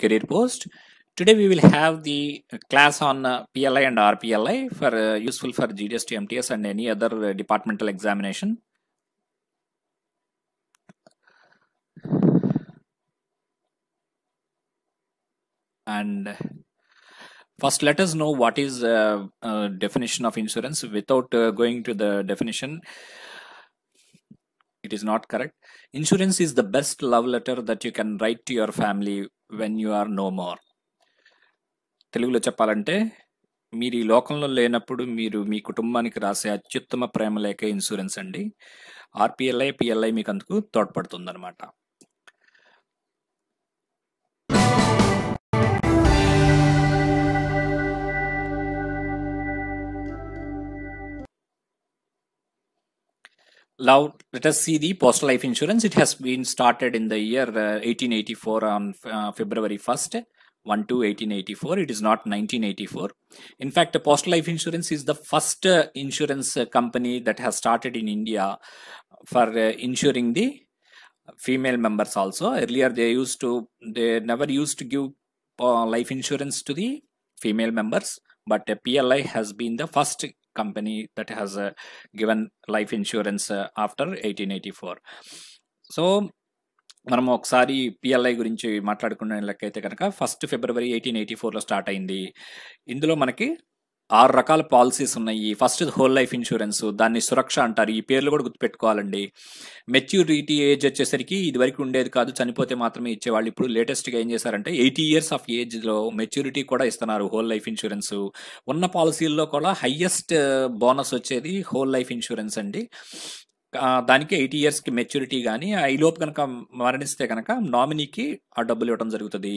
career post. Today we will have the class on uh, PLI and RPLI for uh, useful for GDS to MTS and any other uh, departmental examination. And first let us know what is uh, uh, definition of insurance without uh, going to the definition it is not correct insurance is the best love letter that you can write to your family when you are no more తెలుగులో చెప్పాలంటే మీరు ఈ లోకంలో లేనప్పుడు మీరు మీ కుటుంబానికి రాసే అత్యుత్తమ ప్రేమ లేఖ ఇన్సూరెన్స్ అండి ఆర్పిఎల్ఐ పిఎల్ఐ మీకు అందుకు తోడ్పడుతుందనమాట now let us see the postal life insurance it has been started in the year uh, 1884 on uh, february 1st 1 to 1884 it is not 1984 in fact the postal life insurance is the first uh, insurance uh, company that has started in india for uh, insuring the female members also earlier they used to they never used to give uh, life insurance to the female members but pli has been the first company that has given life insurance after eighteen eighty four so మనం ఒకసారి PLI గురించి మాట్లాడుకునే లెక్క అయితే కనుక first February eighteen eighty ఫోర్లో start అయింది ఇందులో మనకి ఆరు రకాల పాలసీస్ ఉన్నాయి ఫస్ట్ హోల్ లైఫ్ ఇన్సూరెన్స్ దాన్ని సురక్ష అంటారు ఈ పేర్లు కూడా గుర్తుపెట్టుకోవాలండి మెచ్యూరిటీ ఏజ్ వచ్చేసరికి ఇది వరకు ఉండేది కాదు చనిపోతే మాత్రమే ఇచ్చేవాళ్ళు ఇప్పుడు లేటెస్ట్గా ఏం చేశారంటే ఎయిటీ ఇయర్స్ ఆఫ్ ఏజ్లో మెచ్యూరిటీ కూడా ఇస్తున్నారు హోల్ లైఫ్ ఇన్సూరెన్స్ ఉన్న పాలసీల్లో కూడా హయ్యెస్ట్ బోనస్ వచ్చేది హోల్ లైఫ్ ఇన్సూరెన్స్ అండి దానికి ఎయిటీ ఇయర్స్కి మెచ్యూరిటీ కానీ ఈలోపు కనుక మరణిస్తే కనుక నామినీకి ఆ డబ్బులు ఇవ్వడం జరుగుతుంది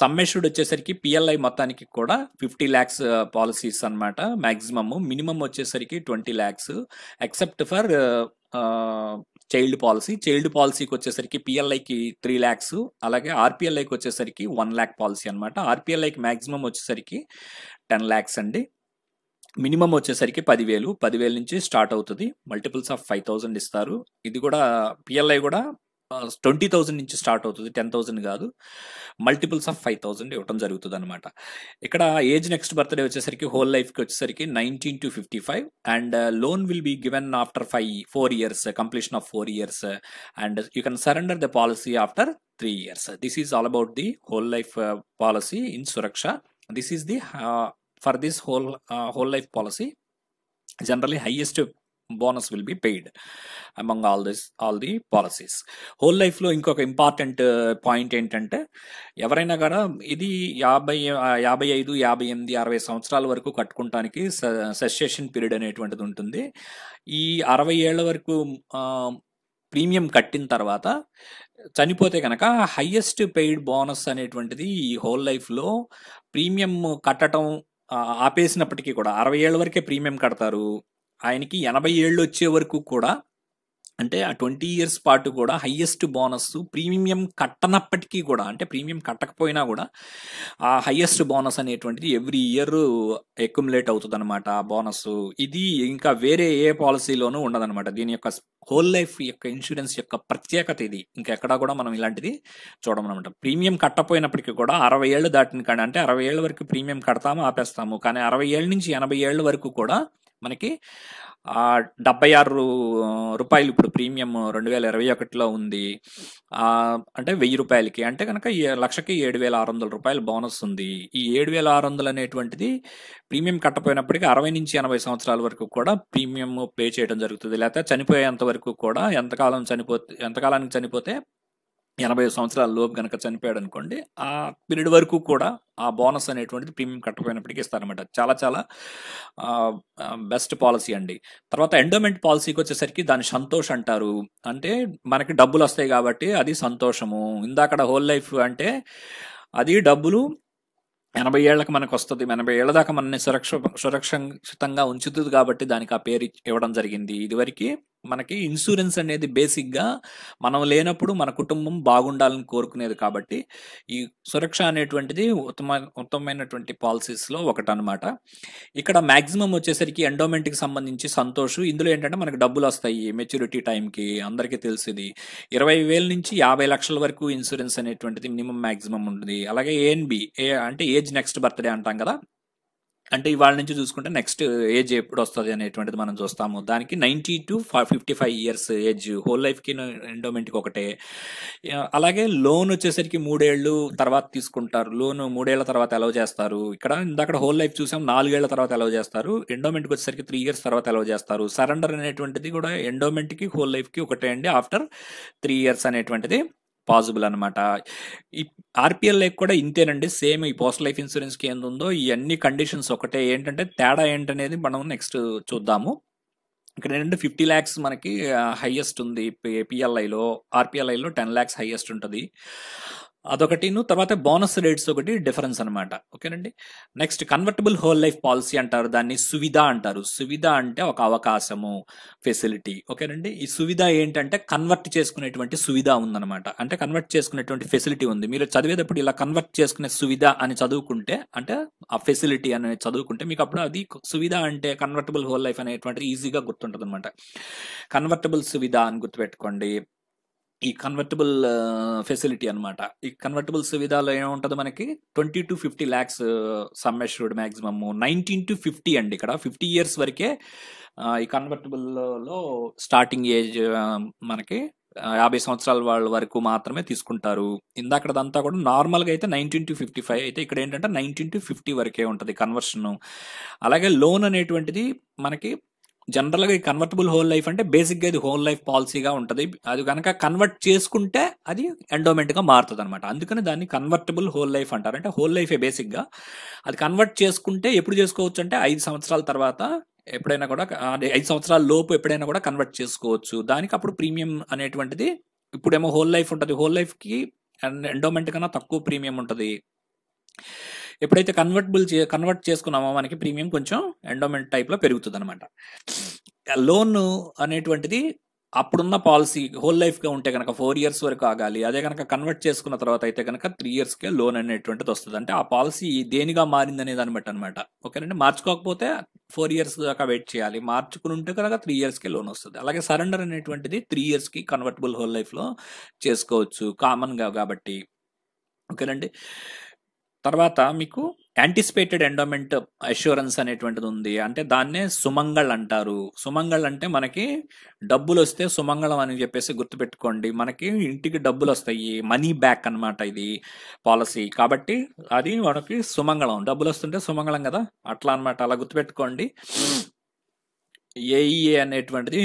సమ్మేషుడ్ వచ్చేసరికి పిఎల్ఐ మొత్తానికి కూడా ఫిఫ్టీ ల్యాక్స్ పాలసీస్ అనమాట మ్యాక్సిమమ్ మినిమం వచ్చేసరికి twenty lakhs except for child policy child పాలసీకి వచ్చేసరికి పిఎల్ఐకి త్రీ ల్యాక్స్ అలాగే ఆర్పిఎల్ఐకి వచ్చేసరికి వన్ ల్యాక్ పాలసీ అనమాట ఆర్పిఎల్ఐకి మ్యాక్సిమం వచ్చేసరికి టెన్ ల్యాక్స్ అండి మినిమం వచ్చేసరికి పదివేలు పదివేల నుంచి స్టార్ట్ అవుతుంది మల్టిపుల్స్ ఆఫ్ ఫైవ్ థౌజండ్ ఇస్తారు ఇది కూడా పిఎల్ఐ కూడా ట్వంటీ థౌజండ్ నుంచి స్టార్ట్ అవుతుంది టెన్ థౌజండ్ కాదు మల్టిపుల్స్ ఆఫ్ ఫైవ్ థౌజండ్ ఇవ్వడం జరుగుతుంది అనమాట ఇక్కడ ఏజ్ నెక్స్ట్ బర్త్డే వచ్చేసరికి హోల్ లైఫ్కి వచ్చేసరికి nineteen to fifty five and uh, loan will be given after five four years completion of four years and you can surrender the policy after three years this is all about the whole life uh, policy in Suraksha this is the for this whole whole life policy generally highest bonus will be paid among all this all the policies whole లైఫ్లో ఇంకొక important point ఏంటంటే ఎవరైనా కూడా ఇది యాభై యాభై ఐదు యాభై ఎనిమిది అరవై సంవత్సరాల వరకు కట్టుకుంటానికి సెషన్ పీరియడ్ అనేటువంటిది ఉంటుంది ఈ అరవై ఏళ్ళ వరకు ప్రీమియం కట్టిన తర్వాత చనిపోతే కనుక హయ్యెస్ట్ పెయిడ్ బోనస్ అనేటువంటిది ఈ హోల్ లైఫ్లో ప్రీమియం కట్టడం ఆపేసినప్పటికీ కూడా అరవై ఏళ్ళ వరకే ప్రీమియం కడతారు ఆయనకి ఎనభై ఏళ్ళు వచ్చే వరకు కూడా అంటే ఆ ట్వంటీ ఇయర్స్ పాటు కూడా హయ్యెస్ట్ బోనస్ ప్రీమియం కట్టనప్పటికీ కూడా అంటే ప్రీమియం కట్టకపోయినా కూడా ఆ హయ్యెస్ట్ బోనస్ అనేటువంటిది ఎవ్రీ ఇయర్ ఎక్యుములేట్ అవుతుంది అనమాట ఆ బోనస్ ఇది ఇంకా వేరే ఏ పాలసీలోనూ ఉండదనమాట దీని యొక్క హోల్ లైఫ్ యొక్క ఇన్సూరెన్స్ యొక్క ప్రత్యేకత ఇది ఇంకెక్కడా కూడా మనం ఇలాంటిది చూడమనమాట ప్రీమియం కట్టపోయినప్పటికీ కూడా అరవై ఏళ్ళు దాటిన కానీ అంటే అరవై ఏళ్ళ వరకు ప్రీమియం కడతాము ఆపేస్తాము కానీ అరవై ఏళ్ళ నుంచి ఎనభై ఏళ్ళ వరకు కూడా మనకి డెబ్బై ఆరు రూపాయలు ఇప్పుడు ప్రీమియం రెండు వేల ఇరవై ఒకటిలో ఉంది అంటే వెయ్యి రూపాయలకి అంటే కనుక లక్షకి ఏడు వేల ఆరు వందల రూపాయలు బోనస్ ఉంది ఈ ఏడు వేల ఆరు వందలు అనేటువంటిది ప్రీమియం కట్టపోయినప్పటికీ అరవై నుంచి ఎనభై సంవత్సరాల వరకు కూడా ప్రీమియం పే చేయడం జరుగుతుంది లేకపోతే చనిపోయేంత వరకు కూడా ఎంతకాలం చనిపోతే ఎంతకాలానికి చనిపోతే ఎనభై సంవత్సరాల లోపు కనుక చనిపోయాడు అనుకోండి ఆ పీరియడ్ వరకు కూడా ఆ బోనస్ అనేటువంటిది ప్రీమియం కట్టకపోయినప్పటికీ ఇస్తారనమాట చాలా చాలా బెస్ట్ పాలసీ అండి తర్వాత ఎండోమెంట్ పాలసీకి వచ్చేసరికి దాని సంతోష్ అంటారు అంటే మనకి డబ్బులు వస్తాయి కాబట్టి అది సంతోషము ఇందాకడ హోల్ లైఫ్ అంటే అది డబ్బులు ఎనభై ఏళ్ళకి మనకు వస్తుంది ఎనభై ఏళ్ళ దాకా మనల్ని సురక్ష సురక్షితంగా ఉంచుతుంది కాబట్టి దానికి ఆ పేరు ఇవ్వడం జరిగింది ఇదివరకు మనకి ఇన్సూరెన్స్ అనేది బేసిక్గా మనం లేనప్పుడు మన కుటుంబం బాగుండాలని కోరుకునేది కాబట్టి ఈ సురక్ష అనేటువంటిది ఉత్తమ ఉత్తమమైనటువంటి పాలసీస్లో ఒకటనమాట ఇక్కడ మ్యాక్సిమం వచ్చేసరికి ఎండోమెంట్కి సంబంధించి సంతోషం ఇందులో ఏంటంటే మనకు డబ్బులు వస్తాయి మెచ్యూరిటీ టైంకి అందరికీ తెలిసింది ఇరవై వేల నుంచి యాభై లక్షల వరకు ఇన్సూరెన్స్ అనేటువంటిది మినిమం మ్యాక్సిమం ఉంటుంది అలాగే ఏఎన్బి ఏ అంటే ఏజ్ నెక్స్ట్ బర్త్డే అంటాం కదా అంటే ఇవాళ నుంచి చూసుకుంటే నెక్స్ట్ ఏజ్ ఎప్పుడు వస్తుంది అనేటువంటిది మనం చూస్తాము దానికి ninety to fifty five years age whole లైఫ్కి ఎండోమెంట్కి ఒకటే అలాగే లోన్ వచ్చేసరికి మూడేళ్ళు తర్వాత తీసుకుంటారు లోన్ మూడేళ్ల తర్వాత అలౌ చేస్తారు ఇక్కడ ఇందాక హోల్ లైఫ్ చూసాం నాలుగేళ్ల తర్వాత అలౌ చేస్తారు ఎండోమెంట్కి వచ్చేసరికి త్రీ ఇయర్స్ తర్వాత అలౌ చేస్తారు సరెండర్ అనేటువంటిది కూడా ఎండోమెంట్కి హోల్ లైఫ్కి ఒకటే అండి ఆఫ్టర్ త్రీ ఇయర్స్ అనేటువంటిది పాసిబుల్ అనమాట ఈ ఆర్పిఎల్ లైఫ్ కూడా ఇంతేనండి సేమ్ ఈ పోస్ట్ లైఫ్ ఇన్సూరెన్స్కి ఏంది ఉందో ఈ అన్ని కండిషన్స్ ఒకటే ఏంటంటే తేడా ఏంటనేది మనం నెక్స్ట్ చూద్దాము ఇక్కడ ఏంటంటే ఫిఫ్టీ ల్యాక్స్ మనకి హైయెస్ట్ ఉంది పిఎల్ఐలో ఆర్పిఎల్ఐలో టెన్ ల్యాక్స్ హైయెస్ట్ ఉంటుంది అదొకటిను తర్వాత బోనస్ రేట్స్ ఒకటి డిఫరెన్స్ అనమాట ఓకేనండి next convertible whole life policy అంటారు దాన్ని సువిధ అంటారు సువిధ అంటే ఒక అవకాశము ఫెసిలిటీ ఓకేనండి ఈ సువిధ ఏంటంటే కన్వర్ట్ చేసుకునేటువంటి సువిధ ఉందనమాట అంటే కన్వర్ట్ చేసుకునేటువంటి ఫెసిలిటీ ఉంది మీరు చదివేటప్పుడు ఇలా కన్వర్ట్ చేసుకునే సువిధ అని చదువుకుంటే అంటే ఆ ఫెసిలిటీ అని చదువుకుంటే మీకు అప్పుడు అది సువిధ అంటే కన్వర్టబుల్ హోల్ లైఫ్ అనేటువంటి ఈజీగా గుర్తుంటుంది అనమాట కన్వర్టబుల్ సువిధ అని గుర్తుపెట్టుకోండి ఈ కన్వర్టబుల్ ఫెసిలిటీ అనమాట ఈ కన్వర్టబుల్ సువిధాలో ఏముంటుంది మనకి twenty to fifty lakhs sum assured maximum nineteen to fifty అండి ఇక్కడ ఫిఫ్టీ ఇయర్స్ వరకే ఈ కన్వర్టబుల్లో స్టార్టింగ్ ఏజ్ మనకి యాభై సంవత్సరాల వాళ్ళ వరకు మాత్రమే తీసుకుంటారు ఇందాకడంతా కూడా నార్మల్గా అయితే నైన్టీన్ టు ఫిఫ్టీ ఫైవ్ అయితే ఇక్కడ ఏంటంటే నైన్టీన్ టు ఫిఫ్టీ వరకే ఉంటుంది కన్వర్షన్ అలాగే లోన్ అనేటువంటిది మనకి జనరల్గా ఈ కన్వర్టబుల్ హోల్ లైఫ్ అంటే బేసిక్గా ఇది హోల్ లైఫ్ పాలసీగా ఉంటుంది అది కనుక కన్వర్ట్ చేసుకుంటే అది ఎండోమెంట్గా మారుతుంది అనమాట అందుకని దాన్ని కన్వర్టబుల్ హోల్ లైఫ్ అంటారు అంటే హోల్ లైఫే బేసిక్గా అది కన్వర్ట్ చేసుకుంటే ఎప్పుడు చేసుకోవచ్చు అంటే ఐదు సంవత్సరాల తర్వాత ఎప్పుడైనా కూడా ఐదు సంవత్సరాల లోపు ఎప్పుడైనా కూడా కన్వర్ట్ చేసుకోవచ్చు దానికి అప్పుడు ప్రీమియం అనేటువంటిది ఇప్పుడేమో హోల్ లైఫ్ ఉంటుంది హోల్ లైఫ్కి ఎండోమెంట్ కన్నా తక్కువ ప్రీమియం ఉంటుంది ఎప్పుడైతే కన్వర్టబుల్ చే కన్వర్ట్ చేసుకున్నామో మనకి ప్రీమియం కొంచెం ఎండోమెంట్ టైప్లో పెరుగుతుంది అనమాట లోన్ అనేటువంటిది అప్పుడున్న పాలసీ హోల్ లైఫ్గా ఉంటే కనుక ఫోర్ ఇయర్స్ వరకు ఆగాలి అదే కనుక కన్వర్ట్ చేసుకున్న తర్వాత అయితే కనుక త్రీ ఇయర్స్కే లోన్ అనేటువంటిది వస్తుంది అంటే ఆ పాలసీ దేనిగా మారిందనే దాన్ని బట్టి అనమాట ఓకేనండి మార్చుకోకపోతే ఫోర్ ఇయర్స్ దాకా వెయిట్ చేయాలి మార్చుకుని ఉంటే కనుక త్రీ ఇయర్స్కే లోన్ వస్తుంది అలాగే సరెండర్ అనేటువంటిది త్రీ ఇయర్స్కి కన్వర్టబుల్ హోల్ లైఫ్లో చేసుకోవచ్చు కామన్గా కాబట్టి ఓకేనండి తర్వాత మీకు యాంటిసిపేటెడ్ ఎండోమెంట్ అష్యూరెన్స్ అనేటువంటిది ఉంది అంటే దాన్నే సుమంగళ్ అంటారు సుమంగళ్ అంటే మనకి డబ్బులు వస్తే సుమంగళం అని చెప్పేసి గుర్తుపెట్టుకోండి మనకి ఇంటికి డబ్బులు వస్తాయి మనీ బ్యాక్ అనమాట ఇది పాలసీ కాబట్టి అది మనకి సుమంగళం డబ్బులు వస్తుంటే సుమంగళం కదా అట్లా అనమాట అలా గుర్తుపెట్టుకోండి ఏఈఏ అనేటువంటిది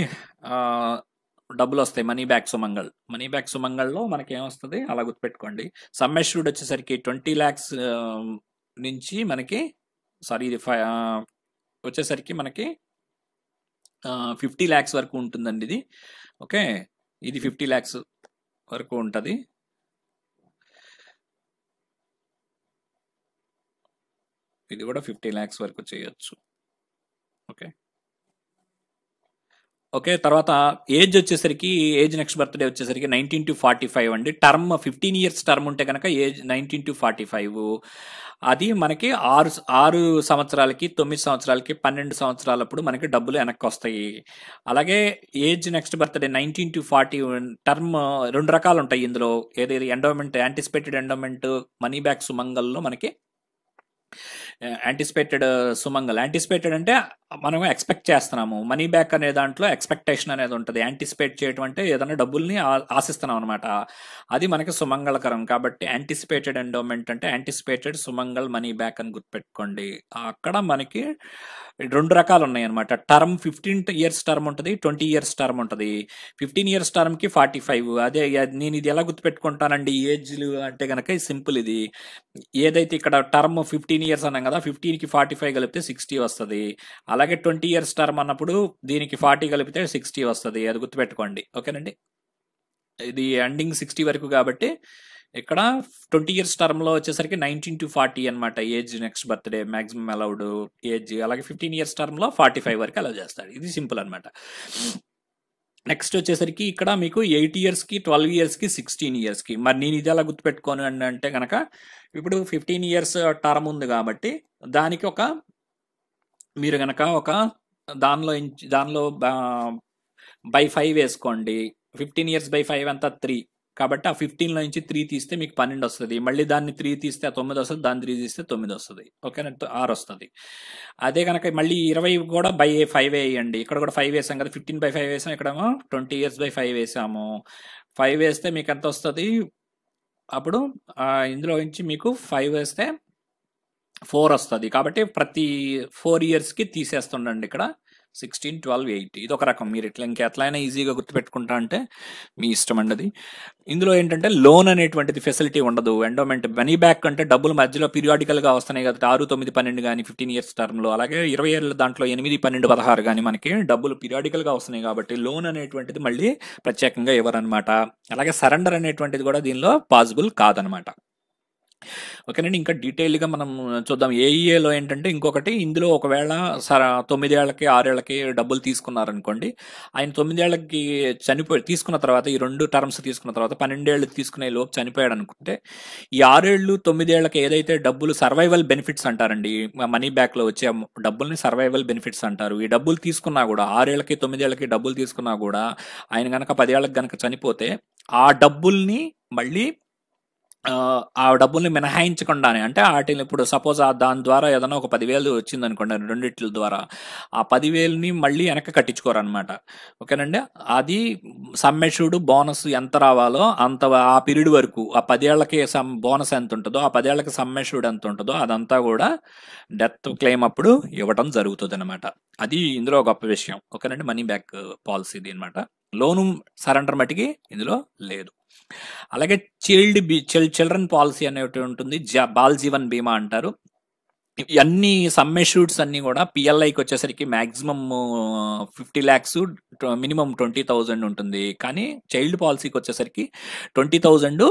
డబ్బులు వస్తాయి money back Sumangal money back సుమంగల్లో మనకి ఏమొస్తుంది అలా గుర్తుపెట్టుకోండి సమ్మేశ్వరుడు వచ్చేసరికి ట్వంటీ ల్యాక్స్ నుంచి మనకి సారీ ఇది వచ్చేసరికి మనకి ఫిఫ్టీ ల్యాక్స్ వరకు ఉంటుందండి ఇది ఓకే ఇది ఫిఫ్టీ ల్యాక్స్ వరకు ఉంటుంది ఇది కూడా ఫిఫ్టీ ల్యాక్స్ వరకు చేయొచ్చు ఓకే ఓకే తర్వాత ఏజ్ వచ్చేసరికి ఏజ్ నెక్స్ట్ బర్త్డే వచ్చేసరికి నైన్టీన్ టు ఫార్టీ ఫైవ్ అండి టర్మ్ ఫిఫ్టీన్ ఇయర్స్ టర్మ్ ఉంటే కనుక age nineteen to forty five అది మనకి ఆరు ఆరు సంవత్సరాలకి తొమ్మిది సంవత్సరాలకి పన్నెండు సంవత్సరాలప్పుడు మనకి డబ్బులు వెనక్కి వస్తాయి అలాగే age next birthday nineteen to forty term రెండు రకాలు ఉంటాయి ఇందులో ఏదైతే endowment anticipated endowment money back సుమంగల్లో మనకి యాంటిసిపేటెడ్ సుమంగల్ యాంటిసిపేటెడ్ అంటే మనం ఎక్స్పెక్ట్ చేస్తున్నాము మనీ బ్యాక్ అనే దాంట్లో ఎక్స్పెక్టేషన్ అనేది ఉంటుంది యాంటిసిపేట్ చేయటం అంటే ఏదైనా డబ్బుల్ని ఆశిస్తున్నాం అనమాట అది మనకి సుమంగళకరం కాబట్టి యాంటిసిపేటెడ్ ఎండోమెంట్ అంటే యాంటిసిపేటెడ్ సుమంగల్ మనీ బ్యాక్ అని గుర్తుపెట్టుకోండి అక్కడ మనకి రెండు రకాలు ఉన్నాయి అనమాట టర్మ్ ఫిఫ్టీన్ ఇయర్స్ టర్మ్ ఉంటుంది ట్వంటీ ఇయర్స్ టర్మ్ ఉంటుంది ఫిఫ్టీన్ ఇయర్స్ టర్మ్కి ఫార్టీ ఫైవ్ అదే నేను ఇది ఎలా గుర్తుపెట్టుకుంటానండి ఏజ్లు అంటే కనుక సింపుల్ ఇది ఏదైతే ఇక్కడ టర్మ్ ఫిఫ్టీన్ ఇయర్స్ అన్నాం కదా ఫిఫ్టీన్కి ఫార్టీ ఫైవ్ కలిపితే సిక్స్టీ వస్తుంది అలాగే ట్వంటీ ఇయర్స్ టర్మ్ అన్నప్పుడు దీనికి ఫార్టీ కలిపితే సిక్స్టీ వస్తుంది అది గుర్తుపెట్టుకోండి ఓకేనండి ఇది ఎండింగ్ సిక్స్టీ వరకు కాబట్టి ఇక్కడ ట్వంటీ ఇయర్స్ టర్మ్లో వచ్చేసరికి నైన్టీన్ టు ఫార్టీ అనమాట age next birthday maximum allowed age అలాగే ఫిఫ్టీన్ ఇయర్స్ టర్మ్లో ఫార్టీ ఫైవ్ వరకు అలౌ చేస్తాడు ఇది సింపుల్ అనమాట నెక్స్ట్ వచ్చేసరికి ఇక్కడ మీకు ఎయిట్ ఇయర్స్కి ట్వెల్వ్ ఇయర్స్కి సిక్స్టీన్ ఇయర్స్కి మరి నేను ఇది ఎలా గుర్తుపెట్టుకోను అని అంటే కనుక ఇప్పుడు ఫిఫ్టీన్ ఇయర్స్ టర్మ్ ఉంది కాబట్టి దానికి ఒక మీరు కనుక ఒక దానిలో దానిలో బై ఫైవ్ వేసుకోండి ఫిఫ్టీన్ ఇయర్స్ బై ఫైవ్ అంతా త్రీ కాబట్టి ఆ ఫిఫ్టీన్లో నుంచి త్రీ తీస్తే మీకు పన్నెండు వస్తుంది మళ్ళీ దాన్ని త్రీ తీస్తే తొమ్మిది వస్తుంది దాన్ని త్రీ తీస్తే తొమ్మిది వస్తుంది ఓకేనా ఆరు వస్తుంది అదే కనుక మళ్ళీ ఇరవై కూడా బై ఫైవ్ వేయండి ఇక్కడ కూడా ఫైవ్ వేసాం కదా ఫిఫ్టీన్ బై ఫైవ్ వేసాం ఇక్కడేమో ట్వంటీ ఇయర్స్ బై ఫైవ్ వేసాము ఫైవ్ వేస్తే మీకు ఎంత వస్తుంది అప్పుడు ఇందులో నుంచి మీకు ఫైవ్ వేస్తే ఫోర్ వస్తుంది కాబట్టి ప్రతి ఫోర్ ఇయర్స్కి తీసేస్తుండండి ఇక్కడ సిక్స్టీన్ ట్వెల్వ్ ఎయిట్ ఇది ఒక రకం మీరు ఇట్లా ఎట్లయినా ఈజీగా గుర్తుపెట్టుకుంటా అంటే మీ ఇష్టం అండి ఇందులో ఏంటంటే లోన్ అనేటువంటిది ఫెసిలిటీ ఉండదు ఎండోమెంట్ మనీ బ్యాక్ అంటే డబ్బులు మధ్యలో పీరియాడికల్గా వస్తున్నాయి కదా ఆరు తొమ్మిది పన్నెండు కానీ ఫిఫ్టీన్ ఇయర్స్ టర్మ్లో అలాగే ఇరవై ఏళ్ళ దాంట్లో ఎనిమిది పన్నెండు పదహారు కానీ మనకి డబ్బులు పీరియాడికల్గా వస్తున్నాయి కాబట్టి లోన్ అనేటువంటిది మళ్ళీ ప్రత్యేకంగా ఇవ్వరనమాట అలాగే సరెండర్ అనేటువంటిది కూడా దీనిలో పాసిబుల్ కాదనమాట ఓకేనండి ఇంకా డీటెయిల్గా మనం చూద్దాం ఏఈఏలో e ఏంటంటే ఇంకొకటి ఇందులో ఒకవేళ సర తొమ్మిదేళ్ళకి ఆరేళ్ళకి డబ్బులు తీసుకున్నారనుకోండి ఆయన తొమ్మిదేళ్ళకి చనిపోయి తీసుకున్న తర్వాత ఈ రెండు టర్మ్స్ తీసుకున్న తర్వాత పన్నెండేళ్ళు తీసుకునే లోపు చనిపోయాడు అనుకుంటే ఈ ఆరేళ్ళు ఏళ్ళకి ఏదైతే డబ్బులు సర్వైవల్ బెనిఫిట్స్ అంటారండి మనీ బ్యాక్లో వచ్చే డబ్బుల్ని సర్వైవల్ బెనిఫిట్స్ అంటారు ఈ డబ్బులు తీసుకున్నా కూడా ఆరేళ్ళకి తొమ్మిదేళ్ళకి డబ్బులు తీసుకున్నా కూడా ఆయన కనుక పదేళ్ళకి కనుక చనిపోతే ఆ డబ్బుల్ని మళ్ళీ ఆ డబ్బుల్ని మినహాయించకుండానే అంటే వాటిని ఇప్పుడు సపోజ్ ఆ దాని ద్వారా ఏదైనా ఒక పదివేలు వచ్చింది అనుకోండి రెండిట్ల ద్వారా ఆ పదివేలుని మళ్ళీ వెనక కట్టించుకోరనమాట ఓకేనండి అది సమ్మెషుడు బోనస్ ఎంత రావాలో అంత ఆ పీరియడ్ వరకు ఆ పదేళ్లకి సమ్ బోనస్ ఎంత ఉంటుందో ఆ పదేళ్లకి సమ్మెషుడు ఎంత ఉంటుందో అదంతా కూడా డెత్ క్లెయిమ్ అప్పుడు ఇవ్వటం జరుగుతుంది అనమాట అది ఇందులో గొప్ప విషయం ఓకేనండి మనీ బ్యాక్ పాలసీది అనమాట లోను సరెండర్ మటుకి ఇందులో లేదు అలాగే చైల్డ్ బీ చిల్డ్రన్ పాలసీ అనేటి ఉంటుంది బాల్ జీవన్ బీమా అంటారు అన్ని సమ్మె షూట్స్ అన్ని కూడా పిఎల్ఐకి వచ్చేసరికి maximum fifty lakhs minimum twenty thousand ఉంటుంది కానీ చైల్డ్ పాలసీకి వచ్చేసరికి ట్వంటీ థౌజండ్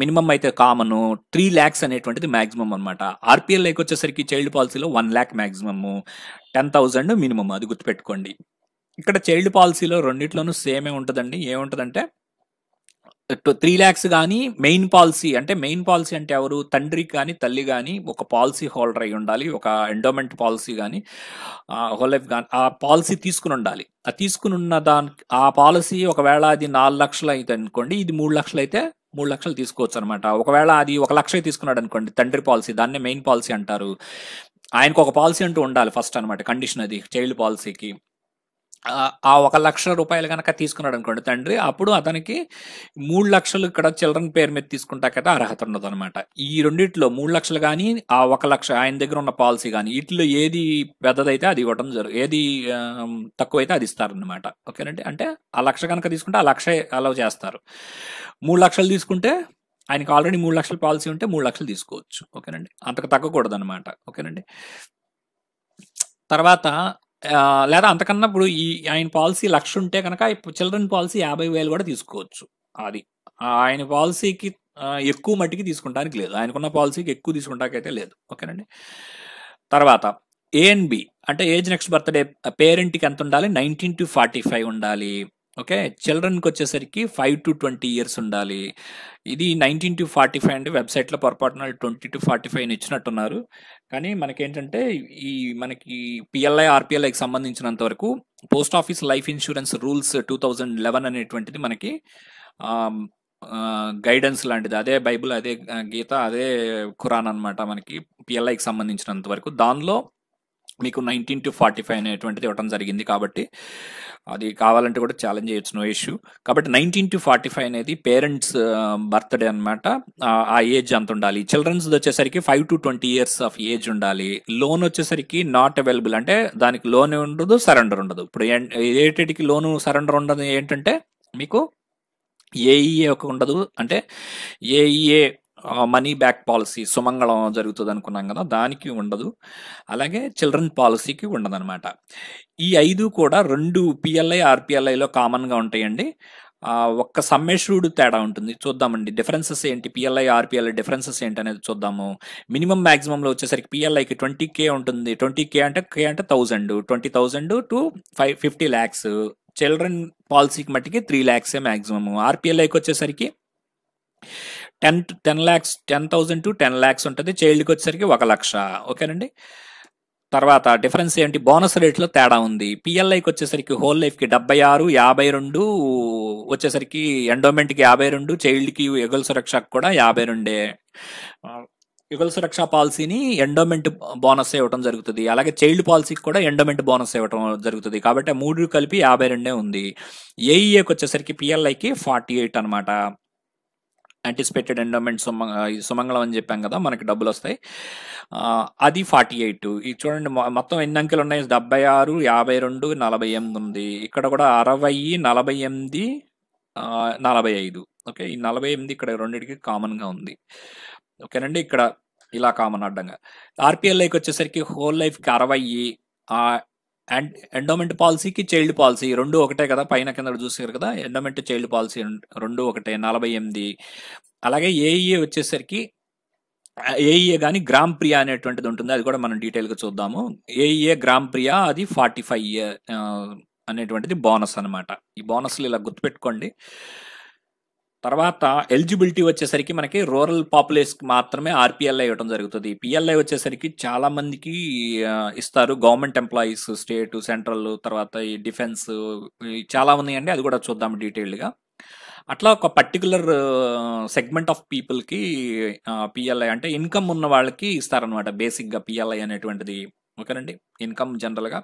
మినిమం అయితే కామన్ త్రీ ల్యాక్స్ అనేటువంటిది మ్యాక్సిమం అనమాట ఆర్పిఎల్ఐకి వచ్చేసరికి చైల్డ్ పాలసీలో one lakh maximum ten thousand minimum అది గుర్తుపెట్టుకోండి ఇక్కడ చైల్డ్ పాలసీలో రెండిట్లోనూ సేమే ఉంటుందండి ఏముంటుందంటే త్రీ ల్యాక్స్ కానీ మెయిన్ పాలసీ అంటే మెయిన్ పాలసీ అంటే ఎవరు తండ్రి కానీ తల్లి కానీ ఒక పాలసీ హోల్డర్ అయి ఉండాలి ఒక ఎండోమెంట్ పాలసీ కానీ హోల్ లైఫ్ కానీ ఆ పాలసీ తీసుకుని ఉండాలి ఆ తీసుకుని ఉన్న దాని ఆ పాలసీ ఒకవేళ అది నాలుగు లక్షలు అయితే అనుకోండి ఇది మూడు లక్షలు అయితే మూడు లక్షలు తీసుకోవచ్చు అనమాట ఒకవేళ అది ఒక లక్ష తీసుకున్నాడు అనుకోండి తండ్రి పాలసీ దాన్నే మెయిన్ పాలసీ అంటారు ఆయనకు ఒక పాలసీ అంటూ ఉండాలి ఫస్ట్ అనమాట కండిషన్ అది చైల్డ్ పాలసీకి ఆ ఒక లక్ష రూపాయలు కనుక తీసుకున్నాడు అనుకోండి తండ్రి అప్పుడు అతనికి మూడు లక్షలు ఇక్కడ చిల్డ్రన్ పేరు మీద తీసుకుంటాకైతే అర్హత ఉండదు అనమాట ఈ రెండిట్లో మూడు లక్షలు కానీ ఆ ఒక లక్ష ఆయన దగ్గర ఉన్న పాలసీ కానీ వీటిలో ఏది పెద్దదైతే అది ఇవ్వడం జరుగు ఏది తక్కువైతే అది ఇస్తారనమాట ఓకేనండి అంటే ఆ లక్ష కనుక తీసుకుంటే ఆ లక్ష అలౌ చేస్తారు మూడు లక్షలు తీసుకుంటే ఆయనకి ఆల్రెడీ మూడు లక్షల పాలసీ ఉంటే మూడు లక్షలు తీసుకోవచ్చు ఓకేనండి అంతకు తగ్గకూడదు అనమాట ఓకేనండి తర్వాత లేదా అంతకన్నా ఇప్పుడు ఈ ఆయన పాలసీ లక్ష ఉంటే కనుక చిల్డ్రన్ పాలసీ యాభై వేలు కూడా తీసుకోవచ్చు అది ఆయన పాలసీకి ఎక్కువ మట్టికి తీసుకుంటానికి లేదు ఆయనకున్న పాలసీకి ఎక్కువ తీసుకుంటాకైతే లేదు ఓకేనండి తర్వాత ఏఎన్బి అంటే ఏజ్ నెక్స్ట్ బర్త్డే పేరెంట్కి ఎంత ఉండాలి నైన్టీన్ టు ఫార్టీ ఫైవ్ ఉండాలి ఓకే చిల్డ్రన్కి వచ్చేసరికి ఫైవ్ టు ట్వంటీ ఇయర్స్ ఉండాలి ఇది నైన్టీన్ టు ఫార్టీ ఫైవ్ అంటే వెబ్సైట్లో పొరపాటున ట్వంటీ టు ఫార్టీ ఫైవ్ ఇచ్చినట్టున్నారు కానీ మనకేంటంటే ఈ మనకి పిఎల్ఐ ఆర్పిఎల్ఐకి సంబంధించినంత వరకు post office life insurance rules two thousand eleven అనేటువంటిది మనకి గైడెన్స్ లాంటిది అదే బైబుల్ అదే గీత అదే ఖురాన్ అనమాట మనకి పిఎల్ఐకి సంబంధించినంత వరకు దానిలో మీకు నైన్టీన్ టు ఫార్టీ ఫైవ్ అనేటువంటిది ఇవ్వడం జరిగింది కాబట్టి అది కావాలంటే కూడా ఛాలెంజ్ చేయొచ్చు నో ఇష్యూ కాబట్టి నైన్టీన్ టు ఫార్టీ ఫైవ్ అనేది పేరెంట్స్ బర్త్డే అనమాట ఆ ఏజ్ అంత ఉండాలి చిల్డ్రన్స్ వచ్చేసరికి five to twenty years of age ఉండాలి లోన్ వచ్చేసరికి నాట్ అవైలబుల్ అంటే దానికి లోన్ ఉండదు సరెండర్ ఉండదు ఇప్పుడు ఏటేటికి లోను సరెండర్ ఉండదు ఏంటంటే మీకు ఏఈఏ e ఒక ఉండదు అంటే ఏఈఏ మనీ బ్యాక్ పాలసీ సుమంగళం జరుగుతుంది అనుకున్నాం కదా దానికి ఉండదు అలాగే చిల్డ్రన్ పాలసీకి ఉండదన్నమాట ఈ ఐదు కూడా రెండు పిఎల్ఐ ఆర్పిఎల్ఐలో కామన్గా ఉంటాయండి ఒక్క సమ్మేశ్వరుడు తేడా ఉంటుంది చూద్దామండి డిఫరెన్సెస్ ఏంటి పిఎల్ఐ ఆర్పిఎల్ఐ డిఫరెన్సెస్ ఏంటి అనేది చూద్దాము మినిమం మ్యాక్సిమంలో వచ్చేసరికి పిఎల్ఐకి ట్వంటీ కే ఉంటుంది ట్వంటీ కే అంటే కే అంటే thousand twenty thousand to five fifty lakhs children పాలసీకి మట్టికి త్రీ ల్యాక్సే మ్యాక్సిమము ఆర్పిఎల్ఐకి వచ్చేసరికి ten ten lakhs ten thousand to ten lakhs ఉంటుంది చైల్డ్కి వచ్చేసరికి ఒక లక్ష ఓకేనండి తర్వాత డిఫరెన్స్ ఏంటి బోనస్ రేట్లో తేడా ఉంది పిఎల్ఐకి వచ్చేసరికి హోల్ లైఫ్కి డెబ్బై ఆరు యాభై రెండు వచ్చేసరికి ఎండోమెంట్కి యాభై రెండు చైల్డ్కి ఎగుల సురక్షకు కూడా యాభై రెండే యుగల సురక్ష పాలసీని ఎండోమెంట్ బోనస్ ఇవ్వడం జరుగుతుంది అలాగే చైల్డ్ పాలసీకి కూడా ఎండోమెంట్ బోనస్ ఇవ్వడం జరుగుతుంది కాబట్టి మూడు కలిపి యాభై రెండే ఉంది ఏఈఏకి వచ్చేసరికి పిఎల్ఐకి ఫార్టీ ఎయిట్ అనమాట యాంటిసిపేటెడ్ ఎండోమెంట్ సుమంగళం అని చెప్పాం కదా మనకి డబ్బులు వస్తాయి అది ఫార్టీ ఎయిట్ ఇది చూడండి మొత్తం ఎన్ని అంకెలు ఉన్నాయి డెబ్బై ఆరు యాభై రెండు నలభై ఎనిమిది ఉంది ఇక్కడ కూడా అరవై నలభై ఎనిమిది నలభై ఐదు ఓకే ఈ నలభై ఎనిమిది ఇక్కడ రెండింటికి కామన్గా ఉంది ఓకేనండి ఇక్కడ ఇలా కామన్ అడ్డంగా ఆర్పిఎల్ఐకి వచ్చేసరికి హోల్ లైఫ్కి అరవై ఎండోమెంట్ పాలసీకి చైల్డ్ పాలసీ రెండు ఒకటే కదా పైన కింద చూసారు కదా ఎండోమెంట్ చైల్డ్ పాలసీ రెండు ఒకటే నలభై ఎనిమిది అలాగే ఏఈఏ e వచ్చేసరికి ఏఈఏ కానీ గ్రామ్ ప్రియా అనేటువంటిది ఉంటుంది అది కూడా మనం డీటెయిల్గా చూద్దాము ఏఈఏ గ్రామ్ ప్రియా అది ఫార్టీ ఫైవ్ అనేటువంటిది బోనస్ అనమాట ఈ బోనస్లు ఇలా గుర్తుపెట్టుకోండి తర్వాత ఎలిజిబిలిటీ వచ్చేసరికి మనకి రూరల్ పాపులేషన్ మాత్రమే ఆర్పిఎల్ఐ ఇవ్వడం జరుగుతుంది పిఎల్ఐ వచ్చేసరికి చాలా మందికి ఇస్తారు గవర్నమెంట్ ఎంప్లాయీస్ స్టేట్ సెంట్రల్ తర్వాత ఈ డిఫెన్స్ చాలా ఉన్నాయండి అది కూడా చూద్దాం డీటెయిల్డ్గా అట్లా ఒక పర్టికులర్ సెగ్మెంట్ ఆఫ్ పీపుల్కి పిఎల్ఐ అంటే ఇన్కమ్ ఉన్న వాళ్ళకి ఇస్తారనమాట బేసిక్గా పిఎల్ఐ అనేటువంటిది ఓకేనండి ఇన్కమ్ జనరల్గా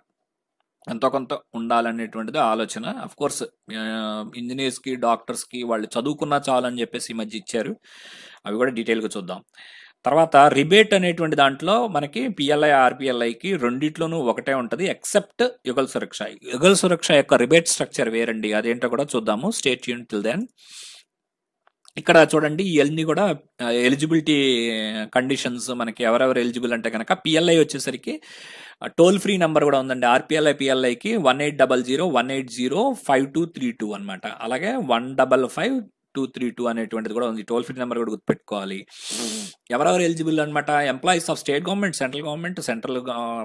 ఎంతో కొంత ఉండాలనేటువంటిది ఆలోచన అఫ్ కోర్స్ ఇంజనీర్స్కి డాక్టర్స్కి వాళ్ళు చదువుకున్నా చాలని చెప్పేసి ఈ మధ్య ఇచ్చారు అవి కూడా డీటెయిల్గా చూద్దాం తర్వాత రిబేట్ అనేటువంటి దాంట్లో మనకి పిఎల్ఐ ఆర్పిఎల్ఐకి రెండిట్లోనూ ఒకటే ఉంటుంది ఎక్సెప్ట్ యుగల్ సురక్ష యుగల్ సురక్ష యొక్క రిబేట్ స్ట్రక్చర్ వేరండి అదేంటో కూడా చూద్దాము స్టేట్ యూనిట్ దెన్ ఇక్కడ చూడండి ఇవన్నీ కూడా ఎలిజిబిలిటీ కండిషన్స్ మనకి ఎవరెవరు ఎలిజిబుల్ అంటే కనుక పిఎల్ఐ వచ్చేసరికి టోల్ ఫ్రీ నెంబర్ కూడా ఉందండి ఆర్పిఎల్ఐ పిఎల్ఐకి one eight double zero one eight zero five two three two అనమాట అలాగే one double five two three two అనేటువంటిది కూడా ఉంది టోల్ ఫ్రీ నెంబర్ కూడా గుర్తుపెట్టుకోవాలి ఎవరెవరు ఎలిజిబుల్ అనమాట employees of state government central government central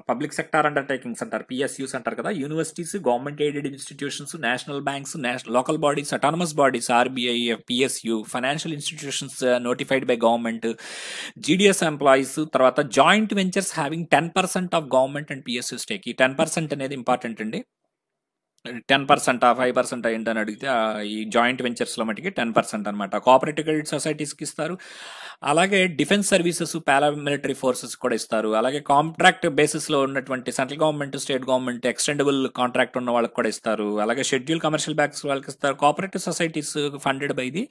public sector undertakings అంటారు పిఎస్యూస్ అంటారు కదా universities government aided institutions national banks local bodies autonomous bodies RBI PSU financial institutions notified by government GDS employees తర్వాత joint ventures having ten percent of government and PSU stake ఈ ten percent అనేది important అండి ten percent five percent ఏంటని అడిగితే ఈ joint వెంచర్స్లో మటుకి ten percent అనమాట కోఆపరేటివ్ క్రెడిట్ సొసైటీస్కి ఇస్తారు అలాగే డిఫెన్స్ సర్వీసెస్ పారామిలిటరీ ఫోర్సెస్ కూడా ఇస్తారు అలాగే కాంట్రాక్ట్ బేసిస్లో ఉన్నటువంటి central government state government extendable contract ఉన్న వాళ్ళకి కూడా ఇస్తారు అలాగే షెడ్యూల్ కమర్షియల్ బ్యాంక్స్ వాళ్ళకి ఇస్తారు cooperative societies funded by the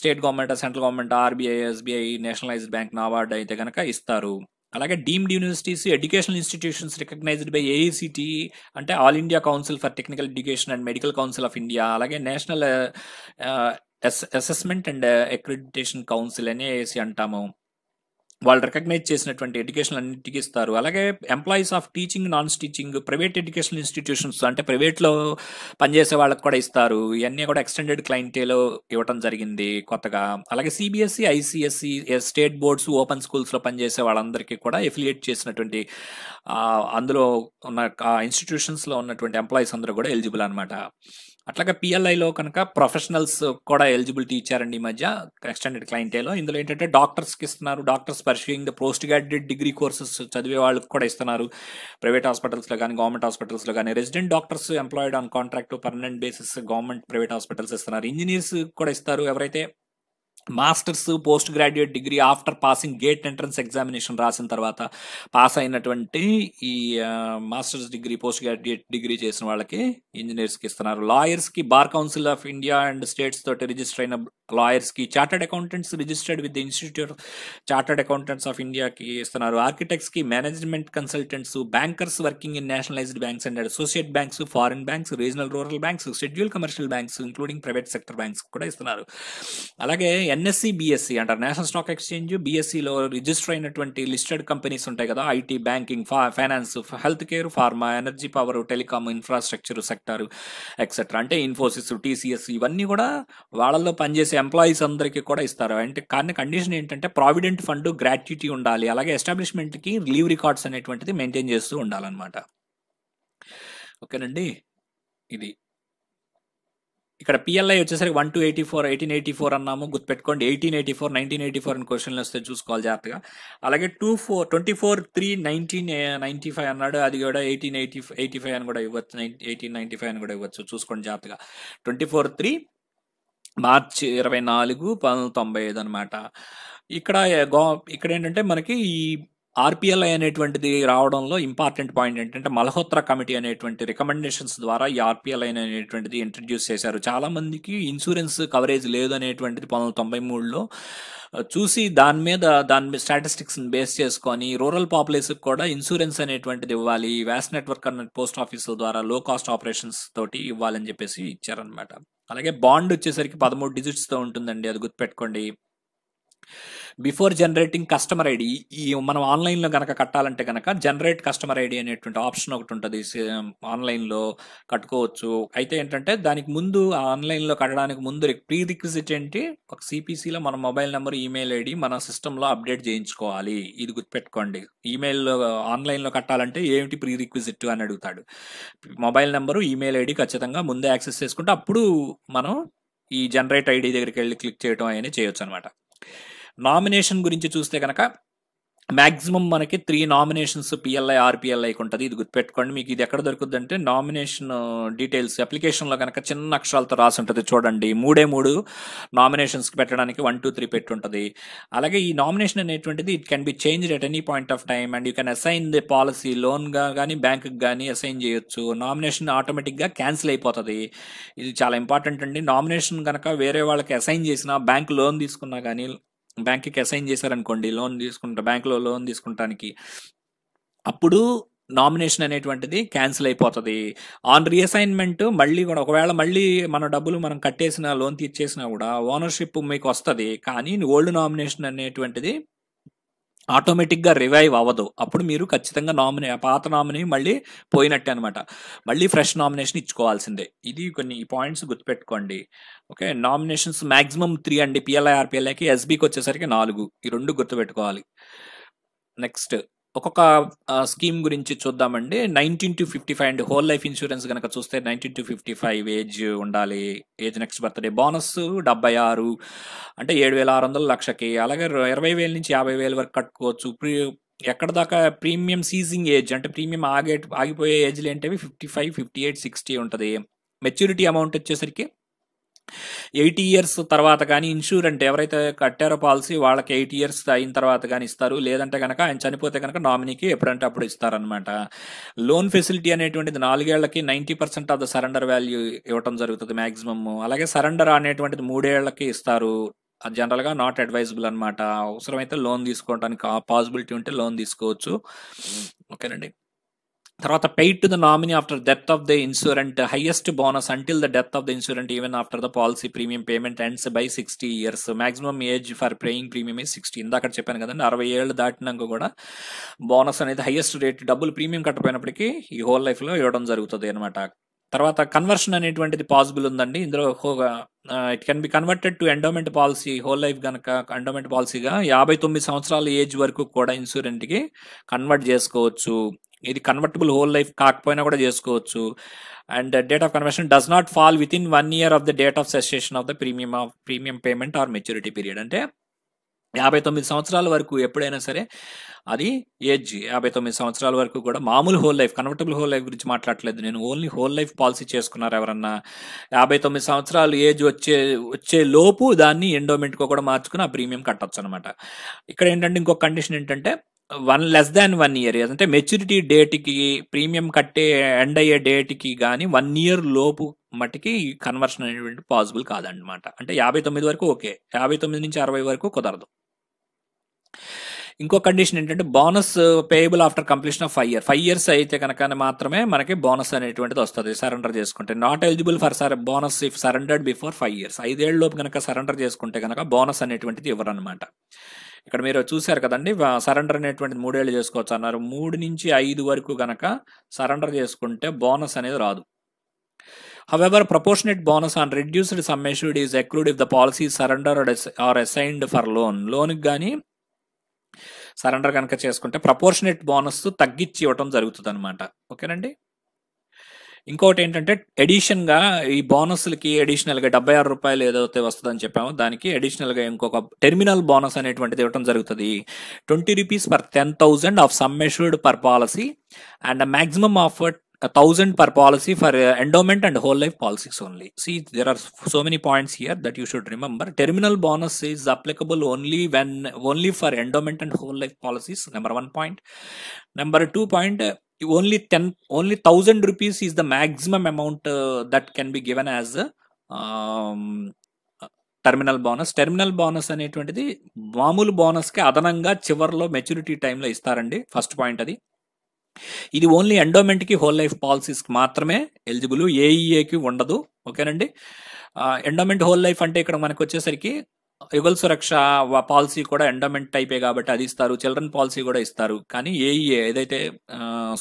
state government central government RBI SBI nationalised bank NABARD అయితే కనుక ఇస్తారు అలాగే deemed universities educational institutions recognised by AICT e అంటే all India council for technical education and medical council of India అలాగే national assessment and accreditation council అని AC అంటాము వాళ్ళు recognise చేసినటువంటి ఎడ్యుకేషన్ అన్నిటికీ ఇస్తారు అలాగే employees of teaching non teaching private education institutions అంటే ప్రైవేట్లో పనిచేసే వాళ్ళకి కూడా ఇస్తారు ఇవన్నీ కూడా ఎక్స్టెండెడ్ క్లైంటేలో ఇవ్వడం జరిగింది కొత్తగా అలాగే CBSE ICSE state boards open స్కూల్స్లో పనిచేసే వాళ్ళందరికీ కూడా ఎఫిలియేట్ చేసినటువంటి అందులో ఉన్న ఇన్స్టిట్యూషన్స్లో ఉన్నటువంటి ఎంప్లాయీస్ అందరూ కూడా ఎలిజిబుల్ అనమాట అట్లాగే పిఎల్ఐలో కనుక ప్రొఫెషనల్స్ కూడా ఎలిజిబిలిటీ ఇచ్చారండి ఈ మధ్య ఎక్స్టెండెడ్ క్లయింటేలో ఇందులో ఏంటంటే డాక్టర్స్కి ఇస్తున్నారు doctors pursuing the post graduate degree courses చదివే వాళ్ళకి కూడా ఇస్తున్నారు ప్రైవేట్ హాస్పిటల్స్లో కానీ గవర్నమెంట్ హాస్పిటల్స్లో కానీ resident doctors employed on contract permanent basis government private hospitals ఇస్తున్నారు ఇంజనీర్స్ కూడా ఇస్తారు ఎవరైతే masters post graduate degree after passing gate entrance examination రాసిన తర్వాత పాస్ అయినటువంటి ఈ masters degree post graduate degree చేసిన వాళ్ళకి ఇంజనీర్స్కి ఇస్తున్నారు లాయర్స్కి bar council of India and states తోటి రిజిస్టర్ అయిన లాయర్స్కి chartered accountants registered with the institute chartered accountants of ఇండియాకి ఇస్తున్నారు ఆర్కిటెక్ట్స్కి management consultants bankers working in nationalised banks and associate banks foreign banks regional rural banks schedule commercial banks including private sector banks కూడా ఇస్తున్నారు అలాగే N NSC BSC అంటారు national stock exchange బీఎస్సీలో register అయినటువంటి listed companies ఉంటాయి కదా IT banking finance health care pharma energy power telecom infrastructure sector etcetera అంటే Infosys TCS ఇవన్నీ కూడా వాళ్ళలో పనిచేసే ఎంప్లాయీస్ అందరికీ కూడా ఇస్తారు అంటే కానీ కండిషన్ ఏంటంటే ప్రావిడెంట్ ఫండ్ గ్రాట్యుటీ ఉండాలి అలాగే ఎస్టాబ్లిష్మెంట్కి లీవ్ రికార్డ్స్ అనేటువంటిది మెయింటైన్ చేస్తూ ఉండాలన్నమాట ఓకేనండి ఇది ఇక్కడ పిఎల్ఐ వచ్చేసరికి one two eighty four eighteen eighty four అన్నాము గుర్తుపెట్టుకోండి eighteen eighty four nineteen eighty four అని క్వశ్చన్లు వస్తే చూసుకోవాలి జాగ్రత్తగా అలాగే two four twenty four three nineteen ninety five అన్నాడు అది కూడా ఎయిటీన్ ఎయిటీ ఎయిటీ ఫైవ్ అని కూడా ఇవ్వచ్చు ఎయిటీన్ నైన్టీ ఫైవ్ అని కూడా ఇవ్వచ్చు చూసుకోండి జాగ్రత్తగా ట్వంటీ ఫోర్ త్రీ మార్చ్ ఇరవై నాలుగు పంతొమ్మిది తొంభై ఐదు అనమాట ఇక్కడ eh, ఇక్కడ ఏంటంటే మనకి ఈ ఆర్పిఎల్ఐ అనేటువంటిది రావడంలో ఇంపార్టెంట్ పాయింట్ ఏంటంటే మల్హోత్రా కమిటీ అనేటువంటి రికమెండేషన్స్ ద్వారా ఈ ఆర్పిఎల్ఐ అనేటువంటిది ఇంట్రడ్యూస్ చేశారు చాలామందికి ఇన్సూరెన్స్ కవరేజ్ లేదు అనేటువంటిది పంతొమ్మిది తొంభై మూడులో చూసి దాని మీద దాని మీద స్టాటిస్టిక్స్ని బేస్ చేసుకొని రూరల్ పాపులేషన్కి కూడా ఇన్సూరెన్స్ అనేటువంటిది ఇవ్వాలి వ్యాస్ నెట్వర్క్ అన్న పోస్ట్ ఆఫీసుల ద్వారా లో కాస్ట్ ఆపరేషన్స్ తోటి ఇవ్వాలని చెప్పేసి ఇచ్చారనమాట అలాగే బాండ్ వచ్చేసరికి పదమూడు డిజిట్స్తో ఉంటుందండి అది గుర్తుపెట్టుకోండి బిఫోర్ జనరేటింగ్ కస్టమర్ ఐడి ఈ మనం ఆన్లైన్లో కనుక కట్టాలంటే కనుక జనరేట్ కస్టమర్ ఐడి అనేటువంటి ఆప్షన్ ఒకటి ఉంటుంది ఆన్లైన్లో um, కట్టుకోవచ్చు అయితే ఏంటంటే దానికి ముందు ఆన్లైన్లో కట్టడానికి ముందు ప్రీ రిక్విజిట్ ఏంటి ఒక సిపిసిలో మన మొబైల్ నెంబర్ ఈమెయిల్ ఐడి మన సిస్టంలో అప్డేట్ చేయించుకోవాలి ఇది గుర్తుపెట్టుకోండి ఈమెయిల్లో ఆన్లైన్లో కట్టాలంటే ఏమిటి ప్రీ రిక్విజిట్ అని అడుగుతాడు మొబైల్ నెంబరు ఈమెయిల్ ఐడి ఖచ్చితంగా ముందే యాక్సెస్ చేసుకుంటే అప్పుడు మనం ఈ జనరేట్ ఐడి దగ్గరికి వెళ్ళి క్లిక్ చేయడం అనేది చేయొచ్చు అనమాట నామినేషన్ గురించి చూస్తే కనుక మ్యాక్సిమం మనకి త్రీ నామినేషన్స్ పిఎల్ఐ ఆర్పిఎల్ఐకి ఉంటుంది ఇది గుర్తుపెట్టుకోండి మీకు ఇది ఎక్కడ దొరుకుతుంది అంటే నామినేషన్ డీటెయిల్స్ అప్లికేషన్లో కనుక చిన్న అక్షరాలతో రాసి ఉంటుంది చూడండి మూడే మూడు నామినేషన్స్కి పెట్టడానికి వన్ టూ త్రీ పెట్టి ఉంటుంది అలాగే ఈ నామినేషన్ అనేటువంటిది it can be change at any point of time and you can assign the policy లోన్గా కానీ బ్యాంకుకి కానీ అసైన్ చేయొచ్చు నామినేషన్ ఆటోమేటిక్గా క్యాన్సిల్ అయిపోతుంది ఇది చాలా ఇంపార్టెంట్ అండి నామినేషన్ కనుక వేరే వాళ్ళకి అసైన్ చేసినా బ్యాంక్ లోన్ తీసుకున్నా కానీ బ్యాంక్కి అసైన్ చేశారనుకోండి లోన్ తీసుకుంటా బ్యాంక్లో లోన్ తీసుకుంటానికి అప్పుడు నామినేషన్ అనేటువంటిది క్యాన్సిల్ అయిపోతుంది ఆన్ రీఅసైన్మెంట్ మళ్ళీ కూడా ఒకవేళ మళ్ళీ మన డబ్బులు మనం కట్టేసిన లోన్ తీర్చేసినా కూడా ఓనర్షిప్ మీకు వస్తుంది కానీ ఓల్డ్ నామినేషన్ అనేటువంటిది ఆటోమేటిక్గా రివైవ్ అవ్వదు అప్పుడు మీరు ఖచ్చితంగా నామినే పాత నామినీ మళ్ళీ పోయినట్టే అనమాట మళ్ళీ ఫ్రెష్ నామినేషన్ ఇచ్చుకోవాల్సిందే ఇది కొన్ని పాయింట్స్ గుర్తుపెట్టుకోండి ఓకే నామినేషన్స్ మాక్సిమం త్రీ అండి పిఎల్ఐ ఆర్పిఎల్ఐకి ఎస్బీకి వచ్చేసరికి నాలుగు ఈ రెండు గుర్తుపెట్టుకోవాలి నెక్స్ట్ ఒక్కొక్క స్కీమ్ గురించి చూద్దామండి nineteen to fifty five and whole life insurance కనుక చూస్తే nineteen to fifty five age ఉండాలి ఏజ్ నెక్స్ట్ బర్త్డే బోనస్ డెబ్బై ఆరు అంటే ఏడు వేల ఆరు వందల లక్షకి అలాగే ఇరవై వేల నుంచి యాభై వేల వరకు కట్టుకోవచ్చు ప్రీ ఎక్కడ దాకా ప్రీమియం సీజింగ్ ఏజ్ అంటే ప్రీమియం ఆగే ఆగిపోయే ఏజ్లు ఏంటివి fifty five fifty eight sixty ఉంటుంది మెచ్యూరిటీ అమౌంట్ వచ్చేసరికి ఎయిటీ ఇయర్స్ తర్వాత కానీ ఇన్సూరెంట్ ఎవరైతే కట్టారో పాలసీ వాళ్ళకి ఎయిట్ ఇయర్స్ అయిన తర్వాత కానీ ఇస్తారు లేదంటే కనుక ఆయన చనిపోతే కనుక నామినీకి ఎప్పుడంటే అప్పుడు ఇస్తారనమాట లోన్ ఫెసిలిటీ అనేటువంటిది నాలుగేళ్లకి ninety percent of the surrender value ఇవ్వటం జరుగుతుంది మ్యాక్సిమమ్ అలాగే సరెండర్ అనేటువంటిది మూడేళ్లకి ఇస్తారు జనరల్గా నాట్ అడ్వైజబుల్ అనమాట అవసరమైతే లోన్ తీసుకోవడానికి పాసిబిలిటీ ఉంటే లోన్ తీసుకోవచ్చు ఓకేనండి తర్వాత paid to the nominee after death of the insurant highest bonus until the death of the insurant even after the policy premium payment ends by sixty years maximum age for paying premium is sixty ఇందాక చెప్పాను కదండి అరవై ఏళ్ళు దాటినాక కూడా bonus అనేది highest rate డబ్బులు premium కట్టపోయినప్పటికీ ఈ హోల్ లైఫ్లో ఇవ్వడం జరుగుతుంది అనమాట తర్వాత కన్వర్షన్ అనేటువంటిది పాసిబుల్ ఉందండి ఇందులో it can be converted to endowment policy whole life కనుక ఎండోమెంట్ పాలసీగా యాభై తొమ్మిది సంవత్సరాల ఏజ్ వరకు కూడా ఇన్సూరెంట్కి కన్వర్ట్ చేసుకోవచ్చు ఇది కన్వర్టబుల్ హోల్ లైఫ్ కాకపోయినా కూడా చేసుకోవచ్చు and date of conversion does not fall within one year of the date of cessation of the premium of premium payment or maturity period అంటే యాభై తొమ్మిది సంవత్సరాల వరకు ఎప్పుడైనా సరే అది ఏజ్ యాభై తొమ్మిది సంవత్సరాల వరకు కూడా మామూలు whole life convertible whole life గురించి మాట్లాడలేదు నేను ఓన్లీ హోల్ లైఫ్ పాలసీ చేసుకున్నారు ఎవరన్నా యాభై తొమ్మిది సంవత్సరాలు ఏజ్ వచ్చే వచ్చే లోపు దాన్ని ఎండోమెంట్గా కూడా మార్చుకుని ఆ ప్రీమియం కట్టచ్చు అనమాట ఇక్కడ ఏంటంటే ఇంకొక కండిషన్ ఏంటంటే one less than one year అంటే మెచ్యూరిటీ డేట్కి ప్రీమియం కట్టే ఎండ్ అయ్యే డేట్కి కానీ వన్ ఇయర్ లోపు మటుకి కన్వర్షన్ అనేటువంటి పాసిబుల్ కాదనమాట అంటే యాభై తొమ్మిది వరకు ఓకే యాభై తొమ్మిది నుంచి అరవై వరకు కుదరదు ఇంకో కండిషన్ ఏంటంటే bonus payable after completion of five year five years అయితే కనుక మాత్రమే మనకి బోనస్ అనేటువంటిది వస్తుంది సరెండర్ చేసుకుంటే not eligible for sir bonus if surrendered before five years ఐదేళ్ళలోపు కనుక సరెండర్ చేసుకుంటే కనుక బోనస్ అనేటువంటిది ఇవ్వరనమాట ఇక్కడ మీరు చూశారు కదండి సరెండర్ అనేటువంటిది మూడేళ్ళు చేసుకోవచ్చు అన్నారు మూడు నుంచి ఐదు వరకు కనుక సరెండర్ చేసుకుంటే బోనస్ అనేది రాదు however proportionate bonus on reduced sum is accrued if the policy surrender or assigned for loan లోన్కి కానీ సరెండర్ కనుక చేసుకుంటే ప్రపోర్షనేట్ బోనస్ తగ్గించి ఇవ్వటం జరుగుతుంది అనమాట ఓకేనండి ఇంకోటి ఏంటంటే ఎడిషన్గా ఈ బోనస్లకి ఎడిషనల్గా డెబ్బై ఆరు రూపాయలు ఏదైతే వస్తుందని చెప్పామో దానికి ఎడిషనల్గా ఇంకొక టెర్మినల్ బోనస్ అనేటువంటిది ఇవ్వటం జరుగుతుంది twenty rupees per ten thousand of sum assured per policy and maximum of a thousand per policy for uh, endowment and whole life policies only. See, there are so many points here that you should remember. Terminal bonus is applicable only when only for endowment and whole life policies. Number one point. Number two point. Uh, only 10 only 1000 rupees is the maximum amount uh, that can be given as a um, terminal bonus terminal bonus అనేటువంటిది మామూలు బోనస్కి అదనంగా చివరిలో maturity టైంలో ఇస్తారండి first point అది ఇది only ఎండోమెంట్కి whole life పాలసీస్కి మాత్రమే ఎలిజిబుల్ ఏఈఏకి e ఉండదు ఓకేనండి ఎండోమెంట్ హోల్ లైఫ్ అంటే ఇక్కడ మనకు వచ్చేసరికి యుగల్ సురక్ష పాలసీ కూడా ఎండోమెంట్ టైపే కాబట్టి అది ఇస్తారు చిల్డ్రన్ పాలసీ కూడా ఇస్తారు కానీ ఏఈఏ e ఏదైతే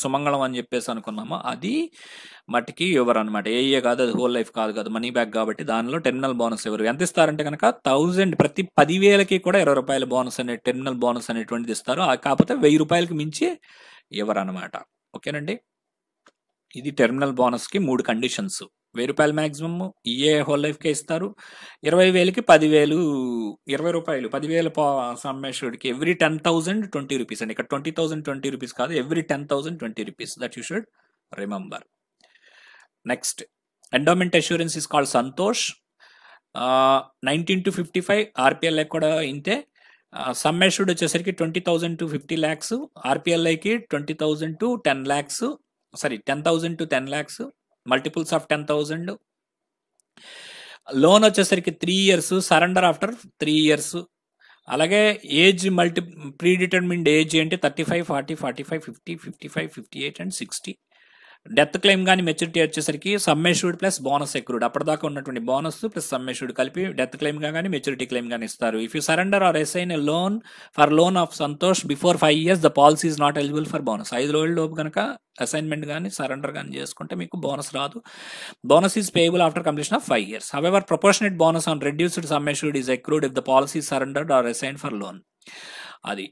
సుమంగళం అని చెప్పేసి అనుకున్నామో అది మట్టికి ఇవ్వరు అనమాట ఏఈఏ e కాదు అది హోల్ లైఫ్ కాదు కాదు మనీ బ్యాక్ కాబట్టి దానిలో టెర్మినల్ బోనస్ ఇవ్వరు ఎంత ఇస్తారంటే కనుక థౌజండ్ ప్రతి పదివేలకి కూడా ఇరవై రూపాయల బోనస్ అనే టెర్మినల్ బోనస్ అనేటువంటిది ఇస్తారు కాకపోతే వెయ్యి రూపాయలకి మించి ఎవరన్నమాట ఓకేనండి ఇది టెర్మినల్ బోనస్కి మూడు కండిషన్స్ వెయ్యి రూపాయలు మ్యాక్సిమమ్ ఇయే హోల్ లైఫ్కే ఇస్తారు ఇరవై వేలకి పదివేలు ఇరవై రూపాయలు పదివేల సమ్మేశ్వరుడికి every ten thousand twenty rupees అండి ఇక్కడ ట్వంటీ థౌసండ్ ట్వంటీ రూపీస్ కాదు every ten thousand twenty rupees that you should remember next endowment assurance is called Santosh nineteen to fifty five RPL కూడా ఇంతే సమ్మేషుడ్ వచ్చేసరికి twenty thousand to fifty lakhs ఆర్పిఎల్ఐకి twenty thousand to ten lakhs sorry ten thousand to ten lakhs multiples of ten thousand loan వచ్చేసరికి three years surrender after three years అలాగే age multi pre age అంటే thirty five forty forty five fifty fifty five fifty eight and sixty death claim కానీ maturity వచ్చేసరికి sum assured plus bonus accrued అప్పటిదాకా ఉన్నటువంటి bonus plus sum assured కలిపి death claim కానీ maturity claim కానీ ఇస్తారు if you surrender or assign a loan for loan of Santosh before five years the policy is not eligible for bonus ఐదు రోజుల లోపు కనుక అసైన్మెంట్ కానీ సరెండర్ కానీ చేసుకుంటే మీకు బోనస్ రాదు bonus is payable after completion of five years however proportionate bonus on reduced sum assured is accrued if the policy surrendered or assign for loan అది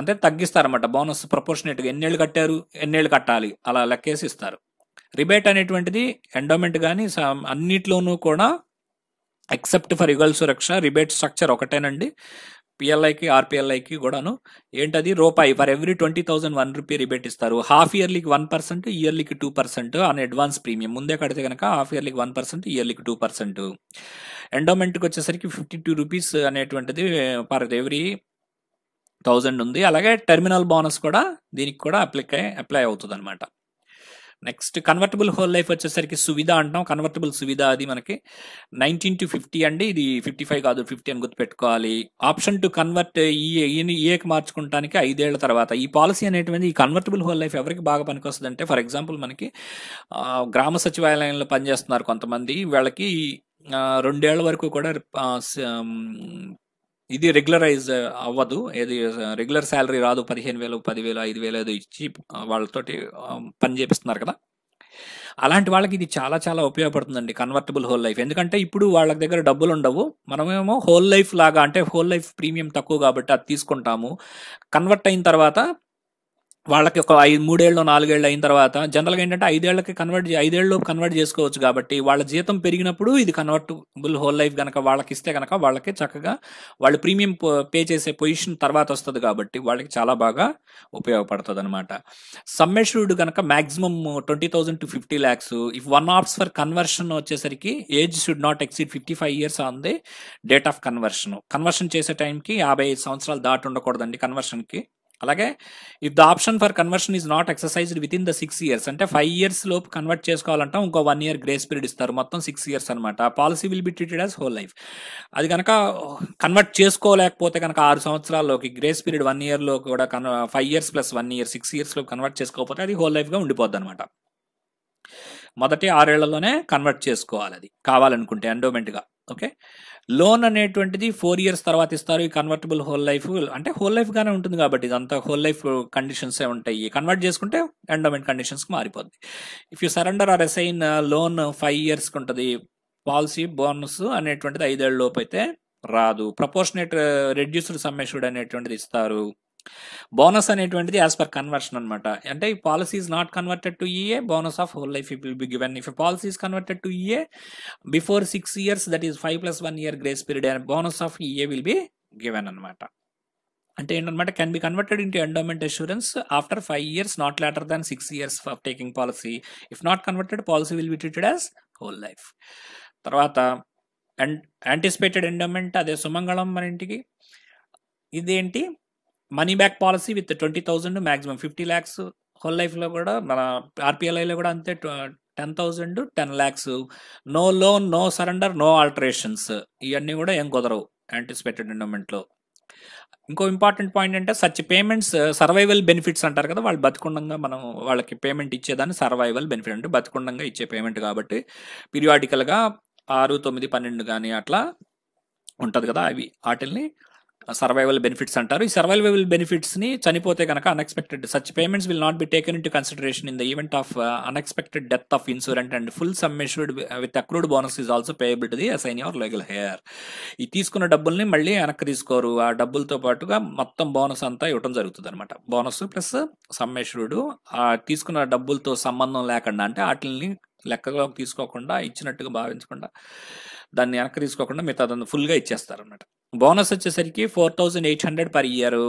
అంటే తగ్గిస్తారన్నమాట బోనస్ ప్రపోర్షనేట్గా ఎన్నేళ్ళు కట్టారు ఎన్నేళ్ళు కట్టాలి అలా లెక్కేసి ఇస్తారు రిబేట్ అనేటువంటిది ఎండోమెంట్ కానీ అన్నిట్లోనూ కూడా except for Yugal Suraksha rebate structure ఒకటేనండి పిఎల్ఐకి ఆర్పిఎల్ఐకి కూడాను ఏంటది రూపాయి for every twenty thousand one rupee rebate ఇస్తారు హాఫ్ ఇయర్లీకి వన్ పర్సెంట్ ఇయర్లీకి టూ పర్సెంట్ అని అడ్వాన్స్ ప్రీమియం ముందే కడితే కనుక హాఫ్ ఇయర్లీకి వన్ పర్సెంట్ ఇయర్లీకి టూ పర్సెంట్ ఎండోమెంట్కి వచ్చేసరికి ఫిఫ్టీ టూ రూపీస్ అనేటువంటిది పర్ ఎవ్రీ థౌజండ్ ఉంది అలాగే టెర్మినల్ బోనస్ కూడా దీనికి కూడా అప్లికై అప్లై అవుతుంది అనమాట నెక్స్ట్ కన్వర్టబుల్ హోల్ లైఫ్ వచ్చేసరికి సువిధ అంటాం కన్వర్టబుల్ సువిధ అది మనకి నైన్టీన్ టు ఫిఫ్టీ అండి ఇది ఫిఫ్టీ ఫైవ్ కాదు ఫిఫ్టీ అని గుర్తుపెట్టుకోవాలి ఆప్షన్ టు కన్వర్ట్ ఈఏకి మార్చుకుంటానికి ఐదేళ్ల తర్వాత ఈ పాలసీ అనేటువంటి ఈ కన్వర్టబుల్ హోల్ లైఫ్ ఎవరికి బాగా పనికొస్తుంది ఫర్ ఎగ్జాంపుల్ మనకి గ్రామ సచివాలయంలో పనిచేస్తున్నారు కొంతమంది వీళ్ళకి రెండేళ్ల వరకు కూడా ఇది రెగ్యులరైజ్ అవ్వదు ఏది రెగ్యులర్ శాలరీ రాదు పదిహేను వేలు పదివేలు ఐదు వేలు ఏదో ఇచ్చి వాళ్ళతోటి పని చేపిస్తున్నారు కదా అలాంటి వాళ్ళకి ఇది చాలా చాలా ఉపయోగపడుతుందండి కన్వర్టబుల్ హోల్ లైఫ్ ఎందుకంటే ఇప్పుడు వాళ్ళ దగ్గర డబ్బులు ఉండవు మనమేమో హోల్ లైఫ్ లాగా అంటే హోల్ లైఫ్ ప్రీమియం తక్కువ కాబట్టి అది తీసుకుంటాము కన్వర్ట్ అయిన తర్వాత వాళ్ళకి ఒక ఐదు మూడేళ్ళు నాలుగేళ్ళు అయిన తర్వాత జనరల్గా ఏంటంటే ఐదేళ్లకి కన్వర్ట్ ఐదేళ్ళు కన్వర్ట్ చేసుకోవచ్చు కాబట్టి వాళ్ళ జీతం పెరిగినప్పుడు ఇది కన్వర్టబుల్ హోల్ లైఫ్ కనుక వాళ్ళకి ఇస్తే కనుక వాళ్ళకి చక్కగా వాళ్ళు ప్రీమియం పే చేసే పొజిషన్ తర్వాత వస్తుంది కాబట్టి వాళ్ళకి చాలా బాగా ఉపయోగపడుతుంది అనమాట సమ్మెష్డ్ కనుక maximum twenty thousand to fifty lakhs if one opts for conversion వచ్చేసరికి age should not exceed fifty five years on the date of conversion conversion చేసే టైంకి యాభై ఐదు సంవత్సరాలు దాటి ఉండకూడదండి కన్వర్షన్కి అలాగే if the option for conversion is not exercised within the six years అంటే ఫైవ్ ఇయర్స్ లోపు కన్వర్ట్ చేసుకోవాలంటే ఇంకో వన్ ఇయర్ గ్రేస్ పీరియడ్ ఇస్తారు మొత్తం సిక్స్ ఇయర్స్ అనమాట policy will be treated as whole life అది కనుక కన్వర్ట్ చేసుకోలేకపోతే కనుక ఆరు సంవత్సరాల్లోకి గ్రేస్ పీరియడ్ వన్ ఇయర్లో కూడా కన్ five years plus one year six years లో కన్వర్ట్ చేసుకోకపోతే అది హోల్ లైఫ్గా ఉండిపోద్ది అనమాట మొదటి ఆరేళ్లలోనే కన్వర్ట్ చేసుకోవాలి అది కావాలనుకుంటే ఎండోమెంట్గా ఓకే లోన్ అనేటువంటిది ఫోర్ ఇయర్స్ తర్వాత ఇస్తారు ఈ కన్వర్టబుల్ హోల్ లైఫ్ అంటే హోల్ లైఫ్ గానే ఉంటుంది కాబట్టి ఇదంతా హోల్ లైఫ్ కండిషన్స్ ఏ ఉంటాయి కన్వర్ట్ చేసుకుంటే ఎండోమెంట్ కండిషన్స్ కి మారిపోద్ది if you surrender or assign loan five years కి ఉంటుంది పాలసీ బోనస్ అనేటువంటిది ఐదేళ్ళ లోపు అయితే రాదు ప్రపోర్షనేట్ రెడ్యూస్డ్ సమ్మెషుడ్ అనేటువంటిది ఇస్తారు బోనస్ అనేటువంటిది యాజ్ పర్ కన్వర్షన్ అనమాట అంటే ఈ policy not converted to EA bonus of whole life it will be given if policies converted to EA before six years that is five plus one year grace period and bonus of EA will be given అనమాట అంటే ఏంటనమాట can be converted to endowment assurance after five years not later than six years of taking policy if not converted policy will be treated as whole life తర్వాత and anticipated endowment అదే సుమంగళం మన ఇంటికి ఇదేంటి money back policy with twenty thousand maximum fifty lakhs whole లైఫ్లో కూడా మన ఆర్పిఎల్ఐలో కూడా అంతే ten thousand ten lakhs no loan no surrender no alterations ఇవన్నీ కూడా ఏం కుదరవు యాంటిసిపేటెడ్ ఎండోమెంట్లో ఇంకో ఇంపార్టెంట్ పాయింట్ అంటే సచ్ పేమెంట్స్ సర్వైవల్ బెనిఫిట్స్ అంటారు కదా వాళ్ళు బతుకుండగా మనం వాళ్ళకి పేమెంట్ ఇచ్చేదాన్ని సర్వైవల్ బెనిఫిట్ అంటే బతుకుండంగా ఇచ్చే పేమెంట్ కాబట్టి పీరియాడికల్గా ఆరు తొమ్మిది పన్నెండు కానీ అట్లా ఉంటుంది కదా అవి వాటిల్ని సర్వైవల్ బెనిఫిట్స్ అంటారు ఈ సర్వైవల్ బెనిఫిట్స్ ని చనిపోతే కనుక unexpected such payments will not be taken into consideration in the event of unexpected death of insurant and full sum assured with accrued bonus is also payable to the assign your legal heir ఈ తీసుకున్న డబ్బుల్ని మళ్ళీ వెనక్కి తీసుకోరు ఆ డబ్బులతో పాటుగా మొత్తం బోనస్ అంతా ఇవ్వడం జరుగుతుంది అనమాట బోనస్ ప్లస్ సమ్మేశ్వరుడు ఆ తీసుకున్న డబ్బులతో సంబంధం లేకుండా అంటే వాటిని లెక్కలోకి తీసుకోకుండా ఇచ్చినట్టుగా భావించకుండా దాన్ని వెనక్కి తీసుకోకుండా మిగతా దాన్ని ఫుల్గా ఇచ్చేస్తారు బోనస్ వచ్చేసరికి four thousand eight hundred per year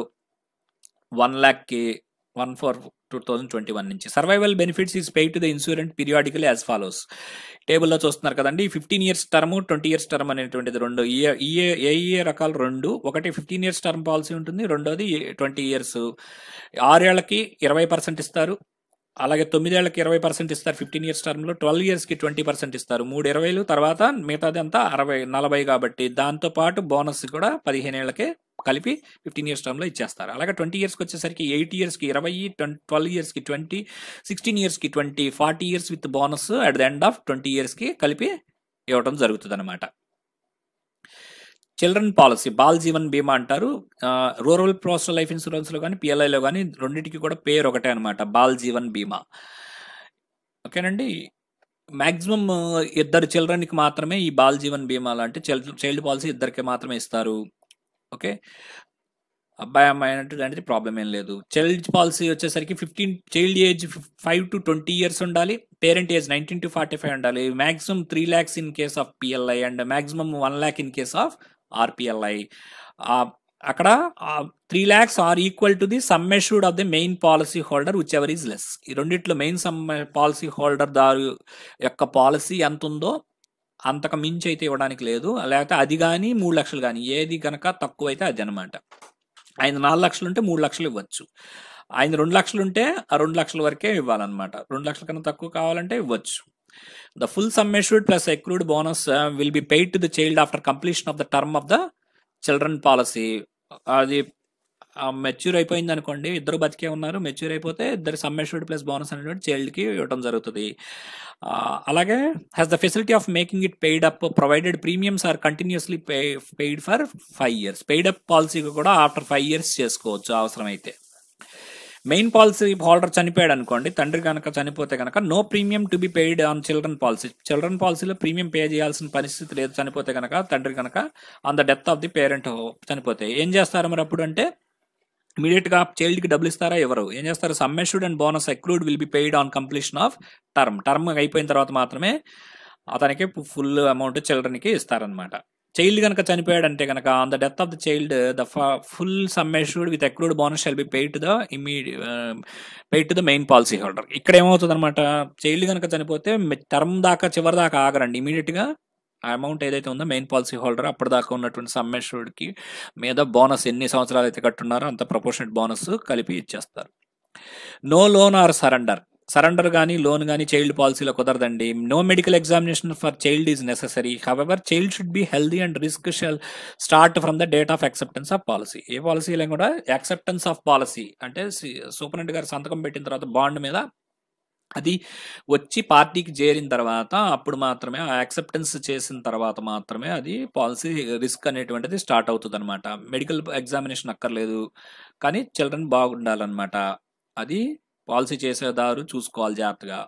one ల్యాక్కి one four two thousand twenty one నుంచి survival benefits is pay to the insurant periodical as follows టేబుల్లో చూస్తున్నారు కదండి fifteen years term twenty years term అనేటువంటిది రెండు ఇయర్ ఏ year రకాలు రెండు ఒకటి ఫిఫ్టీన్ ఇయర్స్ టర్మ్ పాలసీ ఉంటుంది రెండోది ట్వంటీ ఇయర్స్ ఏళ్ళకి ఇరవై పర్సెంట్ ఇస్తారు అలాగే తొమ్మిదేళ్లకి ఇరవై పర్సెంట్ ఇస్తారు ఫిఫ్టీన్ ఇయర్స్ టర్మ్లో ట్వెల్వ్ ఇయర్స్కి ట్వంటీ పర్సెంట్ ఇస్తారు మూడు ఇరవైలు తర్వాత మిగతాది అంతా అరవై నలభై కాబట్టి దాంతో పాటు బోనస్ కూడా పదిహేను ఏళ్లకే కలిపి ఫిఫ్టీన్ ఇయర్స్ టర్మ్లో ఇచ్చేస్తారు అలాగే ట్వంటీ ఇయర్స్కి వచ్చేసరికి ఎయిట్ ఇయర్స్కి ఇరవై ట్వంటీ ట్వెల్వ్ ఇయర్స్కి ట్వంటీ సిక్స్టీన్ ఇయర్స్కి twenty forty years with bonus at the end of twenty ఇయర్స్కి కలిపి ఇవ్వడం జరుగుతుంది అనమాట చిల్డ్రన్ పాలసీ బాల్ జీవన్ బీమా అంటారు రూరల్ ప్రొఫెషనల్ లైఫ్ ఇన్సూరెన్స్లో కానీ పిఎల్ఐలో కానీ రెండింటికి కూడా పేరు ఒకటే అనమాట బాల్ జీవన్ బీమా ఓకేనండి మ్యాక్సిమం ఇద్దరు చిల్డ్రన్కి మాత్రమే ఈ బాల్ జీవన్ బీమా లాంటి చైల్డ్ చైల్డ్ పాలసీ ఇద్దరికి మాత్రమే ఇస్తారు ఓకే అబ్బాయి అమ్మాయి అనేటువంటి ప్రాబ్లం ఏం లేదు చైల్డ్ పాలసీ వచ్చేసరికి fifteen child age five to twenty years ఉండాలి parent age nineteen to forty five ఉండాలి maximum three lakhs in case of PLI and maximum one lakh in case of RPLI అక్కడ three lakhs or equal to the sum assured of the main policy holder whichever is less ఈ రెండిట్లో main some policy holder దారు యొక్క policy ఎంత ఉందో అంతకు మించి అయితే ఇవ్వడానికి లేదు లేకపోతే అది కానీ మూడు లక్షలు కానీ ఏది కనుక తక్కువైతే అది అనమాట ఆయన నాలుగు లక్షలు ఉంటే మూడు లక్షలు ఇవ్వచ్చు ఆయన రెండు లక్షలు ఉంటే ఆ రెండు లక్షల వరకే ఇవ్వాలన్నమాట రెండు లక్షల కన్నా తక్కువ కావాలంటే ఇవ్వచ్చు The full sum assured plus accrued bonus uh, will be paid to the child after completion of the term of the children policy అది మెచ్యూర్ అయిపోయింది అనుకోండి ఇద్దరు బతికే ఉన్నారు మెచ్యూర్ అయిపోతే ఇద్దరు సమ్మెష్యూర్డ్ ప్లస్ బోనస్ అనేటువంటి చైల్డ్కి ఇవ్వడం జరుగుతుంది అలాగే has the facility of making it paid up provided premiums are continuously pay paid for five years paid up policy కూడా ఆఫ్టర్ ఫైవ్ ఇయర్స్ చేసుకోవచ్చు అవసరమైతే మెయిన్ పాలసీ హోల్డర్ చనిపోయాడు అనుకోండి తండ్రి కనుక చనిపోతే కనుక no premium to be paid on children policy children పాలసీలో ప్రీమియం పే చేయాల్సిన పరిస్థితి లేదు చనిపోతే కనుక తండ్రి కనుక on the death of the parent చనిపోతే ఏం చేస్తారు మరి అప్పుడు అంటే ఇమీడియట్ గా చైల్డ్ కి డబ్బులు ఇస్తారా ఎవరు ఏం చేస్తారు sum assured and bonus accrued will be paid on completion of term term అయిపోయిన తర్వాత మాత్రమే అతనికి ఫుల్ అమౌంట్ చిల్డ్రన్కి ఇస్తారనమాట చైల్డ్ కనుక చనిపోయాడంటే కనుక on the death of the child the full sum assured with accrued bonus shall be paid to the immediate paid to the main policy holder ఇక్కడ ఏమవుతుంది అనమాట చైల్డ్ కనుక చనిపోతే టర్మ్ దాకా చివరి దాకా ఆగరండి ఇమీడియట్గా ఆ అమౌంట్ ఏదైతే ఉందో మెయిన్ పాలసీ హోల్డర్ అప్పటిదాకా ఉన్నటువంటి సమ్మేషుడికి మీద బోనస్ ఎన్ని సంవత్సరాలు అయితే కట్టున్నారో అంత ప్రపోర్షనెట్ బోనస్ కలిపి ఇచ్చేస్తారు no loan or surrender surrender కానీ లోన్ కానీ చైల్డ్ పాలసీలో కుదరదండి no medical examination for child is necessary however child should be healthy and risk shall start from the date of acceptance of policy ఏ పాలసీలో కూడా acceptance of policy అంటే superintendent గారు సంతకం పెట్టిన తర్వాత బాండ్ మీద అది వచ్చి పార్టీకి చేరిన తర్వాత అప్పుడు మాత్రమే ఆ యాక్సెప్టెన్స్ చేసిన తర్వాత మాత్రమే అది పాలసీ రిస్క్ అనేటువంటిది స్టార్ట్ అవుతుంది అనమాట మెడికల్ ఎగ్జామినేషన్ అక్కర్లేదు కానీ చిల్డ్రన్ బాగుండాలన్నమాట అది పాలసీ చేసేదారు చూసుకోవాలి జాగ్రత్తగా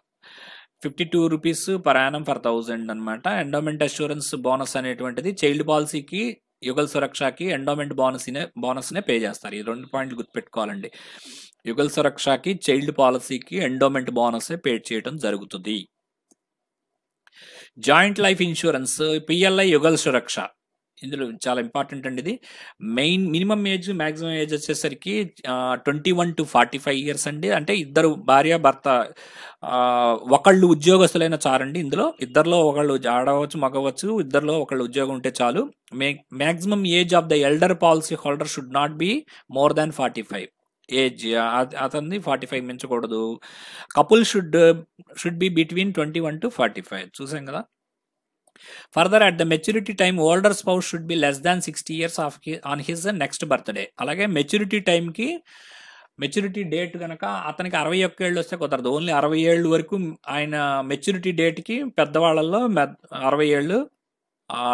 fifty two rupees per annum for thousand అనమాట ఎండోమెంట్ అష్యూరెన్స్ బోనస్ అనేటువంటిది చైల్డ్ పాలసీకి యుగల్ సురక్షకి ఎండోమెంట్ బోనస్నే బోనస్నే పే చేస్తారు ఈ రెండు పాయింట్లు గుర్తుపెట్టుకోవాలండి యుగల్ సురక్షకి చైల్డ్ పాలసీకి ఎండోమెంట్ బోనస్ పే చేయడం జరుగుతుంది joint life insurance PLI Yugal Suraksha ఇందులో చాలా ఇంపార్టెంట్ అండి ఇది main minimum age maximum age వచ్చేసరికి twenty one to forty five years అండి అంటే ఇద్దరు భార్య భర్త ఒకళ్ళు ఉద్యోగస్తులైన చారండి ఇందులో ఇద్దరులో ఒకళ్ళు ఆడవచ్చు మగవచ్చు ఇద్దరిలో ఒకళ్ళు ఉద్యోగం ఉంటే చాలు may maximum age of the elder policy holder should not be more than forty five age అతన్ని ఫార్టీ ఫైవ్ మించకూడదు couple should should be between twenty one to forty five చూసాం కదా further at the maturity time older spouse should be less than sixty years of on his next birthday అలాగే maturity టైంకి maturity date కనుక అతనికి అరవై ఒక్క ఏళ్ళు వస్తే కుదరదు ఓన్లీ అరవై ఏళ్ళు వరకు ఆయన మెచ్యూరిటీ డేట్కి పెద్దవాళ్ళల్లో అరవై ఏళ్ళు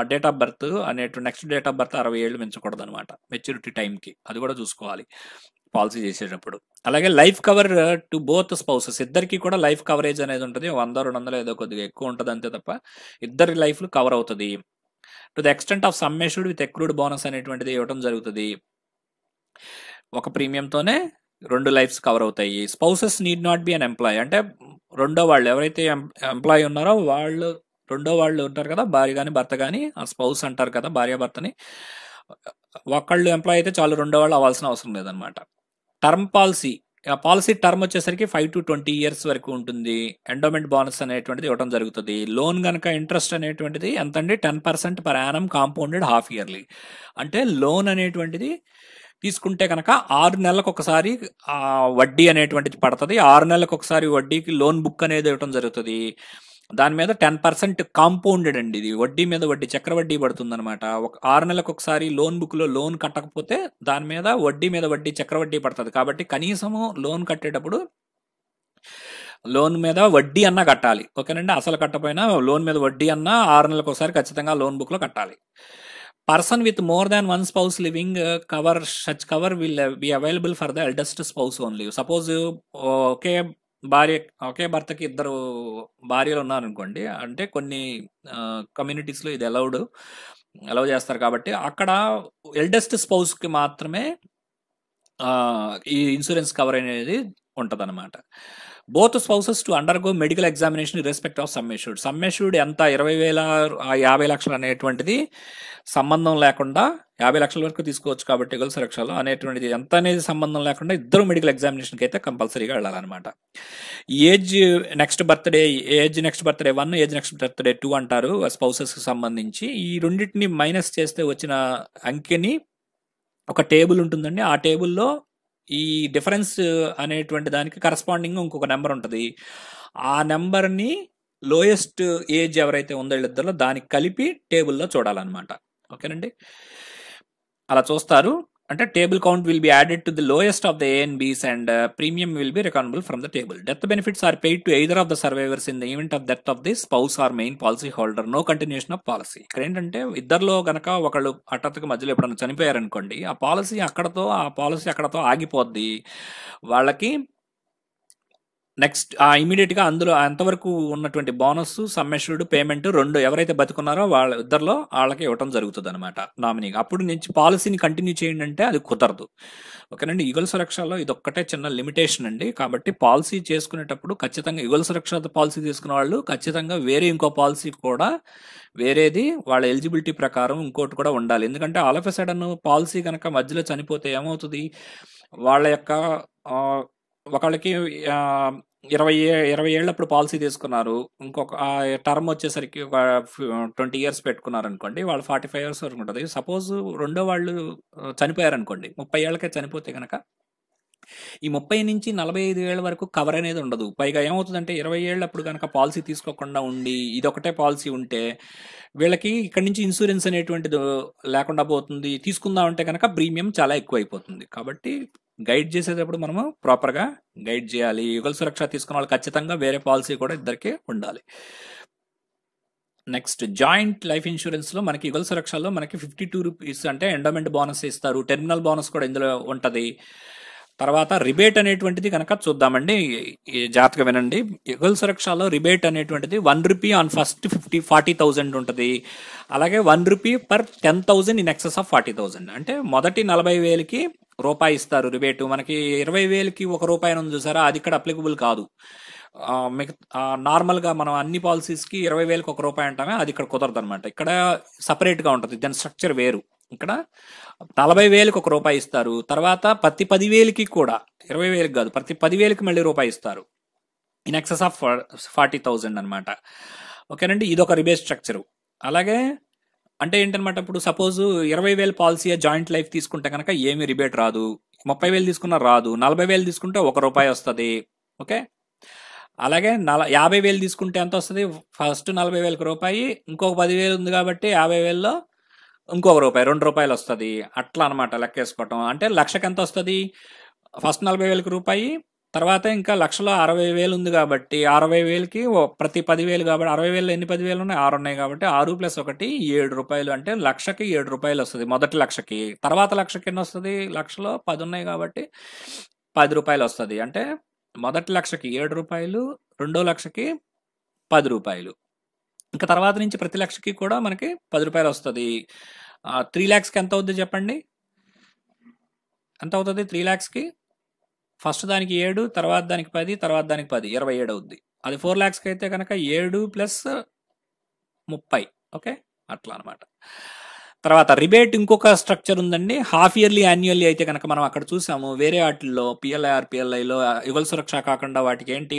డేట్ ఆఫ్ బర్త్ అనే నెక్స్ట్ డేట్ ఆఫ్ బర్త్ అరవై ఏళ్ళు మించకూడదు అనమాట మెచ్యూరిటీ టైంకి అది కూడా చూసుకోవాలి పాలసీ చేసేటప్పుడు అలాగే life cover to both spouses ఇద్దరికి కూడా లైఫ్ కవరేజ్ అనేది ఉంటుంది వంద రెండు వందలు ఏదో కొద్దిగా ఎక్కువ ఉంటుంది అంతే తప్ప ఇద్దరి లైఫ్లు కవర్ అవుతుంది to the extent of sum assured with accrued bonus అనేటువంటిది ఇవ్వడం జరుగుతుంది ఒక ప్రీమియంతోనే రెండు లైఫ్స్ కవర్ అవుతాయి spouses need not be unemployed అంటే రెండో వాళ్ళు ఎవరైతే ఎంప్లాయ్ ఉన్నారో వాళ్ళు రెండో వాళ్ళు ఉంటారు కదా భార్య కానీ భర్త కానీ ఆ స్పౌస్ అంటారు కదా భార్య భర్తని ఒకళ్ళు ఎంప్లాయ్ అయితే చాలు రెండో వాళ్ళు అవ్వాల్సిన అవసరం లేదనమాట టర్మ్ పాలసీ పాలసీ టర్మ్ వచ్చేసరికి ఫైవ్ టు ట్వంటీ ఇయర్స్ వరకు ఉంటుంది ఎండోమెంట్ బోనస్ అనేటువంటిది ఇవ్వడం జరుగుతుంది లోన్ కనుక ఇంట్రెస్ట్ అనేటువంటిది ఎంత అండి ten percent per annum compounded half yearly అంటే లోన్ అనేటువంటిది తీసుకుంటే కనుక ఆరు నెలలకు ఒకసారి వడ్డీ అనేటువంటిది పడుతుంది ఆరు నెలలకు ఒకసారి వడ్డీకి లోన్ బుక్ అనేది ఇవ్వడం జరుగుతుంది దాని మీద టెన్ పర్సెంట్ కాంపౌండెడ్ అండి ఇది వడ్డీ మీద వడ్డీ చక్ర వడ్డీ పడుతుంది అనమాట ఒక ఆరు నెలలకు ఒకసారి లోన్ బుక్లో లోన్ కట్టకపోతే దాని మీద వడ్డీ మీద వడ్డీ చక్ర వడ్డీ పడుతుంది కాబట్టి కనీసము లోన్ కట్టేటప్పుడు లోన్ మీద వడ్డీ అన్నా కట్టాలి ఓకేనండి అసలు కట్టపోయినా లోన్ మీద వడ్డీ అన్నా ఆరు నెలలకు ఒకసారి ఖచ్చితంగా లోన్ బుక్లో కట్టాలి person with more than one spouse living uh, cover such cover will be available for the eldest spouse only suppose ఒకే భార్య ఒకే భర్తకి ఇద్దరు భార్యలు ఉన్నారనుకోండి అంటే కొన్ని కమ్యూనిటీస్లో ఇది అలౌడ్ అలౌ చేస్తారు కాబట్టి అక్కడ ఎల్డెస్ట్ స్పౌస్కి మాత్రమే ఈ ఇన్సూరెన్స్ కవర్ అనేది ఉంటుంది both spouses to undergo medical examination respect of sum assured sum assured ఎంత ఇరవై వేల యాభై లక్షలు అనేటువంటిది సంబంధం లేకుండా యాభై లక్షల వరకు తీసుకోవచ్చు కాబట్టి ఎగుల సురక్షలో అనేటువంటిది ఎంత అనేది సంబంధం లేకుండా ఇద్దరు మెడికల్ ఎగ్జామినేషన్కి అయితే కంపల్సరీగా వెళ్ళాలన్నమాట age next birthday age next birthday one age next birthday two అంటారు స్పౌసెస్కి సంబంధించి ఈ రెండింటిని మైనస్ చేస్తే వచ్చిన అంకెని ఒక టేబుల్ ఉంటుందండి ఆ టేబుల్లో ఈ డిఫరెన్స్ అనేటువంటి దానికి కరస్పాండింగ్ ఇంకొక నెంబర్ ఉంటుంది ఆ నెంబర్ని లోయెస్ట్ ఏజ్ ఎవరైతే ఉందో వీళ్ళిద్దరిలో దానికి కలిపి టేబుల్లో చూడాలన్నమాట ఓకేనండి అలా చూస్తారు అంటే table count will be added to the lowest of the ANBs and uh, premium will be reckonable from the table death benefits are paid to either of the survivors in the event of death of the spouse or main policy holder no continuation of policy ఇక్కడ ఏంటంటే ఇద్దరులో గనక ఒకళ్ళు హఠాత్తుకు మధ్యలో ఎప్పుడైనా చనిపోయారనుకోండి ఆ policy అక్కడతో ఆ policy అక్కడతో ఆగిపోద్ది వాళ్ళకి నెక్స్ట్ ఆ ఇమీడియట్గా అందులో అంతవరకు ఉన్నటువంటి బోనస్ సమ్మేశ్వరుడు పేమెంట్ రెండు ఎవరైతే బతుకున్నారో వాళ్ళ ఇద్దరులో వాళ్ళకి ఇవ్వటం జరుగుతుంది అనమాట నామినీగా అప్పుడు నుంచి పాలసీని కంటిన్యూ చేయండి అంటే అది కుదరదు ఓకేనండి యుగల సురక్షలో ఒక్కటే చిన్న లిమిటేషన్ అండి కాబట్టి పాలసీ చేసుకునేటప్పుడు ఖచ్చితంగా యుగల సురక్ష పాలసీ తీసుకున్న వాళ్ళు ఖచ్చితంగా వేరే ఇంకో పాలసీ కూడా వేరేది వాళ్ళ ఎలిజిబిలిటీ ప్రకారం ఇంకోటి కూడా ఉండాలి ఎందుకంటే all of a sudden policy కనుక మధ్యలో చనిపోతే ఏమవుతుంది వాళ్ళ యొక్క ఒకళ్ళకి ఇరవై ఏ ఇరవై ఏళ్ళప్పుడు పాలసీ తీసుకున్నారు ఇంకొక ఆ టర్మ్ వచ్చేసరికి ఒక ట్వంటీ ఇయర్స్ పెట్టుకున్నారు అనుకోండి వాళ్ళు ఫార్టీ ఫైవ్ ఇయర్స్ వరకు ఉంటుంది సపోజ్ రెండో వాళ్ళు చనిపోయారు అనుకోండి ముప్పై ఏళ్ళకే చనిపోతే కనుక ఈ ముప్పై నుంచి నలభై ఐదు ఏళ్ళ వరకు కవర్ అనేది ఉండదు పైగా ఏమవుతుందంటే ఇరవై ఏళ్ళప్పుడు కనుక పాలసీ తీసుకోకుండా ఉండి ఇదొకటే పాలసీ ఉంటే వీళ్ళకి ఇక్కడి నుంచి ఇన్సూరెన్స్ అనేటువంటిది లేకుండా పోతుంది తీసుకుందామంటే కనుక ప్రీమియం చాలా ఎక్కువ అయిపోతుంది కాబట్టి గైడ్ చేసేటప్పుడు మనము ప్రాపర్గా గైడ్ చేయాలి యుగల సురక్ష తీసుకున్న వాళ్ళు ఖచ్చితంగా వేరే పాలసీ కూడా ఇద్దరికి ఉండాలి నెక్స్ట్ జాయింట్ లైఫ్ ఇన్సూరెన్స్లో మనకి యుగల్ సురక్షలో మనకి ఫిఫ్టీ టూ రూపీస్ అంటే ఎండోమెంట్ బోనస్ ఇస్తారు టెర్మినల్ బోనస్ కూడా ఇందులో ఉంటుంది తర్వాత రిబేట్ అనేటువంటిది కనుక చూద్దామండి జాగ్రత్తగా వినండి యుగల్ సురక్షలో రిబేట్ అనేటువంటిది one rupee on first fifty forty thousand ఉంటుంది అలాగే one rupee per ten thousand in excess of forty thousand అంటే మొదటి నలభై వేలకి రూపాయి ఇస్తారు రిబేటు మనకి ఇరవై వేలకి ఒక రూపాయి ఉంది చూసారా అది ఇక్కడ అప్లికబుల్ కాదు మిగతా నార్మల్గా మనం అన్ని పాలసీస్కి ఇరవై వేలకు ఒక రూపాయి అంటామే అది ఇక్కడ కుదరదు అనమాట ఇక్కడ సపరేట్గా ఉంటుంది దాని స్ట్రక్చర్ వేరు ఇక్కడ నలభై వేలకు ఒక రూపాయి ఇస్తారు తర్వాత ప్రతి పదివేలకి కూడా ఇరవై వేలకు కాదు ప్రతి పదివేలకి మళ్ళీ రూపాయి ఇస్తారు in excess of forty thousand అనమాట ఓకేనండి ఇది ఒక రిబేట్ స్ట్రక్చరు అలాగే అంటే ఏంటనమాట ఇప్పుడు సపోజ్ ఇరవై వేల పాలసీ జాయింట్ లైఫ్ తీసుకుంటే కనుక ఏమీ రిబేట్ రాదు ముప్పై వేలు తీసుకున్నా రాదు నలభై వేలు తీసుకుంటే ఒక రూపాయి వస్తుంది ఓకే అలాగే నల యాభై వేలు తీసుకుంటే ఎంత వస్తుంది ఫస్ట్ నలభై వేలకు రూపాయి ఇంకొక పదివేలు ఉంది కాబట్టి యాభై వేల్లో ఇంకొక రూపాయి రెండు రూపాయలు వస్తుంది అట్లా అనమాట లెక్కేసుకోవటం అంటే లక్షకి ఎంత వస్తుంది ఫస్ట్ నలభై వేలకు రూపాయి తర్వాత ఇంకా లక్షలో అరవై వేలు ఉంది కాబట్టి అరవై వేలకి ప్రతి పదివేలు కాబట్టి అరవై వేలు ఎన్ని పదివేలు ఉన్నాయి ఆరు ఉన్నాయి కాబట్టి ఆరు ప్లస్ ఒకటి ఏడు రూపాయలు అంటే లక్షకి ఏడు రూపాయలు వస్తుంది మొదటి లక్షకి తర్వాత లక్షకి ఎన్ని వస్తుంది లక్షలో పది ఉన్నాయి కాబట్టి పది రూపాయలు వస్తుంది అంటే మొదటి లక్షకి ఏడు రూపాయలు రెండో లక్షకి పది రూపాయలు ఇంకా తర్వాత నుంచి ప్రతి లక్షకి కూడా మనకి పది రూపాయలు వస్తుంది త్రీ ల్యాక్స్కి ఎంత అవుద్ది చెప్పండి ఎంత అవుతుంది త్రీ ల్యాక్స్కి ఫస్ట్ దానికి ఏడు తర్వాత దానికి పది తర్వాత దానికి పది ఇరవై ఏడు అవుద్ది అది ఫోర్ ల్యాక్స్కి అయితే కనుక ఏడు ప్లస్ ముప్పై ఓకే అట్లా అనమాట తర్వాత రిబేట్ ఇంకొక స్ట్రక్చర్ ఉందండి హాఫ్ ఇయర్లీ యాన్యువల్లీ అయితే కనుక మనం అక్కడ చూసాము వేరే వాటిల్లో పిఎల్ఐఆర్ పిఎల్ఐలో యుగల సురక్ష కాకుండా వాటికి ఏంటి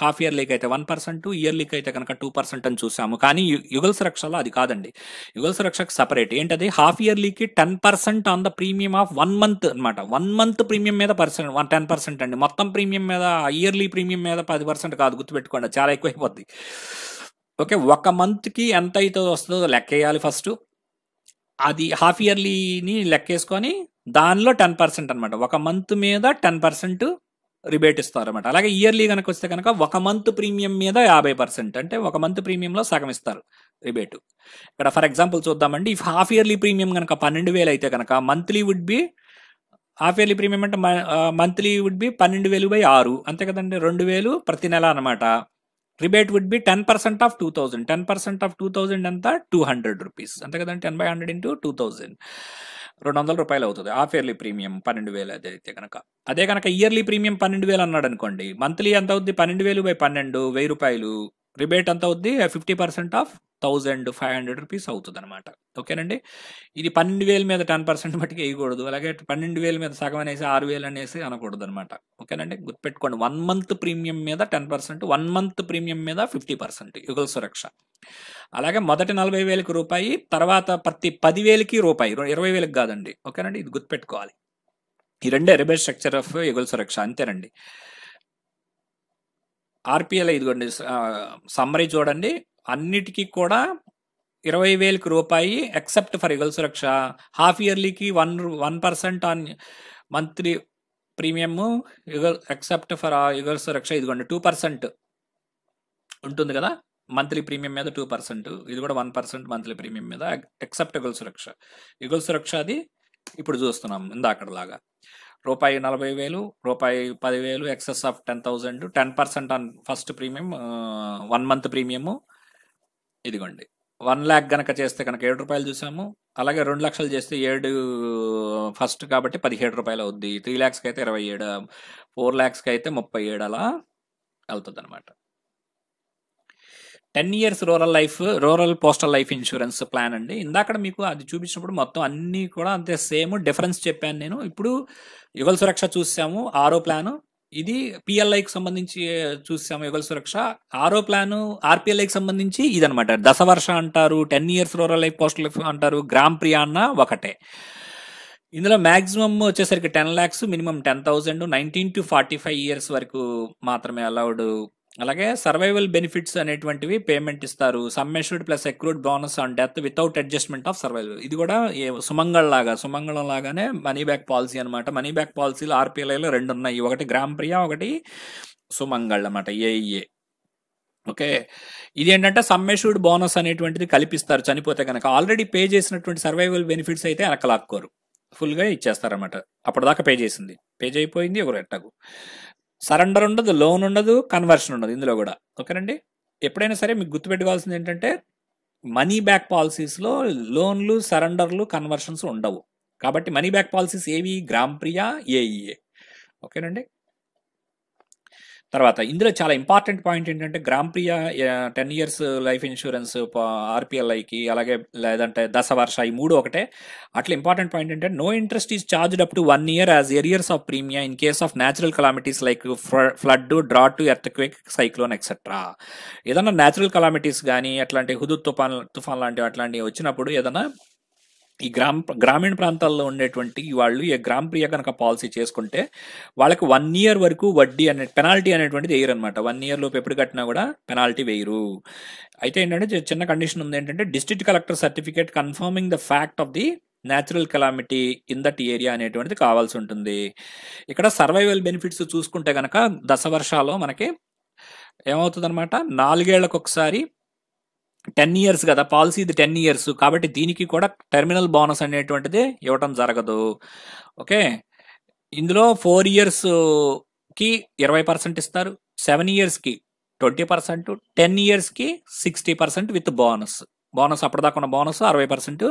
హాఫ్ ఇయర్లీకి అయితే వన్ పర్సెంట్ ఇయర్లీకి అయితే కనుక టూ పర్సెంట్ అని చూసాము కానీ యుగల సురక్షలో అది కాదండి యుగల సురక్షకు సపరేట్ ఏంటది హాఫ్ ఇయర్లీకి ten percent on the premium of one month అనమాట వన్ మంత్ ప్రీమియం మీద పర్సెంట్ వన్ టెన్ పర్సెంట్ అండి మొత్తం ప్రీమియం మీద ఇయర్లీ ప్రీమియం మీద పది పర్సెంట్ కాదు గుర్తుపెట్టుకోండి చాలా ఎక్కువైపోద్ది ఓకే ఒక మంత్కి ఎంత అయితే వస్తుందో లెక్క వేయాలి ఫస్ట్ అది హాఫ్ ఇయర్లీని లెక్కేసుకొని దానిలో టెన్ పర్సెంట్ అనమాట ఒక మంత్ మీద టెన్ పర్సెంట్ రిబేట్ ఇస్తారు అనమాట అలాగే ఇయర్లీ కనుక వస్తే కనుక ఒక మంత్ ప్రీమియం మీద యాభై పర్సెంట్ అంటే ఒక మంత్ ప్రీమియంలో సగం ఇస్తారు రిబేటు ఇక్కడ ఫర్ ఎగ్జాంపుల్ చూద్దామండి ఇఫ్ హాఫ్ ఇయర్లీ ప్రీమియం కనుక పన్నెండు వేలు అయితే కనుక monthly would be half yearly premium అంటే మంత్లీ వుడ్ బి పన్నెండు వేలు బై ఆరు అంతే కదండి రెండు వేలు ప్రతి నెల అనమాట rebate would be ten percent of two thousand ten percent of two thousand అంతా టూ హండ్రెడ్ రూపీస్ అంతే కదండి ten by hundred into two thousand రెండు వందల రూపాయలు అవుతుంది హాఫ్ ఇయర్లీ ప్రీమియం పన్నెండు వేలు అదే అయితే కనుక అదే కనుక ఇయర్లీ ప్రీమియం పన్నెండు వేలు అన్నాడు అనుకోండి మంత్లీ ఎంత అవుద్ది పన్నెండు వేలు బై పన్నెండు వెయ్యి రూపాయలు రిబేట్ ఎంత అవుద్ది fifty percent of thousand five hundred rupees అవుతుంది అనమాట ఓకేనండి ఇది పన్నెండు వేల మీద టెన్ పర్సెంట్ మటుకు వేయకూడదు అలాగే పన్నెండు వేల మీద సగం అనేసి ఆరు వేలు అనేసి అనకూడదు అనమాట ఓకేనండి గుర్తుపెట్టుకోండి వన్ మంత్ ప్రీమియం మీద ten percent one month premium మీద ఫిఫ్టీ పర్సెంట్ యుగల సురక్ష అలాగే మొదటి నలభై వేలకి రూపాయి తర్వాత ప్రతి పదివేలకి రూపాయి ఇరవై వేలకు కాదండి ఓకేనండి ఇది గుర్తుపెట్టుకోవాలి ఈ రెండే రిబే స్ట్రక్చర్ ఆఫ్ యుగల సురక్ష అంతేనండి ఆర్పిఎల్ ఇదిగోండి సమ్మరీ చూడండి అన్నిటికీ కూడా ఇరవై వేలకు రూపాయి except for Yugal Suraksha half ఇయర్లీకి one one percent on monthly premium Yugal except for Yugal Suraksha ఇదిగోండి టూ పర్సెంట్ ఉంటుంది కదా మంత్లీ ప్రీమియం మీద టూ పర్సెంట్ ఇది కూడా వన్ పర్సెంట్ మంత్లీ ప్రీమియం మీద ఎక్సెప్ట్ యుగల్ సురక్ష యుగల్ సురక్ష అది ఇప్పుడు చూస్తున్నాం లాగా రూపాయి నలభై వేలు రూపాయి పదివేలు excess of ten thousand ten percent on first premium one month premium ఇదిగోండి వన్ ల్యాక్ గనక చేస్తే కనుక ఏడు రూపాయలు చూసాము అలాగే రెండు లక్షలు చేస్తే ఏడు ఫస్ట్ కాబట్టి పదిహేడు రూపాయలు అవుద్ది త్రీ ల్యాక్స్కి అయితే ఇరవై ఏడు ఫోర్ ల్యాక్స్కి అయితే ముప్పై ఏడు అలా వెళ్తుంది అనమాట ten years rural life rural postal life insurance plan అండి ఇందాక మీకు అది చూపించినప్పుడు మొత్తం అన్నీ కూడా అంతే సేమ్ డిఫరెన్స్ చెప్పాను నేను ఇప్పుడు యుగల సురక్ష చూసాము ఆరో ప్లాను ఇది పిఎల్ఐకి సంబంధించి చూసాము యుగల సురక్ష ఆరో ప్లాను ఆర్పిఎల్ఐకి సంబంధించి ఇదనమాట దశవర్ష అంటారు ten years rural life postal life అంటారు గ్రామ్ ప్రియా అన్న ఒకటే ఇందులో మ్యాక్సిమం వచ్చేసరికి ten lakhs minimum ten thousand nineteen to forty five years వరకు మాత్రమే అలౌడ్ అలాగే సర్వైవల్ బెనిఫిట్స్ అనేటువంటివి పేమెంట్ ఇస్తారు sum assured plus accrued bonus on death without adjustment of survival ఇది కూడా సుమంగళ లాగా సుమంగళం లాగానే మనీ బ్యాక్ పాలసీ అనమాట మనీ బ్యాక్ పాలసీలు ఆర్పిఎల్ఐలో రెండు ఉన్నాయి ఒకటి గ్రామప్రియ ప్రియా ఒకటి సుమంగళ్ అనమాట ఏఈఏ e ఓకే ఇది ఏంటంటే సమ్మెషూడ్ బోనస్ అనేటువంటిది కల్పిస్తారు చనిపోతే కనుక ఆల్రెడీ పే చేసినటువంటి సర్వైవల్ బెనిఫిట్స్ అయితే వెనకలాక్కోరు ఫుల్గా ఇచ్చేస్తారనమాట అప్పటిదాకా పే చేసింది పే చేయిపోయింది ఒకరు ఎట్టకు సరెండర్ ఉండదు లోన్ ఉండదు కన్వర్షన్ ఉండదు ఇందులో కూడా ఓకేనండి ఎప్పుడైనా సరే మీకు గుర్తుపెట్టుకోవాల్సింది ఏంటంటే మనీ బ్యాక్ పాలసీస్లో లోన్లు సరెండర్లు కన్వర్షన్స్ ఉండవు కాబట్టి మనీ బ్యాక్ పాలసీస్ ఏవి గ్రామ్ ప్రియా ఏఈఏ ఓకేనండి తర్వాత ఇందులో చాలా ఇంపార్టెంట్ పాయింట్ ఏంటంటే Gram Priya ten years life insurance ఆర్పిఎల్ఐకి అలాగే లేదంటే దశ వర్ష ఈ మూడు ఒకటే అట్లా ఇంపార్టెంట్ పాయింట్ ఏంటంటే no interest is charged up to one year as arrears of premia in case of natural calamities like flood drought earthquake cyclone etcetera ఏదైనా న్యాచురల్ కలామిటీస్ కానీ అట్లాంటి హుదు తుఫాన్ తుఫాన్ లాంటివి అట్లాంటివి వచ్చినప్పుడు ఏదైనా ఈ గ్రామ గ్రామీణ ప్రాంతాల్లో ఉండేటువంటి వాళ్ళు ఈ గ్రామ ప్రియ కనుక పాలసీ చేసుకుంటే వాళ్ళకి వన్ ఇయర్ వరకు వడ్డీ అనే పెనాల్టీ అనేటువంటిది వేయరు అనమాట వన్ ఇయర్ లోపు ఎప్పుడు కట్టినా కూడా పెనాల్టీ వేయరు అయితే ఏంటంటే చిన్న కండిషన్ ఉంది ఏంటంటే district collector certificate confirming the fact of the natural calamity in that area అనేటువంటిది కావాల్సి ఉంటుంది ఇక్కడ సర్వైవల్ బెనిఫిట్స్ చూసుకుంటే కనుక దశ వర్షాలు మనకి అనమాట నాలుగేళ్లకు ఒకసారి టెన్ ఇయర్స్ కదా పాలసీ ఇది టెన్ ఇయర్స్ కాబట్టి దీనికి కూడా టెర్మినల్ బోనస్ అనేటువంటిది ఇవ్వటం జరగదు ఓకే ఇందులో ఫోర్ ఇయర్స్కి ఇరవై పర్సెంట్ ఇస్తారు సెవెన్ ఇయర్స్కి ట్వంటీ పర్సెంట్ టెన్ ఇయర్స్కి sixty percent with bonus bonus అప్పటిదాకా ఉన్న బోనస్ అరవై పర్సెంట్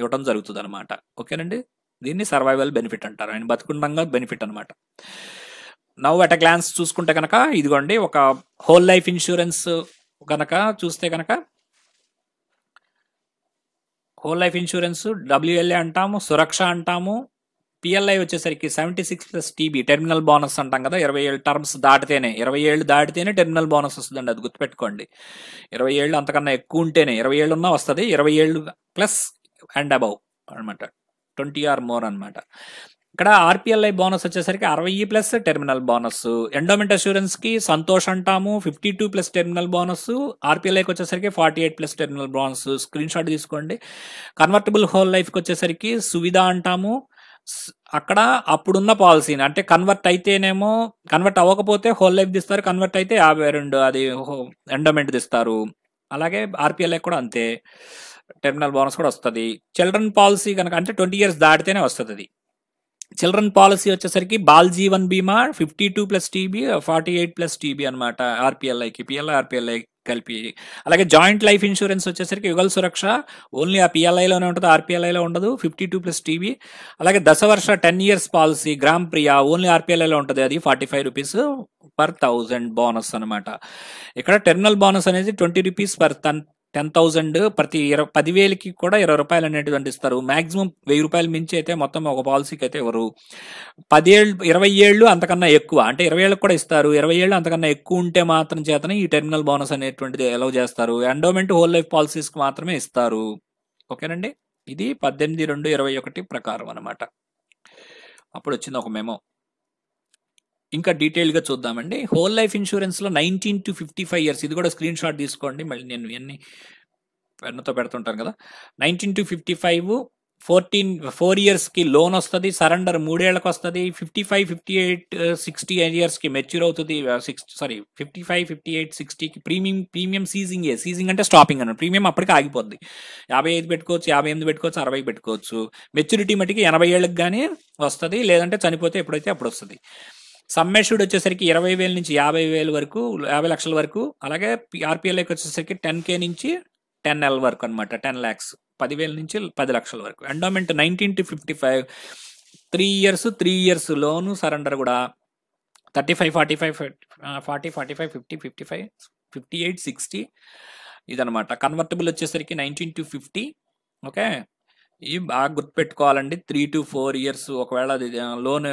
ఇవ్వటం జరుగుతుంది అనమాట ఓకేనండి దీన్ని సర్వైవల్ బెనిఫిట్ అంటారు ఆయన బతుకుండంగా బెనిఫిట్ అనమాట నవ్వు అట్ గ్లాన్స్ చూసుకుంటే కనుక ఇదిగోండి ఒక హోల్ లైఫ్ ఇన్సూరెన్స్ కనుక చూస్తే కనుక హోల్ లైఫ్ ఇన్సూరెన్స్ డబ్ల్యూఎల్ఏ అంటాము సురక్ష అంటాము పిఎల్ఐ వచ్చేసరికి seventy six plus TB terminal bonus అంటాం కదా ఇరవై ఏళ్ళు టర్మ్స్ దాటితేనే ఇరవై ఏళ్ళు దాటితేనే టెర్మినల్ బోనస్ వస్తుందండి అది గుర్తుపెట్టుకోండి ఇరవై ఏళ్ళు అంతకన్నా ఎక్కువ ఉంటేనే ఇరవై ఏళ్ళు ఉన్నా వస్తుంది ఇరవై ఏళ్ళు ప్లస్ అండ్ అబౌవ్ అనమాట ట్వంటీ ఆర్ మోర్ అనమాట ఇక్కడ ఆర్పిఎల్ఐ బోనస్ వచ్చేసరికి అరవై plus terminal bonus endowment assurance కి సంతోష్ అంటాము fifty two plus terminal bonus ఆర్పిఎల్ఐకి వచ్చేసరికి forty eight plus terminal bonus screen shot తీసుకోండి కన్వర్టబుల్ హోల్ లైఫ్కి వచ్చేసరికి సువిధ అంటాము అక్కడ అప్పుడున్న పాలసీని అంటే కన్వర్ట్ అయితేనేమో కన్వర్ట్ అవ్వకపోతే హోల్ లైఫ్ తీస్తారు కన్వర్ట్ అయితే యాభై రెండు అది ఎండోమెంట్ తీస్తారు అలాగే ఆర్పిఎల్ఐ కూడా అంతే టెర్మినల్ బోనస్ కూడా వస్తుంది చిల్డ్రన్ పాలసీ కనుక అంటే ట్వంటీ ఇయర్స్ దాటితేనే వస్తుంది అది చిల్డ్రన్ పాలసీ వచ్చేసరికి Bal Jeevan Bima fifty two plus TB forty eight plus TB అనమాట ఆర్పిఎల్ఐకి పిఎల్ ఆర్పిఎల్ఐ కలిపి అలాగే జాయింట్ లైఫ్ ఇన్సూరెన్స్ వచ్చేసరికి యుగల్ సురక్ష ఓన్లీ ఆ పిఎల్ఐలోనే ఉంటుంది ఆర్పిఎల్ఐలో ఉండదు ఫిఫ్టీ టూ ప్లస్ టీవీ అలాగే Dashvarsha ten years policy Gram Priya only ఆర్పిఎల్ఐలో ఉంటుంది అది forty five rupees per thousand bonus అనమాట ఇక్కడ టెర్మినల్ బోనస్ అనేది twenty rupees per ten thousand ప్రతి ఇరవై పదివేలకి కూడా ఇరవై రూపాయలు అనేటువంటి ఇస్తారు మాక్సిమం వెయ్యి రూపాయలు మించి అయితే మొత్తం ఒక పాలసీకి అయితే ఇవ్వరు పదేళ్ళు ఇరవై ఏళ్ళు అంతకన్నా ఎక్కువ అంటే ఇరవై ఏళ్ళకి కూడా ఇస్తారు ఇరవై ఏళ్ళు అంతకన్నా ఎక్కువ ఉంటే మాత్రం చేతనే ఈ టెర్మినల్ బోనస్ అనేటువంటిది అలౌ చేస్తారు ఎండోమెంట్ హోల్ లైఫ్ పాలసీస్కి మాత్రమే ఇస్తారు ఓకేనండి ఇది పద్దెనిమిది రెండు ఇరవై ఒకటి ప్రకారం అనమాట అప్పుడు వచ్చింది ఒక మెమో ఇంకా గా చూద్దామండి హోల్ లైఫ్ ఇన్సూరెన్స్లో nineteen to fifty five years ఇది కూడా స్క్రీన్ షాట్ తీసుకోండి మళ్ళీ నేను ఇవన్నీ పెన్నుతో పెడుతుంటాను కదా nineteen to fifty five fourteen four ఇయర్స్కి లోన్ వస్తుంది సరెండర్ మూడేళ్లకు వస్తుంది fifty five fifty eight sixty ఇయర్స్కి మెచ్యూర్ అవుతుంది six sorry fifty five fifty eight సిక్స్టీకి premium premium ceasing a ceasing అంటే స్టాపింగ్ అన్న ప్రీమియం అప్పటికి ఆగిపోద్ది యాభై ఐదు పెట్టుకోవచ్చు యాభై ఎనిమిది పెట్టుకోవచ్చు అరవై పెట్టుకోవచ్చు మెచ్యూరిటీ మటుకి ఎనభై ఏళ్ళకి కానీ వస్తుంది లేదంటే చనిపోతే ఎప్పుడైతే అప్పుడు వస్తుంది సమ్మేషుడ్ వచ్చేసరికి ఇరవై వేల నుంచి యాభై వేల వరకు యాభై లక్షల వరకు అలాగే ఆర్పిఎల్ఐకి వచ్చేసరికి టెన్ కే నుంచి టెన్ ఎల్ వరకు అనమాట టెన్ ల్యాక్స్ పదివేల నుంచి పది లక్షల వరకు endowment nineteen to fifty five three years three years loan surrender కూడా thirty five forty five forty forty five fifty fifty five fifty eight sixty ఇదనమాట కన్వర్టబుల్ వచ్చేసరికి నైన్టీన్ టు ఫిఫ్టీ ఓకే ఇవి బాగా గుర్తుపెట్టుకోవాలండి త్రీ టు ఫోర్ ఇయర్స్ ఒకవేళ అది loan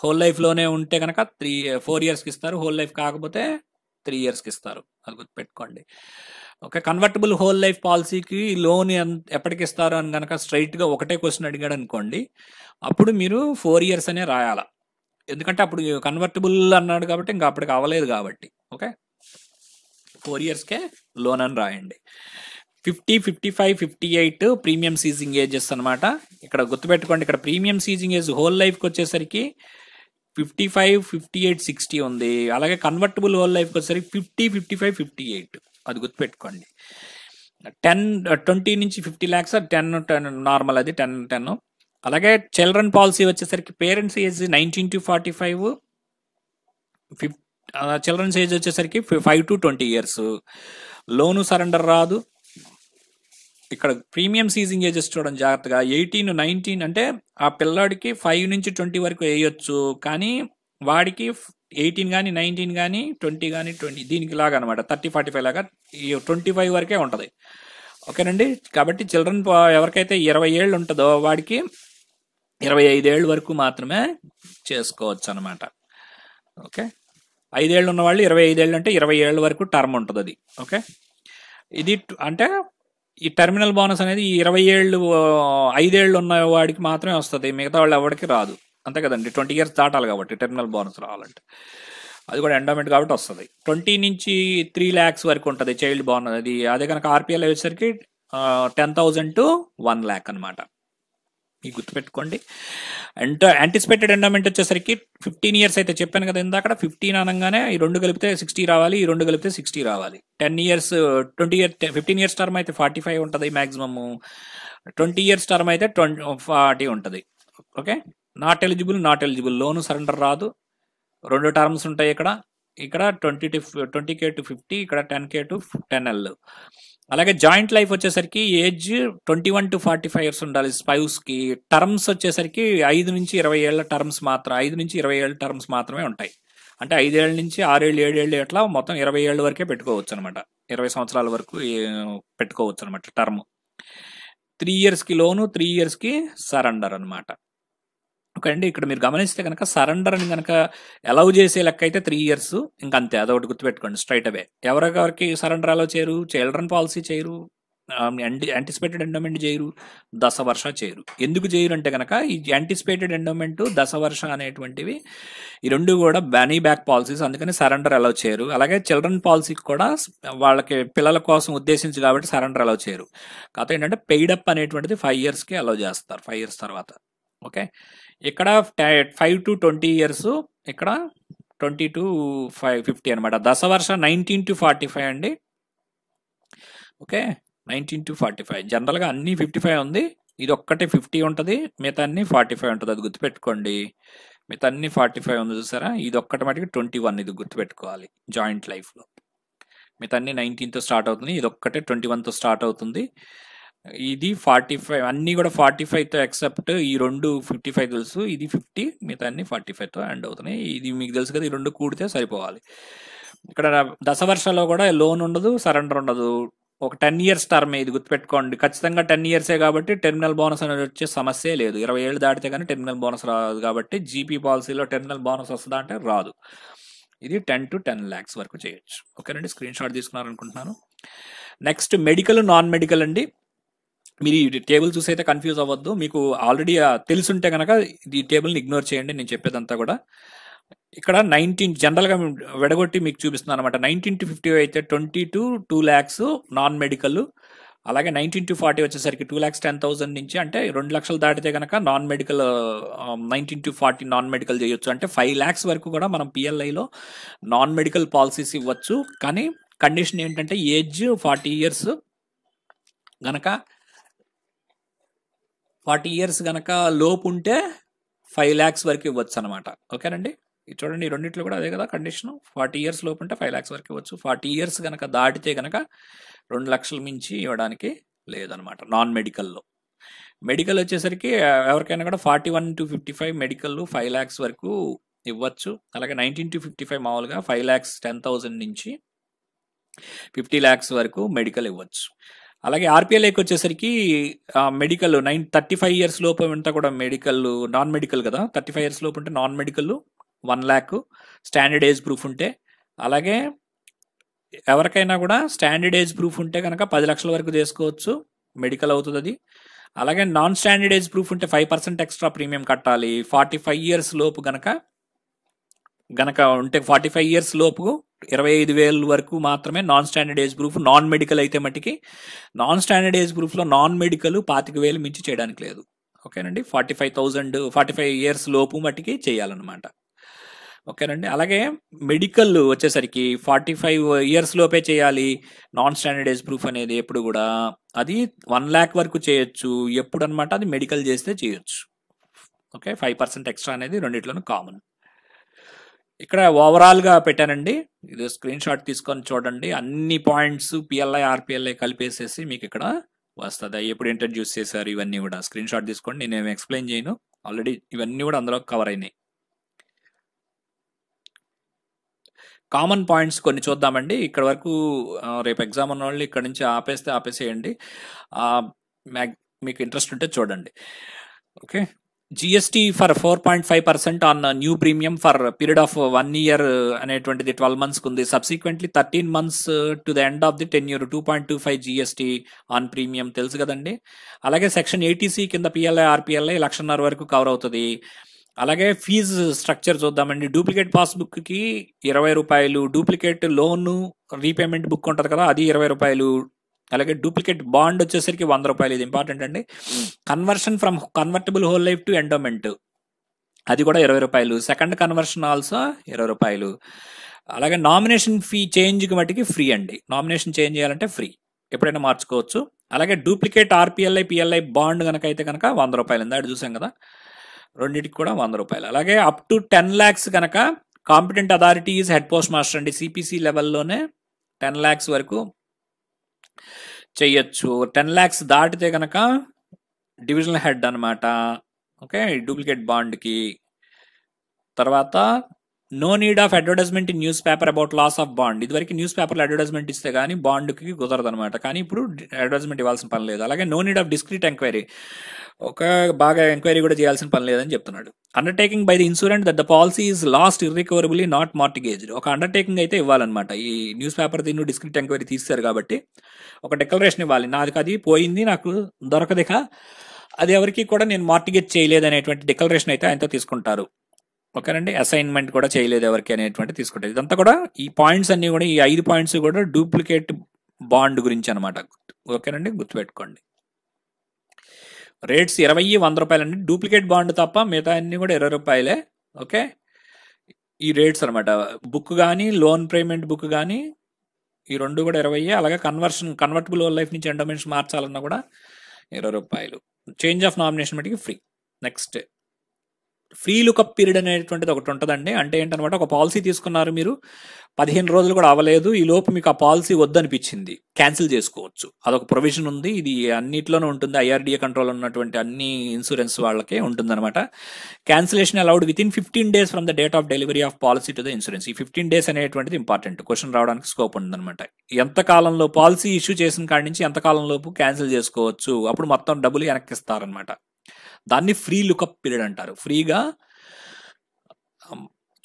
whole life లోనే ఉంటే కనుక త్రీ ఫోర్ ఇయర్స్కి ఇస్తారు హోల్ లైఫ్ కాకపోతే త్రీ ఇయర్స్కి ఇస్తారు అది గుర్తుపెట్టుకోండి ఓకే కన్వర్టబుల్ హోల్ లైఫ్ పాలసీకి లోన్ ఎప్పటికి ఇస్తారు అని కనుక స్ట్రైట్గా ఒకటే క్వశ్చన్ అడిగాడు అనుకోండి అప్పుడు మీరు ఫోర్ ఇయర్స్ అనే రాయాల ఎందుకంటే అప్పుడు కన్వర్టబుల్ అన్నాడు కాబట్టి ఇంకా అప్పటికి అవ్వలేదు కాబట్టి ఓకే ఫోర్ ఇయర్స్కే లోన్ అని రాయండి fifty fifty five fifty eight premium ceasing ages అనమాట ఇక్కడ గుర్తుపెట్టుకోండి ఇక్కడ ప్రీమియం సీజింగ్ ఏజ్ హోల్ లైఫ్కి వచ్చేసరికి fifty five fifty eight sixty ఉంది అలాగే కన్వర్టబుల్ హోల్ లైఫ్కి వచ్చేసరికి fifty fifty five fifty eight అది గుర్తుపెట్టుకోండి టెన్ ట్వంటీ నుంచి fifty lakhs ten ten normal అది టెన్ టెన్ అలాగే చిల్డ్రన్ పాలసీ వచ్చేసరికి parents age nineteen to forty five ఫిఫ్ చిల్డ్రన్స్ ఏజ్ వచ్చేసరికి five to twenty years loan surrender రాదు ఇక్కడ ప్రీమియం సీజింగ్ ఏజెస్ చూడండి జాగ్రత్తగా ఎయిటీన్ నైన్టీన్ అంటే ఆ పిల్లాడికి ఫైవ్ నుంచి ట్వంటీ వరకు వేయొచ్చు కానీ వాడికి ఎయిటీన్ కానీ నైన్టీన్ కానీ ట్వంటీ కానీ ట్వంటీ దీనికి లాగా అనమాట థర్టీ ఫార్టీ ఫైవ్ లాగా ట్వంటీ ఫైవ్ వరకే ఉంటుంది ఓకేనండి కాబట్టి చిల్డ్రన్ ఎవరికైతే ఇరవై ఏళ్ళు ఉంటుందో వాడికి ఇరవై ఐదేళ్ళు వరకు మాత్రమే చేసుకోవచ్చు అనమాట ఓకే ఐదేళ్ళు ఉన్న వాళ్ళు ఇరవై ఐదేళ్ళు అంటే ఇరవై ఏళ్ళ వరకు టర్మ్ ఉంటుంది అది ఓకే ఇది అంటే ఈ టెర్మినల్ బోనస్ అనేది ఇరవై ఏళ్ళు ఐదేళ్ళు ఉన్న వాడికి మాత్రమే వస్తుంది మిగతా వాళ్ళు ఎవరికి రాదు అంతే కదండి ట్వంటీ ఇయర్స్ దాటాలి కాబట్టి టెర్మినల్ బోనస్ రావాలంటే అది కూడా ఎండోమెంట్ కాబట్టి వస్తుంది ట్వంటీ నుంచి త్రీ ల్యాక్స్ వరకు ఉంటుంది చైల్డ్ బోనస్ అది అదే కనుక ఆర్పిఎల్ అయ్యేసరికి ten thousand to one lakh అనమాట మీకు గుర్తుపెట్టుకోండి అండ్ యాంటిసిపేటెడ్ ఎండమెంట్ వచ్చేసరికి ఫిఫ్టీన్ ఇయర్స్ అయితే చెప్పాను కదా ఇందాక ఫిఫ్టీన్ అనగానే ఈ రెండు కలిపితే సిక్స్టీ రావాలి ఈ రెండు కలిపితే సిక్స్టీ రావాలి ten years twenty year fifteen years term అయితే ఫార్టీ ఫైవ్ ఉంటుంది మ్యాక్సిమమ్ ట్వంటీ ఇయర్స్ టర్మ్ అయితే ట్వంటీ ఫార్టీ ఉంటుంది okay not eligible not eligible loan surrender రాదు రెండు టర్మ్స్ ఉంటాయి ఇక్కడ ఇక్కడ twenty to twenty K to fifty ఇక్కడ ten K to ten L అలాగే జాయింట్ లైఫ్ వచ్చేసరికి age twenty one to forty five years ఉండాలి స్పైవ్స్కి టర్మ్స్ వచ్చేసరికి ఐదు నుంచి ఇరవై ఏళ్ళ టర్మ్స్ మాత్రం ఐదు నుంచి ఇరవై ఏళ్ళ టర్మ్స్ మాత్రమే ఉంటాయి అంటే ఐదేళ్ళ నుంచి ఆరేళ్ళు ఏడేళ్ళు ఎట్లా మొత్తం ఇరవై ఏళ్ళ వరకే పెట్టుకోవచ్చు అనమాట ఇరవై సంవత్సరాల వరకు పెట్టుకోవచ్చు అనమాట టర్మ్ త్రీ ఇయర్స్కి లోను త్రీ ఇయర్స్కి సరెండర్ అనమాట ఓకే అండి ఇక్కడ మీరు గమనిస్తే కనుక సరెండర్ అని కనుక అలౌ చేసే లెక్క అయితే త్రీ ఇయర్స్ ఇంకా అంతే అదొకటి గుర్తుపెట్టుకోండి స్ట్రైట్ అవే ఎవరెవరికి సరెండర్ అలౌ చేయరు చిల్డ్రన్ పాలసీ చేయరు యాంటిసిపేటెడ్ ఎండోమెంట్ చేయరు దశ వర్ష చేయరు ఎందుకు చేయరు అంటే కనుక ఈ యాంటిసిపేటెడ్ ఎండోమెంట్ వర్ష అనేటువంటివి ఈ రెండు కూడా బ్యానీ బ్యాక్ పాలసీస్ అందుకని సరెండర్ అలౌ చేయరు అలాగే చిల్డ్రన్ పాలసీకి కూడా వాళ్ళకి పిల్లల కోసం ఉద్దేశించి కాబట్టి సరెండర్ అలౌ చేయరు కాకపోతే ఏంటంటే పెయిడప్ అనేటువంటిది ఫైవ్ ఇయర్స్కి అలౌ చేస్తారు ఫైవ్ ఇయర్స్ తర్వాత ఓకే ఇక్కడ ఫైవ్ టు ట్వంటీ ఇయర్స్ ఇక్కడ ట్వంటీ టు ఫైవ్ ఫిఫ్టీ అనమాట దశ వర్ష నైన్టీన్ టు ఫార్టీ ఫైవ్ అండి okay nineteen to forty five జనరల్గా అన్ని ఫిఫ్టీ ఫైవ్ ఉంది ఇది ఒక్కటే ఫిఫ్టీ ఉంటుంది మిగతా అన్ని ఫార్టీ ఫైవ్ ఉంటుంది అది గుర్తుపెట్టుకోండి మిగతా అన్ని ఫార్టీ ఫైవ్ ఉంది చూసారా ఇది ఒక్కటి మటుకు ట్వంటీ వన్ ఇది గుర్తుపెట్టుకోవాలి జాయింట్ లైఫ్లో మిగతా అన్ని నైన్టీన్తో స్టార్ట్ అవుతుంది ఇది ఒక్కటే ట్వంటీ వన్తో స్టార్ట్ అవుతుంది ఇది ఫార్టీ ఫైవ్ అన్నీ కూడా ఫార్టీ ఫైవ్తో ఎక్సెప్ట్ ఈ రెండు ఫిఫ్టీ ఫైవ్ తెలుసు ఇది ఫిఫ్టీ మిగతా అన్ని ఫార్టీ ఫైవ్తో ఎండ్ అవుతున్నాయి ఇది మీకు తెలుసు కదా ఈ రెండు కూడితే సరిపోవాలి ఇక్కడ దశవర్షలో కూడా లోన్ ఉండదు సరెండర్ ఉండదు ఒక టెన్ ఇయర్స్ టర్మ్ ఇది గుర్తుపెట్టుకోండి ఖచ్చితంగా టెన్ ఇయర్సే కాబట్టి టెర్మినల్ బోనస్ అనేది వచ్చే సమస్య లేదు ఇరవై ఏళ్ళు దాటితే కానీ టెర్మినల్ బోనస్ రాదు కాబట్టి జీపీ పాలసీలో టెర్మినల్ బోనస్ వస్తుందా అంటే రాదు ఇది టెన్ టు టెన్ ల్యాక్స్ వరకు చేయొచ్చు ఓకేనండి స్క్రీన్ షాట్ తీసుకున్నారనుకుంటున్నాను నెక్స్ట్ మెడికల్ నాన్ మెడికల్ అండి మీరు ఈ టేబుల్ చూసి అయితే కన్ఫ్యూజ్ అవ్వద్దు మీకు ఆల్రెడీ తెలుసుంటే కనుక ఈ టేబుల్ని ఇగ్నోర్ చేయండి నేను చెప్పేదంతా కూడా ఇక్కడ నైన్టీన్ జనరల్గా విడగొట్టి మీకు చూపిస్తున్నాను అనమాట నైన్టీన్ టు ఫిఫ్టీ అయితే twenty to two lakhs non medical అలాగే నైన్టీన్ టు ఫార్టీ వచ్చేసరికి టూ ల్యాక్స్ టెన్ థౌసండ్ నుంచి అంటే రెండు లక్షలు దాటితే కనుక non medical nineteen to forty non medical చేయొచ్చు అంటే ఫైవ్ ల్యాక్స్ వరకు కూడా మనం పిఎల్ఐలో నాన్ మెడికల్ పాలసీస్ ఇవ్వచ్చు కానీ కండిషన్ ఏంటంటే ఏజ్ ఫార్టీ ఇయర్స్ గనక ఫార్టీ ఇయర్స్ కనుక లోపు ఉంటే ఫైవ్ ల్యాక్స్ వరకు ఇవ్వచ్చు అనమాట ఓకేనండి చూడండి ఈ రెండింటిలో కూడా అదే కదా కండిషన్ ఫార్టీ ఇయర్స్ లోపు ఉంటే ఫైవ్ ల్యాక్స్ వరకు ఇవ్వచ్చు ఫార్టీ ఇయర్స్ కనుక దాటితే కనుక రెండు లక్షల మించి ఇవ్వడానికి లేదనమాట నాన్ మెడికల్లో మెడికల్ వచ్చేసరికి ఎవరికైనా కూడా forty one to fifty five medical five lakhs వరకు ఇవ్వచ్చు అలాగే నైన్టీన్ టు ఫిఫ్టీ ఫైవ్ మామూలుగా ఫైవ్ ల్యాక్స్ టెన్ థౌజండ్ నుంచి ఫిఫ్టీ ల్యాక్స్ వరకు మెడికల్ ఇవ్వచ్చు అలాగే ఆర్పిఎల్ఏకి వచ్చేసరికి medical nine thirty five years లోపు అంతా కూడా మెడికల్ నాన్ మెడికల్ కదా థర్టీ ఫైవ్ ఇయర్స్ లోపు ఉంటే non medical one lakh standard age proof ఉంటే అలాగే ఎవరికైనా కూడా స్టాండర్డ్ ఏజ్ ప్రూఫ్ ఉంటే కనుక పది లక్షల వరకు చేసుకోవచ్చు మెడికల్ అవుతుంది అది అలాగే నాన్ స్టాండర్డ్ ఏజ్ ప్రూఫ్ ఉంటే ఫైవ్ పర్సెంట్ ఎక్స్ట్రా ప్రీమియం కట్టాలి ఫార్టీ ఫైవ్ ఇయర్స్ లోపు కనుక గనక ఉంటే ఫార్టీ ఫైవ్ ఇయర్స్ లోపు ఇరవై ఐదు వేల వరకు మాత్రమే non standard age group non medical అయితే మటుకి నాన్ స్టాండర్డ్ ఏజ్ గ్రూప్లో నాన్ మెడికల్ పాతిక వేలు మించి చేయడానికి లేదు ఓకేనండి forty five thousand forty five years లోపు మటుకి చేయాలన్నమాట ఓకేనండి అలాగే మెడికల్ వచ్చేసరికి ఫార్టీ ఫైవ్ ఇయర్స్ లోపే చేయాలి నాన్ స్టాండర్డ్ ఏజ్ ప్రూఫ్ అనేది ఎప్పుడు కూడా అది వన్ ల్యాక్ వరకు చేయొచ్చు ఎప్పుడు అనమాట అది మెడికల్ చేస్తే చేయొచ్చు ఓకే ఫైవ్ పర్సెంట్ ఎక్స్ట్రా అనేది రెండిట్లోనూ కామన్ ఇక్కడ ఓవరాల్గా పెట్టానండి ఇది స్క్రీన్ షాట్ తీసుకొని చూడండి అన్ని పాయింట్స్ పిఎల్ఐ ఆర్పిఎల్ఐ కలిపేసేసి మీకు ఇక్కడ వస్తుంది ఎప్పుడు ఇంట్రడ్యూస్ చేశారు ఇవన్నీ కూడా స్క్రీన్ షాట్ తీసుకోండి నేను ఎక్స్ప్లెయిన్ చేయను ఆల్రెడీ ఇవన్నీ కూడా అందులో కవర్ అయినాయి కామన్ పాయింట్స్ కొన్ని చూద్దామండి ఇక్కడ వరకు రేపు ఎగ్జామ్ ఉన్న వాళ్ళు ఇక్కడ నుంచి ఆపేస్తే ఆపేసేయండి మీకు ఇంట్రెస్ట్ ఉంటే చూడండి okay GST for four point five percent on new premium for period of one year అనేటువంటిది ట్వెల్వ్ మంత్స్కి ఉంది subsequently thirteen months to the end of the ten year two point two five GST on premium తెలుసు కదండి అలాగే section eighty C కింద PLI RPLI లక్షన్నర వరకు cover అవుతుంది అలాగే ఫీజు స్ట్రక్చర్ చూద్దామండి డూప్లికేట్ పాస్బుక్కి ఇరవై రూపాయలు డూప్లికేట్ లోన్ రీపేమెంట్ బుక్ ఉంటుంది కదా అది ఇరవై రూపాయలు అలాగే డూప్లికేట్ బాండ్ వచ్చేసరికి వంద రూపాయలు ఇది ఇంపార్టెంట్ అండి conversion from convertible whole life to endowment అది కూడా ఇరవై రూపాయలు సెకండ్ కన్వర్షన్ ఆల్సో ఇరవై రూపాయలు అలాగే నామినేషన్ ఫీ చేంజ్కి మట్టికి ఫ్రీ అండి నామినేషన్ చేంజ్ చేయాలంటే ఫ్రీ ఎప్పుడైనా మార్చుకోవచ్చు అలాగే డూప్లికేట్ ఆర్పిఎల్ఐ పిఎల్ఐ బాండ్ కనుక అయితే కనుక వంద రూపాయలు ఇందాడు చూసాం కదా రెండింటికి కూడా వంద రూపాయలు అలాగే అప్ టు టెన్ ల్యాక్స్ కనుక competent authorities head post master అండి సిపిసి లెవెల్లోనే టెన్ ల్యాక్స్ వరకు చేయొచ్చు టెన్ ల్యాక్స్ దాటితే కనుక డివిజనల్ హెడ్ అనమాట ఓకే డూప్లికేట్ బాండ్కి తర్వాత no need of advertisement in newspaper about loss of bond ఇదివరకు న్యూస్ పేపర్లో అడ్వర్టైజ్మెంట్ ఇస్తే కానీ బాండ్కి కుదరదు అనమాట కానీ ఇప్పుడు అడ్వర్టైజ్మెంట్ ఇవ్వాల్సిన పని లేదు అలాగే no need of discreet enquiry ఒక బాగా ఎంక్వైరీ కూడా చేయాల్సిన పని లేదని చెప్తున్నాడు undertaking by the insurant that the policy is lost irrecoverably not mortgaged ఒక అండర్టేకింగ్ అయితే ఇవ్వాలన్నమాట ఈ న్యూస్ పేపర్ దీన్ని డిస్క్రిట్ ఎంక్వైరీ తీస్తారు కాబట్టి ఒక డిక్లరేషన్ ఇవ్వాలి నాది అది పోయింది నాకు దొరకదిక అది ఎవరికి కూడా నేను మార్టిగేజ్ చేయలేదనేటువంటి డిక్లరేషన్ అయితే ఆయనతో తీసుకుంటారు ఓకేనండి అసైన్మెంట్ కూడా చేయలేదు ఎవరికి అనేటువంటి తీసుకుంటారు ఇదంతా కూడా ఈ పాయింట్స్ అన్నీ కూడా ఈ ఐదు పాయింట్స్ కూడా డూప్లికేట్ బాండ్ గురించి అనమాట ఓకేనండి గుర్తుపెట్టుకోండి రేట్స్ ఇరవై వంద రూపాయలండి డూప్లికేట్ బాండ్ తప్ప మిగతా అన్నీ కూడా ఇరవై రూపాయలే ఓకే ఈ రేట్స్ అనమాట బుక్ కానీ లోన్ పేమెంట్ బుక్ కానీ ఈ రెండు కూడా ఇరవై అలాగే కన్వర్షన్ కన్వర్టబుల్ ఓల్ లైఫ్ నుంచి ఎండోమెంట్స్ మార్చాలన్నా కూడా ఇరవై రూపాయలు చేంజ్ ఆఫ్ నామినేషన్ మట్టికి free next free look up period అనేటువంటిది ఒకటి ఉంటుందండి అంటే ఏంటనమాట ఒక పాలసీ తీసుకున్నారు మీరు పదిహేను రోజులు కూడా అవ్వలేదు ఈ లోపు మీకు ఆ పాలసీ వద్దనిపించింది క్యాన్సిల్ చేసుకోవచ్చు అదొక ప్రొవిజన్ ఉంది ఇది అన్నిట్లోనే ఉంటుంది ఐఆర్డీఏ కంట్రోల్ ఉన్నటువంటి అన్ని ఇన్సూరెన్స్ వాళ్ళకే ఉంటుందన్నమాట cancellation allowed within fifteen days from the date of delivery of policy to the insurance ఈ ఫిఫ్టీన్ డేస్ అనేటువంటిది ఇంపార్టెంట్ క్వశ్చన్ రావడానికి స్కోప్ ఉందనమాట ఎంత కాలంలో పాలసీ ఇష్యూ చేసిన కాడి నుంచి ఎంత కాలంలోపు క్యాన్సిల్ చేసుకోవచ్చు అప్పుడు మొత్తం డబ్బులు వెనక్కిస్తారనమాట దాన్ని ఫ్రీ లుకప్ పీరియడ్ అంటారు ఫ్రీగా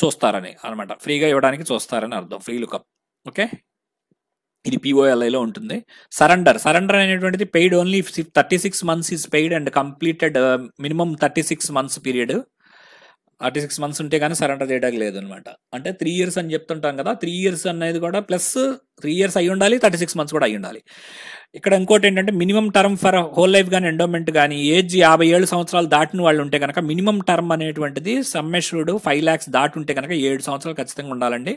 చూస్తారని అనమాట ఫ్రీగా ఇవ్వడానికి చూస్తారని అర్థం ఫ్రీ లుకప్ ఓకే ఇది పీఓఎల్ఐలో ఉంటుంది సరెండర్ సరెండర్ అనేటువంటిది paid only thirty six months is paid and completed minimum thirty six months period అటు సిక్స్ మంత్స్ ఉంటే కానీ సరెండర్ చేయడానికి లేదు అనమాట అంటే త్రీ ఇయర్స్ అని చెప్తుంటాం కదా త్రీ ఇయర్స్ అనేది కూడా ప్లస్ త్రీ ఇయర్స్ అయి ఉండాలి థర్టీ సిక్స్ మంత్స్ కూడా అయి ఉండాలి ఇక్కడ ఇంకోటి ఏంటంటే minimum term for whole life కానీ ఎండోమెంట్ కానీ ఏజ్ యాభై ఏడు సంవత్సరాలు దాటిన వాళ్ళు ఉంటే కనుక మినిమం టర్మ్ అనేటువంటిది సమ్మేశ్వరుడు ఫైవ్ ల్యాక్స్ దాటి ఉంటే కనుక ఏడు సంవత్సరాలు ఖచ్చితంగా ఉండాలండి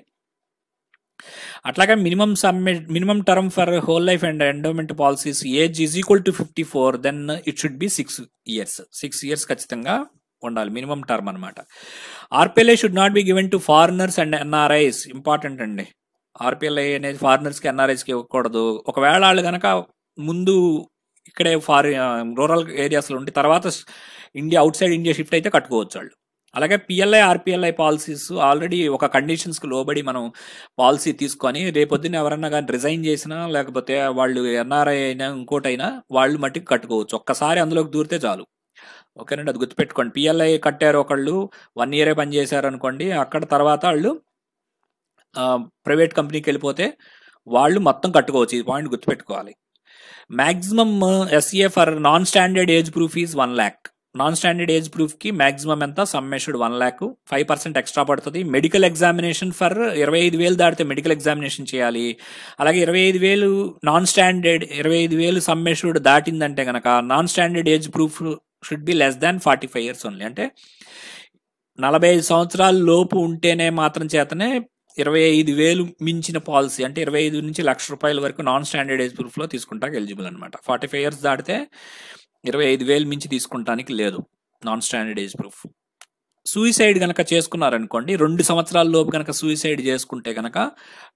అట్లాగే మినిమం సమ్మె minimum term for whole life and endowment policies age is equal to fifty four then it should be six years six years ఖచ్చితంగా ఉండాలి మినిమం టర్మ్ అనమాట RPLI should not be given to foreigners and NRIs important అండి RPLI అనేది ఫారినర్స్కి ఎన్ఆర్ఐస్కి ఇవ్వకూడదు ఒకవేళ వాళ్ళు కనుక ముందు ఇక్కడే ఫారి రూరల్ ఏరియాస్లో ఉంటే తర్వాత India outside India shift అయితే కట్టుకోవచ్చు వాళ్ళు అలాగే పిఎల్ఐ ఆర్పిఎల్ఐ పాలసీస్ ఆల్రెడీ ఒక కండిషన్స్కి లోబడి మనం పాలసీ తీసుకొని రేపొద్దున ఎవరన్నా కానీ రిజైన్ చేసినా లేకపోతే వాళ్ళు ఎన్ఆర్ఐ అయినా ఇంకోటైనా వాళ్ళు మట్టికి కట్టుకోవచ్చు ఒక్కసారి అందులోకి దూరితే చాలు ఓకేనండి అది గుర్తుపెట్టుకోండి పిఎల్ఐ కట్టారు ఒకళ్ళు వన్ ఇయరే పనిచేశారు అనుకోండి అక్కడ తర్వాత వాళ్ళు ప్రైవేట్ కంపెనీకి వెళ్ళిపోతే వాళ్ళు మొత్తం కట్టుకోవచ్చు ఈ పాయింట్ గుర్తుపెట్టుకోవాలి maximum SA for non standard age proof is one lakh non standard age ప్రూఫ్కి మ్యాక్సిమం ఎంత sum assured one lakh five percent extra పడుతుంది మెడికల్ ఎగ్జామినేషన్ ఫర్ ఇరవై ఐదు వేలు దాటితే మెడికల్ ఎగ్జామినేషన్ చేయాలి అలాగే ఇరవై ఐదు వేలు నాన్ స్టాండర్డ్ ఇరవై ఐదు వేలు సమ్మేషుడ్ దాటిందంటే కనుక non standard age proof should be less than forty five years only అంటే నలభై ఐదు సంవత్సరాల లోపు ఉంటేనే మాత్రం చేతనే ఇరవై ఐదు వేలు మించిన పాలసీ అంటే ఇరవై ఐదు నుంచి లక్ష రూపాయల వరకు నాన్ స్టాండర్డ్ ఏజ్ ప్రూఫ్లో తీసుకుంటాక ఎలిజిబుల్ అనమాట ఫార్టీ ఫైవ్ ఇయర్స్ దాటితే ఇరవై ఐదు వేలు మించి తీసుకుంటానికి లేదు non standard age proof suicide కనుక చేసుకున్నారనుకోండి రెండు సంవత్సరాల లోపు కనుక సూసైడ్ చేసుకుంటే కనుక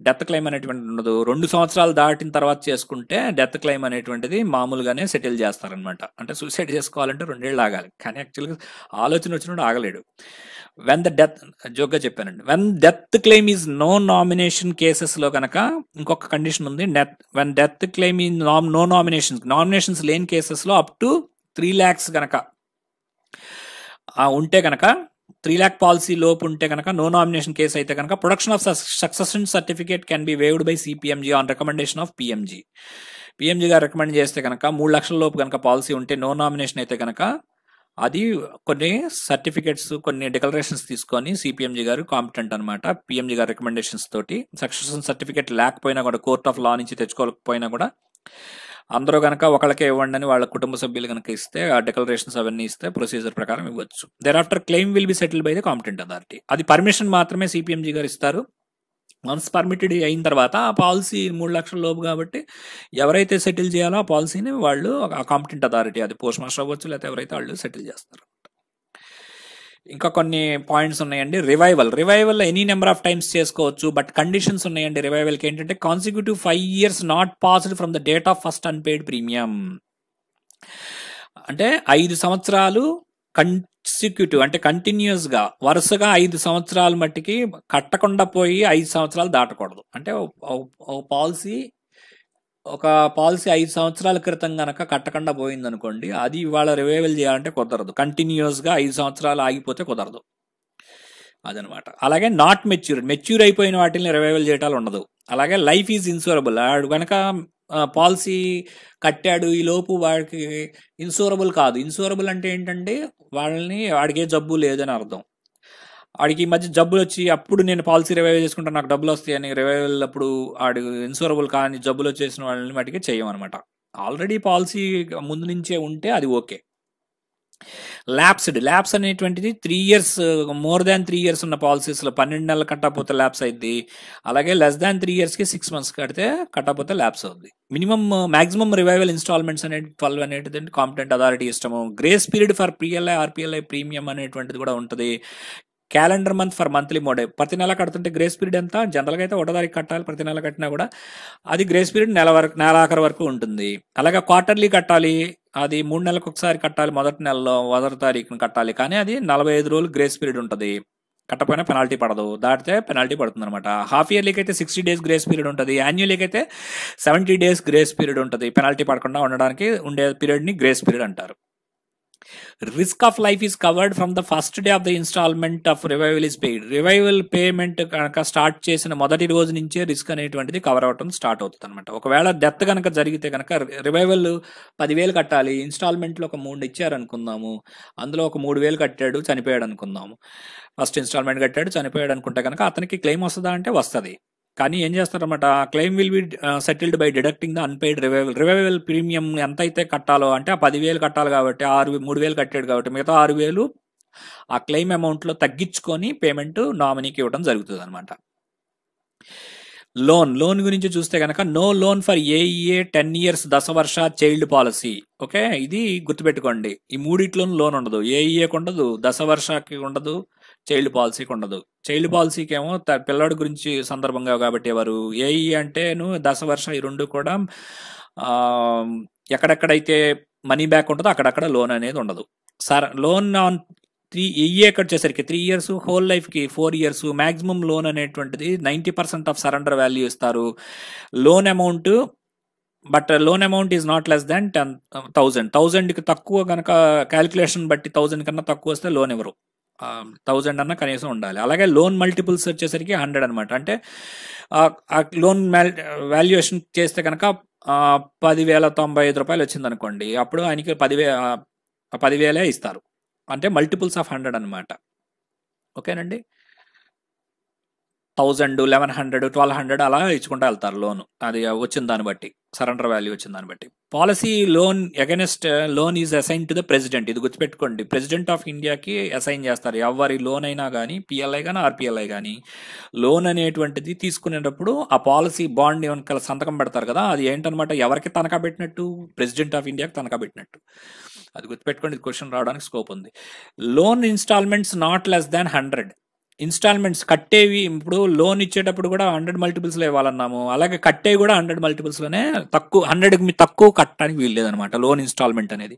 డెత్ క్లెయిమ్ అనేటువంటి ఉండదు రెండు సంవత్సరాలు దాటిన తర్వాత చేసుకుంటే డెత్ క్లెయిమ్ అనేటువంటిది మామూలుగానే సెటిల్ చేస్తారనమాట అంటే సూసైడ్ చేసుకోవాలంటే రెండేళ్ళు ఆగాలి కానీ యాక్చువల్గా ఆలోచన వచ్చినప్పుడు ఆగలేడు వెన్ ద డెత్ జోక్గా చెప్పానండి when death claim is no nomination కేసెస్లో కనుక ఇంకొక కండిషన్ ఉంది డెత్ వెన్ డెత్ క్లెయిమ్ నామ్ నో నామినేషన్స్ నామినేషన్స్ లేని కేసెస్లో అప్ టు త్రీ ల్యాక్స్ కనుక ఉంటే కనుక త్రీ ల్యాక్ పాలసీ లోపు ఉంటే కనుక నో నామినేషన్ కేసు అయితే కనుక production of succession certificate can be waived by CPMG on recommendation of PMG PMG గారు రికమెండ్ చేస్తే కనుక మూడు లక్షల లోపు కనుక పాలసీ ఉంటే నో నామినేషన్ అయితే కనుక అది కొన్ని సర్టిఫికేట్స్ కొన్ని డిక్లరేషన్స్ తీసుకొని సిపిఎంజీ గారు కాంపిటెంట్ అనమాట పిఎంజీ గారు రికమెండేషన్స్ తోటి సక్సెషన్ సర్టిఫికేట్ లేకపోయినా కూడా కోర్ట్ ఆఫ్ లా నుంచి తెచ్చుకోకపోయినా కూడా అందరూ కనుక ఒకళ్ళకే ఇవ్వండి అని వాళ్ళ కుటుంబ సభ్యులు కనుక ఇస్తే ఆ డెక్లరేషన్స్ అవన్నీ ఇస్తే ప్రొసీజర్ ప్రకారం ఇవ్వచ్చు thereafter claim will be settle by the competent authority అది పర్మిషన్ మాత్రమే సిపిఎంజీ గారు ఇస్తారు వన్స్ పర్మిటెడ్ అయిన తర్వాత ఆ పాలసీ మూడు లక్షల లోపు కాబట్టి ఎవరైతే సెటిల్ చేయాలో ఆ పాలసీని వాళ్ళు ఆ కాంపిటెంట్ అథారిటీ అది పోస్ట్ మాస్టర్ అవ్వచ్చు లేకపోతే ఎవరైతే వాళ్ళు సెటిల్ చేస్తారు ఇంకా కొన్ని పాయింట్స్ ఉన్నాయండి revival revival any number of times చేసుకోవచ్చు బట్ కండిషన్స్ ఉన్నాయండి రివైవల్కి ఏంటంటే consecutive five years not passed from the date of first unpaid premium అంటే ఐదు సంవత్సరాలు కన్సిక్యూటివ్ అంటే కంటిన్యూస్గా వరుసగా ఐదు సంవత్సరాల మట్టికి కట్టకుండా పోయి ఐదు సంవత్సరాలు దాటకూడదు అంటే పాలసీ ఒక పాలసీ ఐదు సంవత్సరాల క్రితం గనక కట్టకుండా పోయిందనుకోండి అది ఇవాళ రివైవల్ చేయాలంటే కుదరదు కంటిన్యూస్గా ఐదు సంవత్సరాలు ఆగిపోతే కుదరదు అదనమాట అలాగే నాట్ మెచ్యూర్ మెచ్యూర్ అయిపోయిన వాటిని రివైవల్ చేయటాలు ఉండదు అలాగే లైఫ్ ఈజ్ ఇన్సూరబుల్ ఆడు కనుక పాలసీ కట్టాడు ఈ లోపు వాడికి ఇన్సూరబుల్ కాదు ఇన్సూరబుల్ అంటే ఏంటంటే వాళ్ళని వాడికే జబ్బు లేదని అర్థం ఆడికి ఈ మధ్య జబ్బులు వచ్చి అప్పుడు నేను పాలసీ రివైవ్ చేసుకుంటా నాకు డబ్బులు వస్తాయి అని రివైవల్ అప్పుడు ఆడు ఇన్సూరబుల్ కానీ జబ్బులు వచ్చేసిన వాళ్ళని మటుకే చేయమనమాట ఆల్రెడీ పాలసీ ముందు నుంచే ఉంటే అది ఓకే ల్యాప్స్డ్ ల్యాప్స్ అనేటువంటిది three years more than three years ఉన్న పాలసీస్లో పన్నెండు నెలలు కట్టకపోతే ల్యాప్స్ అయింది అలాగే లెస్ దాన్ త్రీ ఇయర్స్కి సిక్స్ మంత్స్ కడితే కట్టకపోతే ల్యాప్స్ అవుద్ది మినిమం మాక్సిమం రివైవల్ ఇన్స్టాల్మెంట్స్ అనేది ట్వెల్వ్ అనేటువంటి కాంపిటెంట్ అథారిటీ ఇష్టము grace period for PLI RPLI premium అనేటువంటిది కూడా ఉంటుంది క్యాలెండర్ మంత్ ఫర్ మంత్లీ మోడే ప్రతి నెల కడుతుంటే గ్రేస్ పీరియడ్ ఎంత జనరల్గా అయితే ఒకటో తారీఖు కట్టాలి ప్రతి నెల కట్టినా కూడా అది గ్రేస్ పీరియడ్ నెల వరకు నెల ఆఖరి వరకు ఉంటుంది అలాగే క్వార్టర్లీ కట్టాలి అది మూడు నెలలకు ఒకసారి కట్టాలి మొదటి నెలలో మొదటి తారీఖున కట్టాలి కానీ అది నలభై ఐదు రోజులు గ్రేస్ పీరియడ్ ఉంటుంది కట్టపోయినా పెనాల్టీ పడదు దాటితే పెనాల్టీ పడుతుంది అనమాట హాఫ్ ఇయర్లీకి అయితే సిక్స్టీ డేస్ గ్రేస్ పీరియడ్ ఉంటుంది యాన్యువల్కి అయితే సెవెంటీ డేస్ గ్రేస్ పీరియడ్ ఉంటుంది పెనాల్టీ పడకుండా ఉండడానికి ఉండే పీరియడ్ని గ్రేస్ పీరియడ్ అంటారు risk of life is covered from the first day of the installment of revival is paid revival payment కనుక స్టార్ట్ చేసిన మొదటి రోజు నుంచే రిస్క్ అనేటువంటిది కవర్ అవటం స్టార్ట్ అవుతుంది అనమాట ఒకవేళ డెత్ కనుక జరిగితే కనుక రివైవల్ పదివేలు కట్టాలి ఇన్స్టాల్మెంట్లో ఒక మూడు ఇచ్చారు అనుకుందాము అందులో ఒక మూడు వేలు కట్టాడు చనిపోయాడు అనుకుందాము ఫస్ట్ ఇన్స్టాల్మెంట్ కట్టాడు చనిపోయాడు అనుకుంటే కనుక అతనికి క్లెయిమ్ వస్తుందా అంటే వస్తుంది కానీ ఏం చేస్తారన్నమాట claim will be settled by deducting the unpaid revival revival premium ఎంత అయితే కట్టాలో అంటే ఆ పదివేలు కట్టాలి కాబట్టి ఆరు మూడు వేలు కట్టాడు కాబట్టి మిగతా ఆరు వేలు ఆ క్లెయిమ్ అమౌంట్లో తగ్గించుకొని పేమెంట్ నామినీకి ఇవ్వడం జరుగుతుంది అనమాట లోన్ లోన్ గురించి చూస్తే కనుక no loan for AEA ten years దశ వర్ష చైల్డ్ పాలసీ ఓకే ఇది గుర్తుపెట్టుకోండి ఈ మూడిట్లోనూ లోన్ ఉండదు ఏఈఏకి e ఉండదు దశ వర్షాకి ఉండదు చైల్డ్ పాలసీకి ఉండదు చైల్డ్ పాలసీకి ఏమో పిల్లడి గురించి సందర్భంగా కాబట్టి వారు ఏఈ అంటేను వర్షం ఈ రెండు కూడా ఎక్కడెక్కడైతే మనీ బ్యాక్ ఉంటుందో అక్కడక్కడ లోన్ అనేది ఉండదు sir loan on three year cut వచ్చేసరికి త్రీ ఇయర్స్ హోల్ లైఫ్కి ఫోర్ ఇయర్స్ మ్యాక్సిమం లోన్ అనేటువంటిది ninety percent of surrender value ఇస్తారు loan amount but loan amount is not less than ten thousand థౌజండ్కి తక్కువ కనుక క్యాలిక్యులేషన్ బట్టి థౌజండ్ కన్నా తక్కువ వస్తే లోన్ ఇవ్వరు థౌజండ్ అన్న కనీసం ఉండాలి అలాగే లోన్ మల్టిపుల్స్ వచ్చేసరికి హండ్రెడ్ అనమాట అంటే ఆ లోన్ వాల్యుయేషన్ చేస్తే కనుక పదివేల తొంభై ఐదు రూపాయలు వచ్చింది అనుకోండి అప్పుడు ఆయనకి పదివే పదివేలే ఇస్తారు అంటే మల్టిపుల్స్ ఆఫ్ హండ్రెడ్ అనమాట ఓకేనండి thousand eleven hundred twelve hundred అలా ఇచ్చుకుంటూ వెళ్తారు లోన్ అది వచ్చిన దాన్ని బట్టి సరెండర్ వాల్యూ వచ్చిన దాన్ని బట్టి policy loan against uh, loan is assign to the president ఇది గుర్తుపెట్టుకోండి ప్రెసిడెంట్ ఆఫ్ ఇండియాకి అసైన్ చేస్తారు ఎవరి లోన్ అయినా కానీ పిఎల్ఐ కానీ ఆర్పిఎల్ఐ కానీ లోన్ అనేటువంటిది తీసుకునేటప్పుడు ఆ పాలసీ బాండ్ ఏమన్నా సంతకం పెడతారు కదా అది ఏంటనమాట ఎవరికి తనఖా పెట్టినట్టు ప్రెసిడెంట్ ఆఫ్ ఇండియాకి తనఖా పెట్టినట్టు అది గుర్తుపెట్టుకోండి క్వశ్చన్ రావడానికి స్కోప్ ఉంది loan installments not less than hundred installments కట్టేవి ఇప్పుడు లోన్ ఇచ్చేటప్పుడు కూడా హండ్రెడ్ మల్టిపుల్స్లో ఇవ్వాలన్నాము అలాగే కట్టేవి కూడా హండ్రెడ్ మల్టిపుల్స్లోనే తక్కువ హండ్రెడ్కి తక్కువ కట్టడానికి వీల్లేదనమాట లోన్ ఇన్స్టాల్మెంట్ అనేది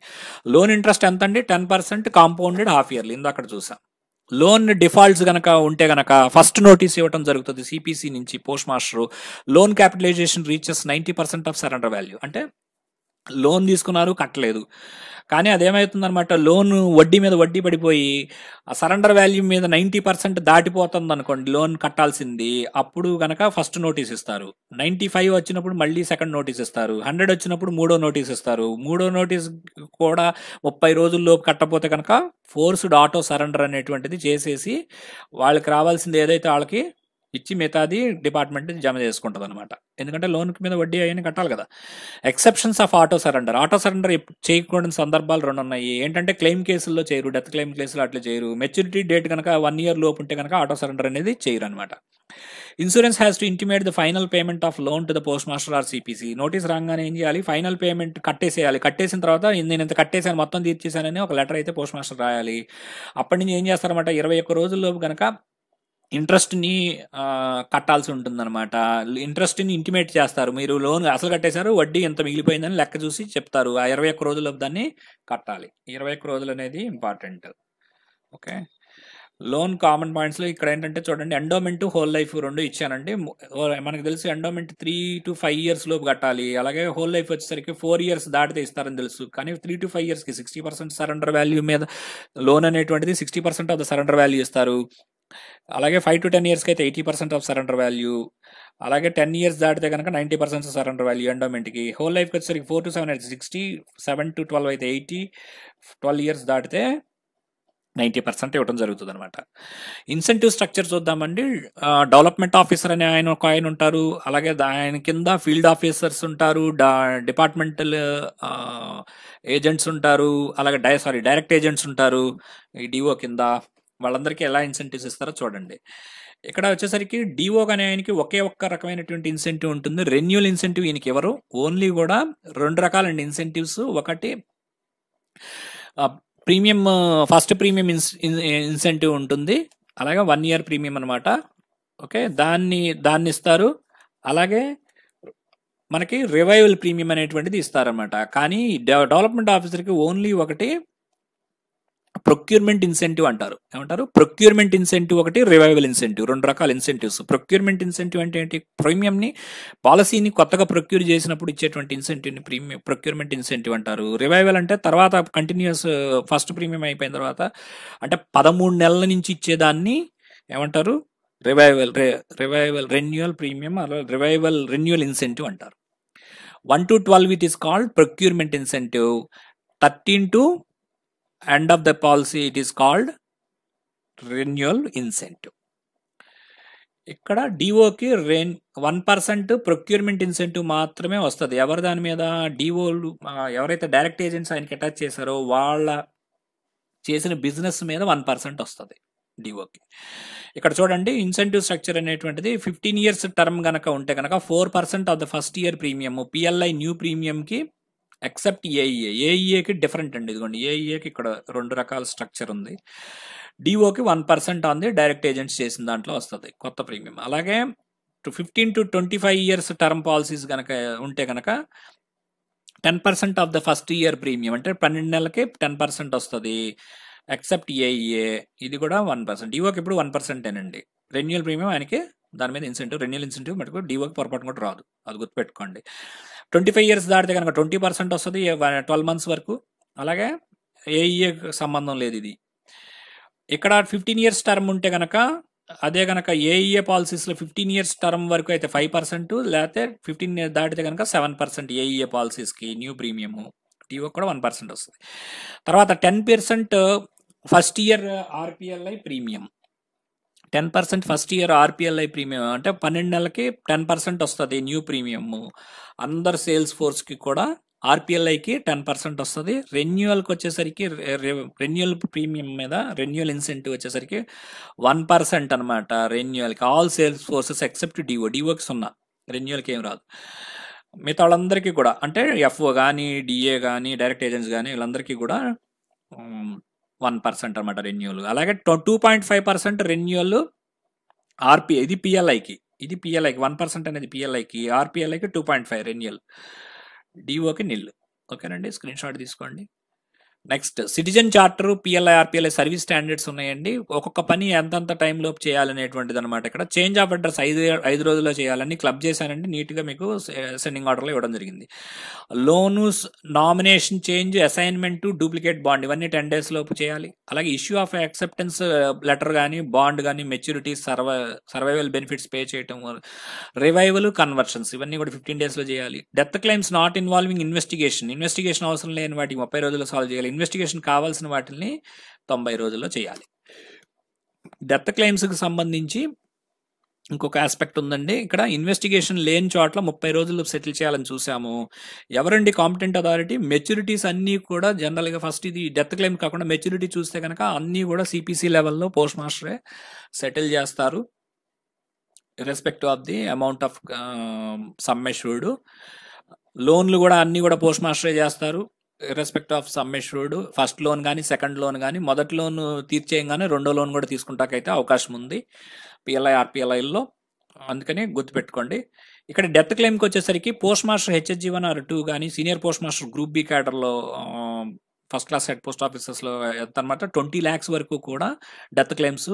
లోన్ ఇంట్రెస్ట్ ఎంత అండి ten percent compounded half yearly అక్కడ చూసాం లోన్ డిఫాల్ట్స్ కనుక ఉంటే కనుక ఫస్ట్ నోటీస్ ఇవ్వడం జరుగుతుంది సిపిసి నుంచి post master loan capitalization reaches ninety percent of surrender value అంటే లోన్ తీసుకున్నారు కట్టలేదు కానీ అదేమవుతుందనమాట లోన్ వడ్డీ మీద వడ్డీ పడిపోయి సరెండర్ వాల్యూ మీద నైంటీ పర్సెంట్ దాటిపోతుంది అనుకోండి లోన్ కట్టాల్సింది అప్పుడు కనుక ఫస్ట్ నోటీస్ ఇస్తారు నైంటీ ఫైవ్ వచ్చినప్పుడు మళ్ళీ సెకండ్ నోటీస్ ఇస్తారు హండ్రెడ్ వచ్చినప్పుడు మూడో నోటీస్ ఇస్తారు మూడో నోటీస్ కూడా ముప్పై రోజుల్లోపు కట్టపోతే కనుక ఫోర్స్డ్ ఆటో సరెండర్ అనేటువంటిది చేసేసి వాళ్ళకి రావాల్సింది ఏదైతే వాళ్ళకి ఇచ్చి మిగతాది డిపార్ట్మెంట్ జమ చేసుకుంటుంది అనమాట ఎందుకంటే లోన్ మీద వడ్డీ అవన్నీ కట్టాలి కదా exceptions of auto surrender auto surrender చేయకూడని సందర్భాలు రెండు ఉన్నాయి ఏంటంటే క్లెయిమ్ కేసుల్లో చేయరు డెత్ క్లెయిమ్ కేసులు అట్లా చేయరు మెచ్యూరిటీ డేట్ కనుక వన్ ఇయర్ లోపు ఉంటే కనుక ఆటో సరెండర్ అనేది చేయరు అనమాట insurance has to intimate the final payment of loan to the post master or CPC notice రాగానే ఏం చేయాలి ఫైనల్ పేమెంట్ కట్టేసేయాలి కట్టేసిన తర్వాత నేను ఇంత కట్టేసాను మొత్తం తీర్చేశానని ఒక లెటర్ అయితే పోస్ట్ మాస్టర్ రాయాలి అప్పటి నుంచి ఏం చేస్తారన్నమాట ఇరవై ఒక్క రోజుల్లోపు కనుక ఇంట్రెస్ట్ని కట్టాల్సి ఉంటుందన్నమాట ఇంట్రెస్ట్ని ఇంటిమేట్ చేస్తారు మీరు లోన్ అసలు కట్టేశారు వడ్డీ ఎంత మిగిలిపోయిందని లెక్క చూసి చెప్తారు ఆ ఇరవై ఒక్క రోజులు దాన్ని కట్టాలి ఇరవై ఒక్క రోజులు అనేది ఇంపార్టెంట్ ఓకే లోన్ కామన్ పాయింట్స్లో ఇక్కడ ఏంటంటే చూడండి ఎండోమెంట్ హోల్ లైఫ్ రెండు ఇచ్చానండి మనకు తెలుసు endowment three to five years లోపు కట్టాలి అలాగే హోల్ లైఫ్ వచ్చేసరికి ఫోర్ ఇయర్స్ దాటితే ఇస్తారని తెలుసు కానీ త్రీ టు ఫైవ్ ఇయర్స్కి సిక్స్టీ పర్సెంట్ సరెండర్ వాల్యూ మీద లోన్ అనేటువంటిది sixty percent of the surrender value ఇస్తారు అలాగే ఫైవ్ టు టెన్ ఇయర్స్కి అయితే eighty percent of surrender value అలాగే టెన్ ఇయర్స్ దాటితే కనుక ninety percent of surrender value ఎండోమెంట్కి హోల్ లైఫ్కి వచ్చేసరికి ఫోర్ టు సెవెన్ అయితే సిక్స్టీ సెవెన్ టు ట్వెల్వ్ అయితే ఎయిటీ ట్వెల్వ్ ఇయర్స్ దాటితే నైంటీ పర్సెంట్ ఇవ్వడం జరుగుతుంది అనమాట ఇన్సెంటివ్ స్ట్రక్చర్ చూద్దామండి డెవలప్మెంట్ ఆఫీసర్ అనే ఆయన ఒక ఆయన ఉంటారు అలాగే ఆయన కింద ఫీల్డ్ ఆఫీసర్స్ ఉంటారు డిపార్ట్మెంటల్ ఏజెంట్స్ ఉంటారు అలాగే డై సారీ డైరెక్ట్ ఏజెంట్స్ ఉంటారు ఈ డిఓ కింద వాళ్ళందరికీ ఎలా ఇన్సెంటివ్స్ ఇస్తారో చూడండి ఇక్కడ వచ్చేసరికి డిఓ కానీ ఆయనకి ఒకే ఒక్క రకమైనటువంటి ఇన్సెంటివ్ ఉంటుంది రెన్యూల్ ఇన్సెంటివ్ ఈయనకి ఎవరు ఓన్లీ కూడా రెండు రకాలండి ఇన్సెంటివ్స్ ఒకటి ప్రీమియం ఫస్ట్ ప్రీమియం ఇన్సెంటివ్ ఉంటుంది అలాగే వన్ ఇయర్ ప్రీమియం అనమాట ఓకే దాన్ని దాన్ని ఇస్తారు అలాగే మనకి రివైవల్ ప్రీమియం అనేటువంటిది ఇస్తారనమాట కానీ డెవలప్మెంట్ ఆఫీసర్కి ఓన్లీ ఒకటి ప్రొక్యూర్మెంట్ ఇన్సెంటివ్ అంటారు ఏమంటారు ప్రొక్యూర్మెంట్ ఇన్సెంటివ్ ఒకటి రివైవల్ ఇన్సెంటివ్ రెండు రకాల ఇన్సెంటివ్స్ ప్రొక్యూర్మెంట్ ఇన్సెంటివ్ అంటే ఏంటి ప్రీమియంని పాలసీని కొత్తగా ప్రొక్యూర్ చేసినప్పుడు ఇచ్చేటువంటి ఇన్సెంటివ్ని ప్రీమియం ప్రొక్యూర్మెంట్ ఇన్సెంటివ్ అంటారు రివైవల్ అంటే తర్వాత కంటిన్యూస్ ఫస్ట్ ప్రీమియం అయిపోయిన తర్వాత అంటే పదమూడు నెలల నుంచి ఇచ్చేదాన్ని ఏమంటారు రివైవల్ రివైవల్ రెన్యువల్ ప్రీమియం అలా రివైవల్ రెన్యువల్ ఇన్సెంటివ్ అంటారు one to twelve it is called procurement incentive thirteen to end of the policy it is called renewal incentive ఇక్కడ డిఓకి రెన్ వన్ పర్సెంట్ ప్రొక్యూర్మెంట్ ఇన్సెంటివ్ మాత్రమే వస్తుంది ఎవరు దాని మీద డిఓలు ఎవరైతే డైరెక్ట్ ఏజెంట్స్ ఆయనకి అటాచ్ చేశారో వాళ్ళ చేసిన బిజినెస్ మీద వన్ పర్సెంట్ వస్తుంది డిఓకి ఇక్కడ చూడండి ఇన్సెంటివ్ స్ట్రక్చర్ అనేటువంటిది ఫిఫ్టీన్ ఇయర్స్ టర్మ్ కనుక ఉంటే కనుక four percent of the first year premium PLI new ప్రీమియంకి ఎక్సెప్ట్ ఏఈఏ ఏఈఏకి డిఫరెంట్ అండి ఇదిగోండి ఏఈఏకి ఇక్కడ రెండు రకాల స్ట్రక్చర్ ఉంది డిఓకి one percent the direct agents చేసిన దాంట్లో వస్తుంది కొత్త ప్రీమియం అలాగే to fifteen to twenty five years term policies కనుక ఉంటే కనుక ten percent of the first year premium అంటే పన్నెండు నెలలకి టెన్ పర్సెంట్ వస్తుంది ఎక్సెప్ట్ ఏఈఏ ఇది కూడా వన్ పర్సెంట్ ఈవోకి ఇప్పుడు వన్ పర్సెంటేనండి రెన్యువల్ ప్రీమియం ఆయనకి దాని మీద ఇన్సెంటివ్ రెన్యువల్ ఇన్సెంటివ్ మటుకు డివోకి పొరపాటు కూడా రాదు అది గుర్తుపెట్టుకోండి ట్వంటీ ఫైవ్ ఇయర్స్ దాటితే కనుక ట్వంటీ పర్సెంట్ వస్తుంది ట్వెల్వ్ మంత్స్ వరకు అలాగే ఏఈఏ e సంబంధం లేదు ఇది ఇక్కడ ఫిఫ్టీన్ ఇయర్స్ టర్మ్ ఉంటే కనుక అదే కనుక ఏఈఏ పాలసీస్లో ఫిఫ్టీన్ ఇయర్స్ టర్మ్ వరకు అయితే ఫైవ్ పర్సెంట్ లేకపోతే ఫిఫ్టీన్ ఇయర్ దాటితే కనుక సెవెన్ పర్సెంట్ ఏఈఏ పాలసీస్కి న్యూ ప్రీమియము టీఓ కూడా వన్ పర్సెంట్ వస్తుంది తర్వాత ten percent first year RPLI premium ten percent first year RPLI premium అంటే పన్నెండు నెలలకి టెన్ పర్సెంట్ వస్తుంది న్యూ ప్రీమియం అందరు సేల్స్ ఫోర్స్కి కూడా ఆర్పిఎల్ఐకి టెన్ పర్సెంట్ వస్తుంది రెన్యువల్కి వచ్చేసరికి రెన్యువల్ ప్రీమియం మీద రెన్యువల్ ఇన్సెంటివ్ వచ్చేసరికి వన్ పర్సెంట్ అనమాట రెన్యువల్కి all sales forces except DO డివోకి సున్నా రెన్యువల్కి ఏం రాదు మిగతా వాళ్ళందరికీ కూడా అంటే ఎఫ్ఓ కానీ డిఏ కానీ డైరెక్ట్ ఏజెంట్స్ కానీ వీళ్ళందరికీ కూడా వన్ పర్సెంట్ అనమాట రెన్యువల్ అలాగే two point five percent renewal RP ఇది పిఎల్ఐకి ఇది పిఎల్ఐకి వన్ పర్సెంట్ అనేది పిఎల్ఐకి ఆర్పిఎల్ఐకి టూ పాయింట్ ఫైవ్ రెన్యువల్ డిఓకి నిల్ ఓకేనండి స్క్రీన్ షాట్ తీసుకోండి next citizen charter PLI RPLI service standards ఉన్నాయండి ఒక్కొక్క పని ఎంతంత టైంలోపు చేయాలనేటువంటిది అనమాట ఇక్కడ చేంజ్ ఆఫ్ అడ్రస్ ఐదు ఐదు రోజుల్లో చేయాలని క్లబ్ చేశానండి నీట్గా మీకు సెండింగ్ ఆర్డర్లో ఇవ్వడం జరిగింది loan nomination change assignment duplicate bond ఇవన్నీ టెన్ డేస్ లోపు చేయాలి అలాగే ఇష్యూ ఆఫ్ యాక్సెప్టెన్స్ లెటర్ కానీ బాండ్ కానీ మెచ్యూరిటీ సర్వ సర్వైవల్ బెనిఫిట్స్ పే చేయటం రివైవల్ కన్వర్షన్స్ ఇవన్నీ కూడా ఫిఫ్టీన్ డేస్లో చేయాలి death claims not involving investigation investigation అవసరం లేని వాటికి ముప్పై రోజుల్లో సాల్వ్ చేయాలి ఇన్వెస్టిగేషన్ కావాల్సిన వాటిని తొంభై రోజుల్లో చేయాలి డెత్ క్లెయిమ్స్కి సంబంధించి ఇంకొక ఆస్పెక్ట్ ఉందండి ఇక్కడ ఇన్వెస్టిగేషన్ లేని చోట్ల ముప్పై రోజులు సెటిల్ చేయాలని చూసాము ఎవరండి కాంపిటెంట్ అథారిటీ మెచ్యూరిటీస్ అన్నీ కూడా జనరల్గా ఫస్ట్ ఇది డెత్ క్లెయిమ్ కాకుండా మెచ్యూరిటీ చూస్తే కనుక అన్నీ కూడా సిపిసి లెవెల్లో పోస్ట్ మాస్టరే సెటిల్ చేస్తారు respect of the amount of sum లోన్లు కూడా అన్నీ కూడా పోస్ట్ మాస్టరే చేస్తారు రెస్పెక్ట్ ఆఫ్ సమ్మేశ్వరుడ్ ఫస్ట్ లోన్ కానీ సెకండ్ లోన్ కానీ మొదటి లోన్ తీర్చేయంగానే రెండో లోన్ కూడా తీసుకుంటాకైతే అవకాశం ఉంది పిఎల్ఐ ఆర్పిఎల్ఐల్లో అందుకని గుర్తుపెట్టుకోండి ఇక్కడ డెత్ క్లెయిమ్కి వచ్చేసరికి post master HS G one or two కానీ senior post master group B క్యాడర్లో ఫస్ట్ క్లాస్ హెడ్ పోస్ట్ ఆఫీసెస్లో ఎంత అనమాట ట్వంటీ ల్యాక్స్ వరకు కూడా డెత్ క్లెయిమ్స్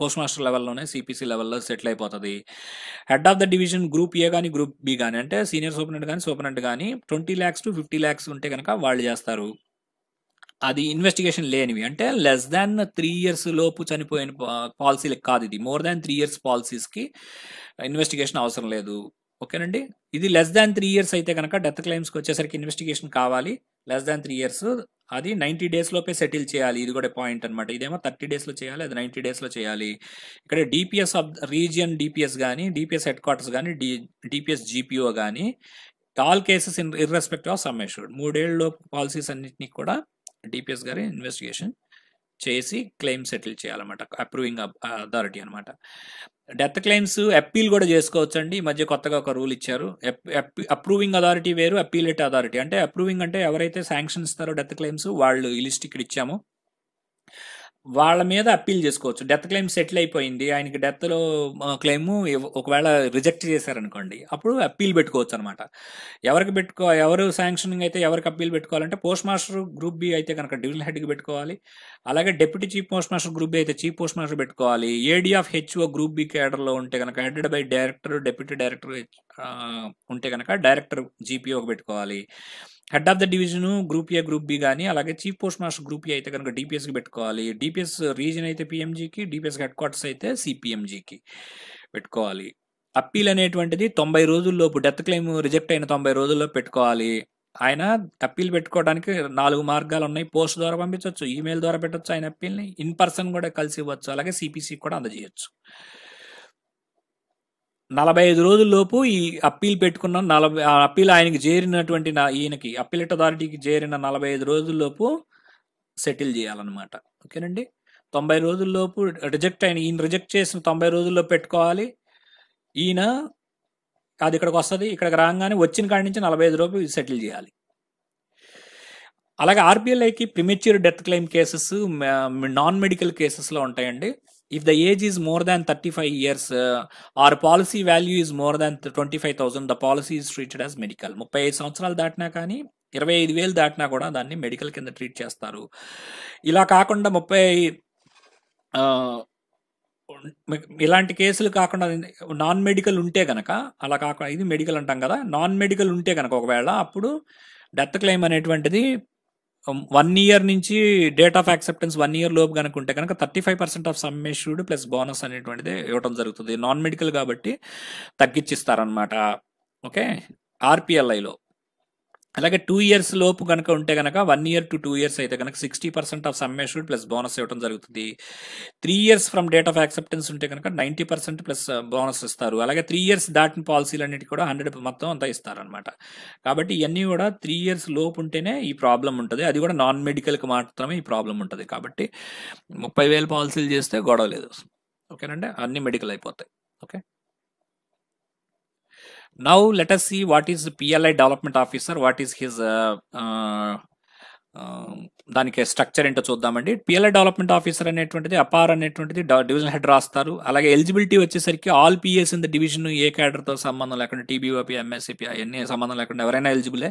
పోస్ట్ మాస్టర్ లెవెల్లోనే సిపిసి లెవెల్లో సెటిల్ అయిపోతుంది head of the division group A కానీ గ్రూప్ బి కానీ అంటే సీనియర్ సూపరింటెండ్ కానీ సూపరింటెండెంట్ కానీ twenty lakhs to fifty lakhs ఉంటే కనుక వాళ్ళు చేస్తారు అది ఇన్వెస్టిగేషన్ లేనివి అంటే లెస్ దాన్ త్రీ ఇయర్స్ లోపు చనిపోయిన పాలసీలు కాదు ఇది మోర్ దాన్ త్రీ ఇయర్స్ పాలసీస్కి ఇన్వెస్టిగేషన్ అవసరం లేదు ఓకేనండి ఇది లెస్ దాన్ త్రీ ఇయర్స్ అయితే కనుక డెత్ క్లెయిమ్స్కి వచ్చేసరికి ఇన్వెస్టిగేషన్ కావాలి లెస్ దాన్ త్రీ ఇయర్స్ అది నైంటీ డేస్ లోపే సెటిల్ చేయాలి ఇది కూడా పాయింట్ అనమాట ఇదేమో థర్టీ డేస్లో చేయాలి అది నైంటీ డేస్లో చేయాలి ఇక్కడ డిపిఎస్ ఆఫ్ రీజియన్ డిపిఎస్ కానీ డిపిఎస్ హెడ్ క్వార్టర్స్ కానీ డి డిపిఎస్ జీపీఓ కానీ all cases in irrespect of sum మూడేళ్ళలో పాలసీస్ అన్నింటినీ కూడా డిపిఎస్ గారి ఇన్వెస్టిగేషన్ చేసి క్లెయిమ్ సెటిల్ చేయాలన్నమాట అప్రూవింగ్ అథారిటీ అనమాట డెత్ క్లెయిమ్స్ అప్పీల్ కూడా చేసుకోవచ్చు అండి ఈ మధ్య కొత్తగా ఒక రూల్ ఇచ్చారు అప్రూవింగ్ అథారిటీ వేరు అప్పీలేట్ అథారిటీ అంటే అప్రూవింగ్ అంటే ఎవరైతే శాంక్షన్ ఇస్తారో డెత్ క్లెయిమ్స్ వాళ్ళు ఈ లిస్ట్ ఇక్కడ ఇచ్చాము వాళ్ళ మీద అప్పీల్ చేసుకోవచ్చు డెత్ క్లెయిమ్ సెటిల్ అయిపోయింది ఆయనకి డెత్లో క్లెయిమ్ ఒకవేళ రిజెక్ట్ చేశారనుకోండి అప్పుడు అప్పీల్ పెట్టుకోవచ్చు అనమాట ఎవరికి పెట్టుకో ఎవరు శాంక్షనింగ్ అయితే ఎవరికి అప్పీల్ పెట్టుకోవాలంటే పోస్ట్ మాస్టర్ గ్రూప్ బి అయితే కనుక డివిజన్ హెడ్కి పెట్టుకోవాలి అలాగే deputy chief post master group B అయితే చీఫ్ పోస్ట్ మాస్టర్ పెట్టుకోవాలి AD of HO group B కేడర్లో ఉంటే కనుక headed by director deputy director ఉంటే కనుక డైరెక్టర్ జీపీఓకి పెట్టుకోవాలి head of the division group A group B కానీ అలాగే chief post master group A అయితే కనుక డిపిఎస్కి పెట్టుకోవాలి డిపిఎస్ రీజన్ అయితే పిఎంజీకి డిపిఎస్ హెడ్ క్వార్టర్స్ అయితే సిపిఎంజీకి పెట్టుకోవాలి అప్పీల్ అనేటువంటిది తొంభై రోజుల్లోపు డెత్ క్లెయిమ్ రిజెక్ట్ అయిన తొంభై రోజుల్లో పెట్టుకోవాలి ఆయన అప్పీల్ పెట్టుకోవడానికి నాలుగు మార్గాలు ఉన్నాయి పోస్ట్ ద్వారా పంపించవచ్చు ఈమెయిల్ ద్వారా పెట్టవచ్చు ఆయన అప్పీల్ని ఇన్ పర్సన్ కూడా కలిసి ఇవ్వచ్చు అలాగే సిపిసి కూడా అందజేయచ్చు నలభై ఐదు రోజుల్లోపు ఈ అప్పీల్ పెట్టుకున్న నలభై అప్పీల్ ఆయనకి చేరినటువంటి ఈయనకి అప్పీలెట్ అథారిటీకి చేరిన నలభై ఐదు రోజుల్లోపు సెటిల్ చేయాలన్నమాట ఓకేనండి తొంభై రోజుల్లోపు రిజెక్ట్ అయిన ఈయన రిజెక్ట్ చేసిన తొంభై రోజుల్లో పెట్టుకోవాలి ఈయన అది ఇక్కడికి వస్తుంది ఇక్కడికి రాగానే వచ్చిన కాడి నుంచి నలభై ఐదు రోజులు సెటిల్ చేయాలి అలాగే ఆర్బీఐకి premature death claim cases non medical కేసెస్లో ఉంటాయండి if if the age is more than 35 years uh, or policy value is more than 25000 the policy is treated medical ముప్పై ఐదు సంవత్సరాలు దాటినా కానీ ఇరవై ఐదు వేలు దాటినా కూడా దాన్ని మెడికల్ కింద ట్రీట్ చేస్తారు ఇలా కాకుండా ముప్పై ఇలాంటి కేసులు కాకుండా నాన్ మెడికల్ ఉంటే గనక అలా కాకుండా ఇది మెడికల్ అంటాం కదా నాన్ మెడికల్ ఉంటే గనక ఒకవేళ అప్పుడు డెత్ క్లెయిమ్ అనేటువంటిది వన్ um, ఇయర్ నుంచి date of acceptance one year లోపు కనుక ఉంటే కనుక thirty five percent of sum assured plus bonus అనేటువంటిది ఇవ్వడం జరుగుతుంది నాన్ మెడికల్ కాబట్టి తగ్గించిస్తారనమాట ఓకే ఆర్పిఎల్ఐలో అలాగే టూ ఇయర్స్ లోపు కనుక ఉంటే కనుక one year to two years అయితే కనుక sixty percent of summation plus bonus ఇవ్వడం జరుగుతుంది three years from date of acceptance ఉంటే కనుక నైంటీ పర్సెంట్ ప్లస్ బోనస్ ఇస్తారు అలాగే త్రీ ఇయర్స్ దాటిన పాలసీలు అన్నిటి కూడా హండ్రెడ్ మొత్తం అంతా ఇస్తారనమాట కాబట్టి ఇవన్నీ కూడా త్రీ ఇయర్స్ లోపు ఉంటేనే ఈ ప్రాబ్లం ఉంటుంది అది కూడా నాన్ మెడికల్కి మాత్రమే ఈ ప్రాబ్లం ఉంటుంది కాబట్టి ముప్పై వేల పాలసీలు చేస్తే గొడవ లేదు ఓకేనండి అన్ని మెడికల్ అయిపోతాయి okay Now let us see what is PLI development officer, what is his uh, uh, um, దానికి స్ట్రక్చర్ ఏంటో చూద్దామండి పిఎల్ఐ డెవలప్మెంట్ ఆఫీసర్ అనేటువంటిది అపార్ అనేటువంటిది డివిజన్ హెడ్ రాస్తారు అలాగే ఎలిజిబిలిటీ వచ్చేసరికి all PS in the division ఏ క్యాడర్తో సంబంధం లేకుండా టీబీఓపీ ఎంఎస్సిపి అన్ని సంబంధం లేకుండా ఎవరైనా ఎలిజిబులే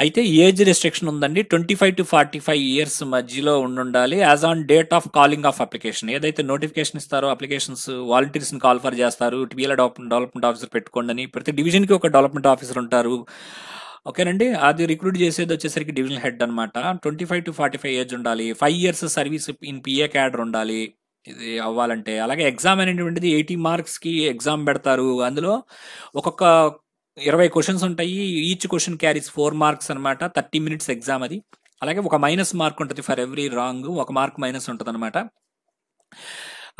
అయితే ఏజ్ రిస్ట్రిక్షన్ ఉందండి twenty five to forty five years మధ్యలో ఉండాలి as on date of calling of application ఏదైతే నోటిఫికేషన్ ఇస్తారో అప్లికేషన్స్ వాలంటీర్స్ని కాల్ ఫర్ చేస్తారు టీఎల్ డెవలప్మెంట్ ఆఫీసర్ పెట్టుకోండి అని ప్రతి డివిజన్కి ఒక డెవలప్మెంట్ ఆఫీసర్ ఉంటారు ఓకేనండి అది రిక్రూట్ చేసేది వచ్చేసరికి డివిజనల్ హెడ్ అనమాట twenty five to forty five age ఉండాలి five years service in PA cadre ఉండాలి ఇది అవ్వాలంటే అలాగే ఎగ్జామ్ అనేటువంటిది ఎయిటీ మార్క్స్కి ఎగ్జామ్ పెడతారు అందులో ఒక్కొక్క ఇరవై క్వశ్చన్స్ ఉంటాయి each question carries four marks అనమాట థర్టీ మినిట్స్ ఎగ్జామ్ అది అలాగే ఒక మైనస్ మార్క్ ఉంటుంది ఫర్ ఎవ్రీ రాంగ్ ఒక మార్క్ మైనస్ ఉంటుంది అనమాట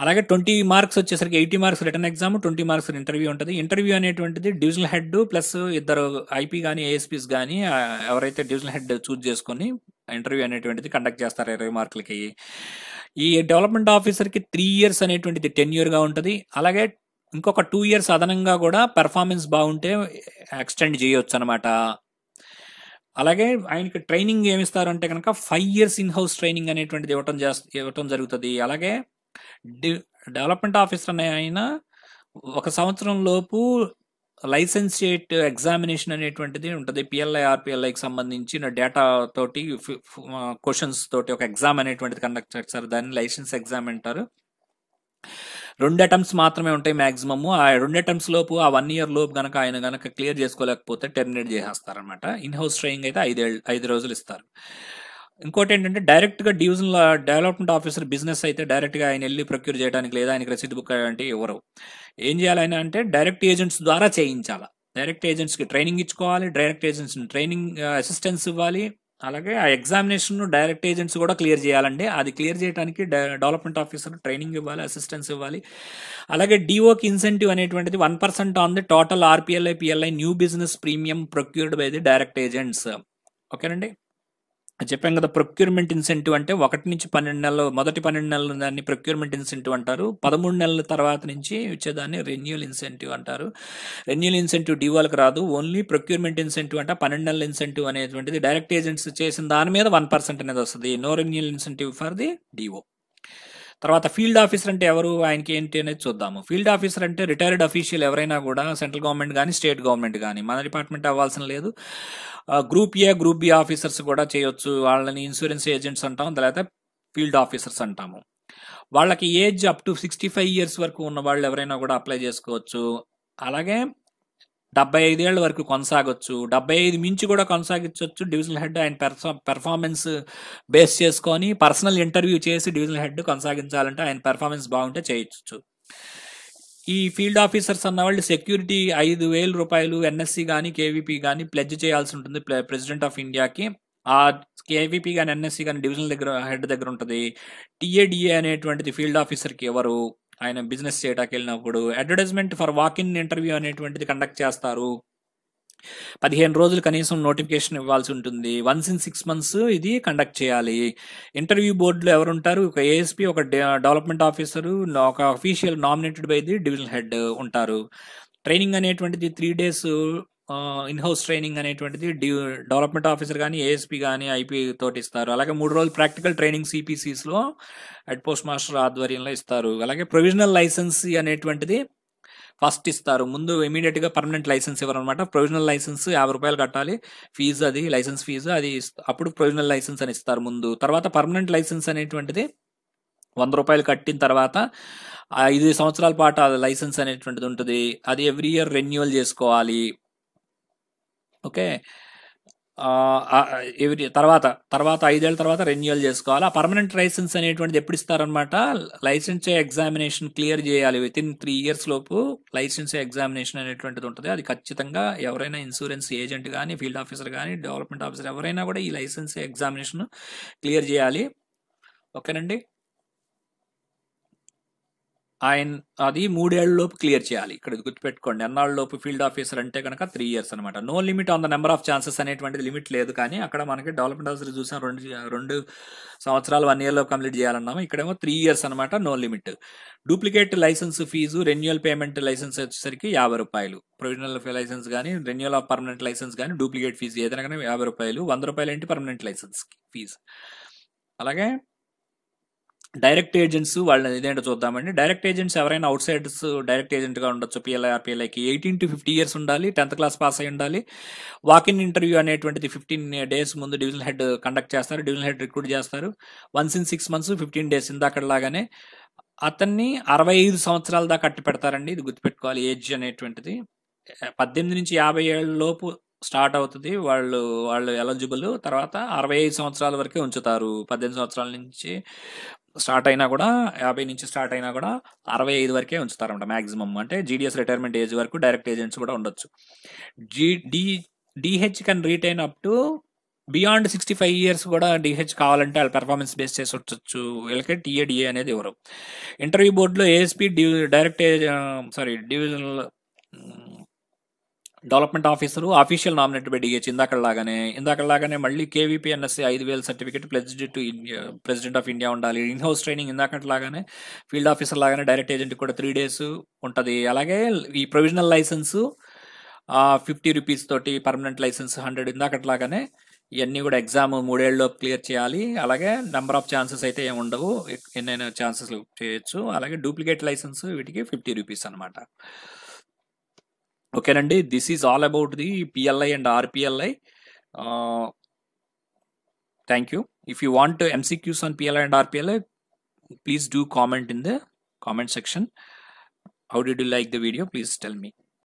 అలాగే ట్వంటీ మార్క్స్ వచ్చేసరికి eighty marks written exam twenty marks interview ఉంటుంది ఇంటర్వ్యూ అనేటువంటిది డివిజనల్ హెడ్ ప్లస్ ఇద్దరు ఐపీ కానీ ఏఎస్పీస్ కానీ ఎవరైతే డివిజనల్ హెడ్ చూజ్ చేసుకొని ఇంటర్వ్యూ అనేటువంటిది కండక్ట్ చేస్తారు ఇరవై మార్కులకి ఈ డెవలప్మెంట్ ఆఫీసర్కి త్రీ ఇయర్స్ అనేటువంటిది టెన్ ఇయర్గా ఉంటుంది అలాగే ఇంకొక టూ ఇయర్స్ అదనంగా కూడా పెర్ఫార్మెన్స్ బాగుంటే ఎక్స్టెండ్ చేయొచ్చు అనమాట అలాగే ఆయనకి ట్రైనింగ్ ఏమిస్తారు అంటే కనుక five years in house training అనేటువంటిది ఇవ్వటం చేస్త ఇవ్వటం జరుగుతుంది అలాగే డెవలప్మెంట్ ఆఫీసర్ అనే ఆయన ఒక సంవత్సరం లోపు లైసెన్సియేట్ ఎగ్జామినేషన్ అనేటువంటిది ఉంటుంది పిఎల్ఐ ఆర్పిఎల్ఐకి సంబంధించిన డేటా తోటి క్వశ్చన్స్ తోటి ఒక ఎగ్జామ్ అనేటువంటిది కండక్ట్ చేస్తారు దాన్ని లైసెన్స్ ఎగ్జామ్ అంటారు రెండు అటెంప్ట్స్ మాత్రమే ఉంటాయి మాక్సిమమ్ ఆ రెండు అటెంప్ట్స్ లోపు ఆ వన్ ఇయర్ లోపు గనక ఆయన గనక క్లియర్ చేసుకోలేకపోతే టెర్మినేట్ చేసేస్తారనమాట ఇన్ హౌస్ ట్రైనింగ్ అయితే ఐదు ఐదు రోజులు ఇస్తారు ఇంకోటి ఏంటంటే డైరెక్ట్గా డివిజన్ డెవలప్మెంట్ ఆఫీసర్ బిజినెస్ అయితే డైరెక్ట్గా ఆయన వెళ్ళి ప్రొక్యూర్ చేయడానికి లేదా ఆయనకి రసీదు బుక్ అంటే ఎవరు ఏం చేయాలని అంటే డైరెక్ట్ ఏజెంట్స్ ద్వారా చేయించాలా డైరెక్ట్ ఏజెంట్స్కి ట్రైనింగ్ ఇచ్చుకోవాలి డైరెక్ట్ ఏజెంట్స్ని ట్రైనింగ్ అసిస్టెన్స్ ఇవ్వాలి అలాగే ఆ ఎగ్జామినేషన్ డైరెక్ట్ ఏజెంట్స్ కూడా క్లియర్ చేయాలండి అది క్లియర్ చేయడానికి డెవలప్మెంట్ ఆఫీసర్ ట్రైనింగ్ ఇవ్వాలి అసిస్టెన్స్ ఇవ్వాలి అలాగే డిఓకి ఇన్సెంటివ్ అనేటువంటిది one percent on the total RPLI PLI new business premium procured by the direct agents ఓకేనండి చెప్పాం కదా ప్రొక్యూర్మెంట్ ఇన్సెంటివ్ అంటే ఒకటి నుంచి పన్నెండు నెలలు మొదటి పన్నెండు నెలలు దాన్ని ప్రొక్యూర్మెంట్ ఇన్సెంటివ్ అంటారు పదమూడు నెలల తర్వాత నుంచి వచ్చేదాన్ని రెన్యూల్ ఇన్సెంటివ్ అంటారు రెన్యూల్ ఇన్సెంటివ్ డివాల్కి రాదు ఓన్లీ ప్రొక్యూర్మెంట్ ఇన్సెంటివ్ అంటే పన్నెండు నెలల ఇన్సెంటివ్ అనేటువంటిది డైరెక్ట్ ఏజెంట్స్ చేసిన దాని మీద వన్ పర్సెంట్ అనేది వస్తుంది no renewal incentive for the DO తర్వాత ఫీల్డ్ ఆఫీసర్ అంటే ఎవరు ఆయనకి ఏంటి అనేది చూద్దాము ఫీల్డ్ ఆఫీసర్ అంటే రిటైర్డ్ అఫీషియల్ ఎవరైనా కూడా సెంట్రల్ గవర్నమెంట్ కానీ స్టేట్ గవర్నమెంట్ కానీ మన డిపార్ట్మెంట్ అవ్వాల్సిన లేదు group A group B officers కూడా చేయొచ్చు వాళ్ళని ఇన్సూరెన్స్ ఏజెంట్స్ అంటాము తర్వాత ఫీల్డ్ ఆఫీసర్స్ అంటాము వాళ్ళకి age up to sixty five years వరకు ఉన్న వాళ్ళు ఎవరైనా కూడా అప్లై చేసుకోవచ్చు అలాగే డెబ్బై ఏళ్ళ వరకు కొనసాగొచ్చు డెబ్బై ఐదు మించి కూడా కొనసాగించవచ్చు డివిజనల్ హెడ్ ఆయన పెర్ఫార్మెన్స్ బేస్ చేసుకొని పర్సనల్ ఇంటర్వ్యూ చేసి డివిజనల్ హెడ్ కొనసాగించాలంటే ఆయన పెర్ఫార్మెన్స్ బాగుంటే చేయొచ్చు ఈ ఫీల్డ్ ఆఫీసర్స్ వాళ్ళు సెక్యూరిటీ ఐదు వేల రూపాయలు ఎన్ఎస్సి కానీ కేవీపీ కానీ ప్లెడ్జ్ చేయాల్సి ఉంటుంది ప్రెసిడెంట్ ఆఫ్ ఇండియాకి ఆ కేవీపీ కానీ ఎన్ఎస్సి కానీ డివిజనల్ దగ్గర హెడ్ దగ్గర ఉంటుంది టీఏడిఏ అనేటువంటిది ఫీల్డ్ ఆఫీసర్కి ఎవరు ఆయన బిజినెస్ చేయడానికి వెళ్ళినప్పుడు అడ్వర్టైజ్మెంట్ ఫర్ వాకిన్ ఇంటర్వ్యూ అనేటువంటిది కండక్ట్ చేస్తారు పదిహేను రోజులు కనీసం నోటిఫికేషన్ ఇవ్వాల్సి ఉంటుంది వన్స్ ఇన్ సిక్స్ మంత్స్ ఇది కండక్ట్ చేయాలి ఇంటర్వ్యూ బోర్డులో ఎవరుంటారు ఒక ఏఎస్పీ ఒక డెవలప్మెంట్ ఆఫీసరు ఒక official nominated by the divisional head ఉంటారు ట్రైనింగ్ అనేటువంటిది త్రీ డేస్ ఇన్హౌస్ ట్రైనింగ్ అనేటువంటిది డెవలప్మెంట్ ఆఫీసర్ కానీ ఏఎస్పీ కానీ ఐపీ తోటి ఇస్తారు అలాగే మూడు రోజులు ప్రాక్టికల్ ట్రైనింగ్ సిపిసిస్లో హెడ్ పోస్ట్ మాస్టర్ ఆధ్వర్యంలో ఇస్తారు అలాగే ప్రొవిజనల్ లైసెన్స్ అనేటువంటిది ఫస్ట్ ఇస్తారు ముందు ఇమీడియట్గా పర్మనెంట్ లైసెన్స్ ఇవ్వరనమాట ప్రొవిజనల్ లైసెన్స్ యాభై రూపాయలు కట్టాలి ఫీజు అది లైసెన్స్ ఫీజు అది అప్పుడు ప్రొవిజనల్ లైసెన్స్ అని ఇస్తారు ముందు తర్వాత పర్మనెంట్ లైసెన్స్ అనేటువంటిది వంద రూపాయలు కట్టిన తర్వాత ఐదు సంవత్సరాల పాటు లైసెన్స్ అనేటువంటిది ఉంటుంది అది ఎవ్రీ ఇయర్ రెన్యువల్ చేసుకోవాలి ఓకే ఎవరి తర్వాత తర్వాత ఐదేళ్ళ తర్వాత రెన్యువల్ చేసుకోవాలి ఆ పర్మనెంట్ లైసెన్స్ అనేటువంటిది ఎప్పుడు ఇస్తారనమాట లైసెన్స్ ఎగ్జామినేషన్ క్లియర్ చేయాలి విత్ ఇన్ త్రీ ఇయర్స్ లోపు లైసెన్స్ ఎగ్జామినేషన్ అనేటువంటిది ఉంటుంది అది ఖచ్చితంగా ఎవరైనా ఇన్సూరెన్స్ ఏజెంట్ కానీ ఫీల్డ్ ఆఫీసర్ కానీ డెవలప్మెంట్ ఆఫీసర్ ఎవరైనా కూడా ఈ లైసెన్స్ ఎగ్జామినేషన్ క్లియర్ చేయాలి ఓకేనండి ఆయన అది మూడేళ్లలోపు క్లియర్ చేయాలి ఇక్కడ గుర్తుపెట్టుకోండి లోపు ఫీల్డ్ ఆఫీసర్ అంటే కనుక త్రీ ఇయర్స్ అనమాట no limit on the number of chances అనేటువంటిది లిమిట్ లేదు కానీ అక్కడ మనకి డెవలప్మెంట్ ఆఫీసర్ చూసిన రెండు రెండు సంవత్సరాలు వన్ ఇయర్లో కంప్లీట్ చేయాలన్నాము ఇక్కడేమో త్రీ ఇయర్స్ అనమాట no limit duplicate licence fee renewal payment licence వచ్చేసరికి యాభై రూపాయలు ప్రొవిజనల్ లైసెన్స్ కానీ రెన్యువల్ ఆఫ్ పర్మనెంట్ లైసెన్స్ కానీ డూప్లికేట్ ఫీజు ఏదైనా కానీ యాభై రూపాయలు వంద రూపాయలు ఏంటి పర్మనెంట్ లైసెన్స్ ఫీజు అలాగే డైరెక్ట్ ఏజెంట్స్ వాళ్ళని ఏదైనా చూద్దామండి డైరెక్ట్ ఏజెంట్స్ ఎవరైనా అవుట్ సైడ్స్ డైరెక్ట్ ఏజెంట్గా ఉండొచ్చు పిఎల్ఐఆర్ పిఎల్ఐకి ఎయిటీన్ టు ఫిఫ్టీ ఇయర్స్ ఉండాలి టెన్త్ క్లాస్ పాస్ అయి ఉండాలి వాకిన్ ఇంటర్వ్యూ అనేటువంటిది ఫిఫ్టీన్ డేస్ ముందు డివిజనల్ హెడ్ కండక్ట్ చేస్తారు డివిజనల్ హెడ్ రిక్రూట్ చేస్తారు once in six months fifteen days ఇందాకలాగానే అతన్ని అరవై ఐదు సంవత్సరాల దాకా కట్టి పెడతారండి ఇది గుర్తుపెట్టుకోవాలి ఏజ్ అనేటువంటిది పద్దెనిమిది నుంచి యాభై ఏళ్ళ లోపు స్టార్ట్ అవుతుంది వాళ్ళు వాళ్ళు ఎలిజిబుల్ తర్వాత అరవై ఐదు సంవత్సరాల వరకే ఉంచుతారు పద్దెనిమిది సంవత్సరాల నుంచి స్టార్ట్ అయినా కూడా యాభై నుంచి స్టార్ట్ అయినా కూడా అరవై ఐదు వరకే ఉంచుతారంట మాక్సిమం అంటే జీడిఎస్ రిటైర్మెంట్ ఏజ్ వరకు డైరెక్ట్ ఏజెంట్స్ కూడా ఉండొచ్చు G D DH can retain up to beyond sixty five years కూడా డిహెచ్ కావాలంటే వాళ్ళు పెర్ఫార్మెన్స్ బేస్ చేసి ఉండొచ్చు వీళ్ళకి టీఏడిఏ అనేది ఇవ్వరు ఇంటర్వ్యూ బోర్డులో ASP direct sorry divisional development officer official nominate by DH ఇందాకలాగానే ఇందాకలాగానే మళ్ళీ కేవీపీ ఐదు వేల certificate president president of India ఉండాలి ఇన్ హౌస్ ట్రైనింగ్ ఇందాకట్లాగానే ఫీల్డ్ ఆఫీసర్ లాగానే డైరెక్ట్ ఏజెంట్ కూడా త్రీ డేస్ ఉంటుంది అలాగే ఈ ప్రొవిజనల్ లైసెన్సు ఫిఫ్టీ రూపీస్ తోటి పర్మనెంట్ లైసెన్స్ హండ్రెడ్ ఇందాకట్లాగానే ఇవన్నీ కూడా ఎగ్జామ్ మూడేళ్ళలో క్లియర్ చేయాలి అలాగే నెంబర్ ఆఫ్ ఛాన్సెస్ అయితే ఏమి ఉండవు ఎన్నైనా ఛాన్సెస్ చేయొచ్చు అలాగే డూప్లికేట్ లైసెన్స్ వీటికి ఫిఫ్టీ రూపీస్ అనమాట ఓకేనండి this is all about the PLI and RPLI thank you if you want MCQs on PLI and RPLI please do comment in the comment section how did you like the video please tell me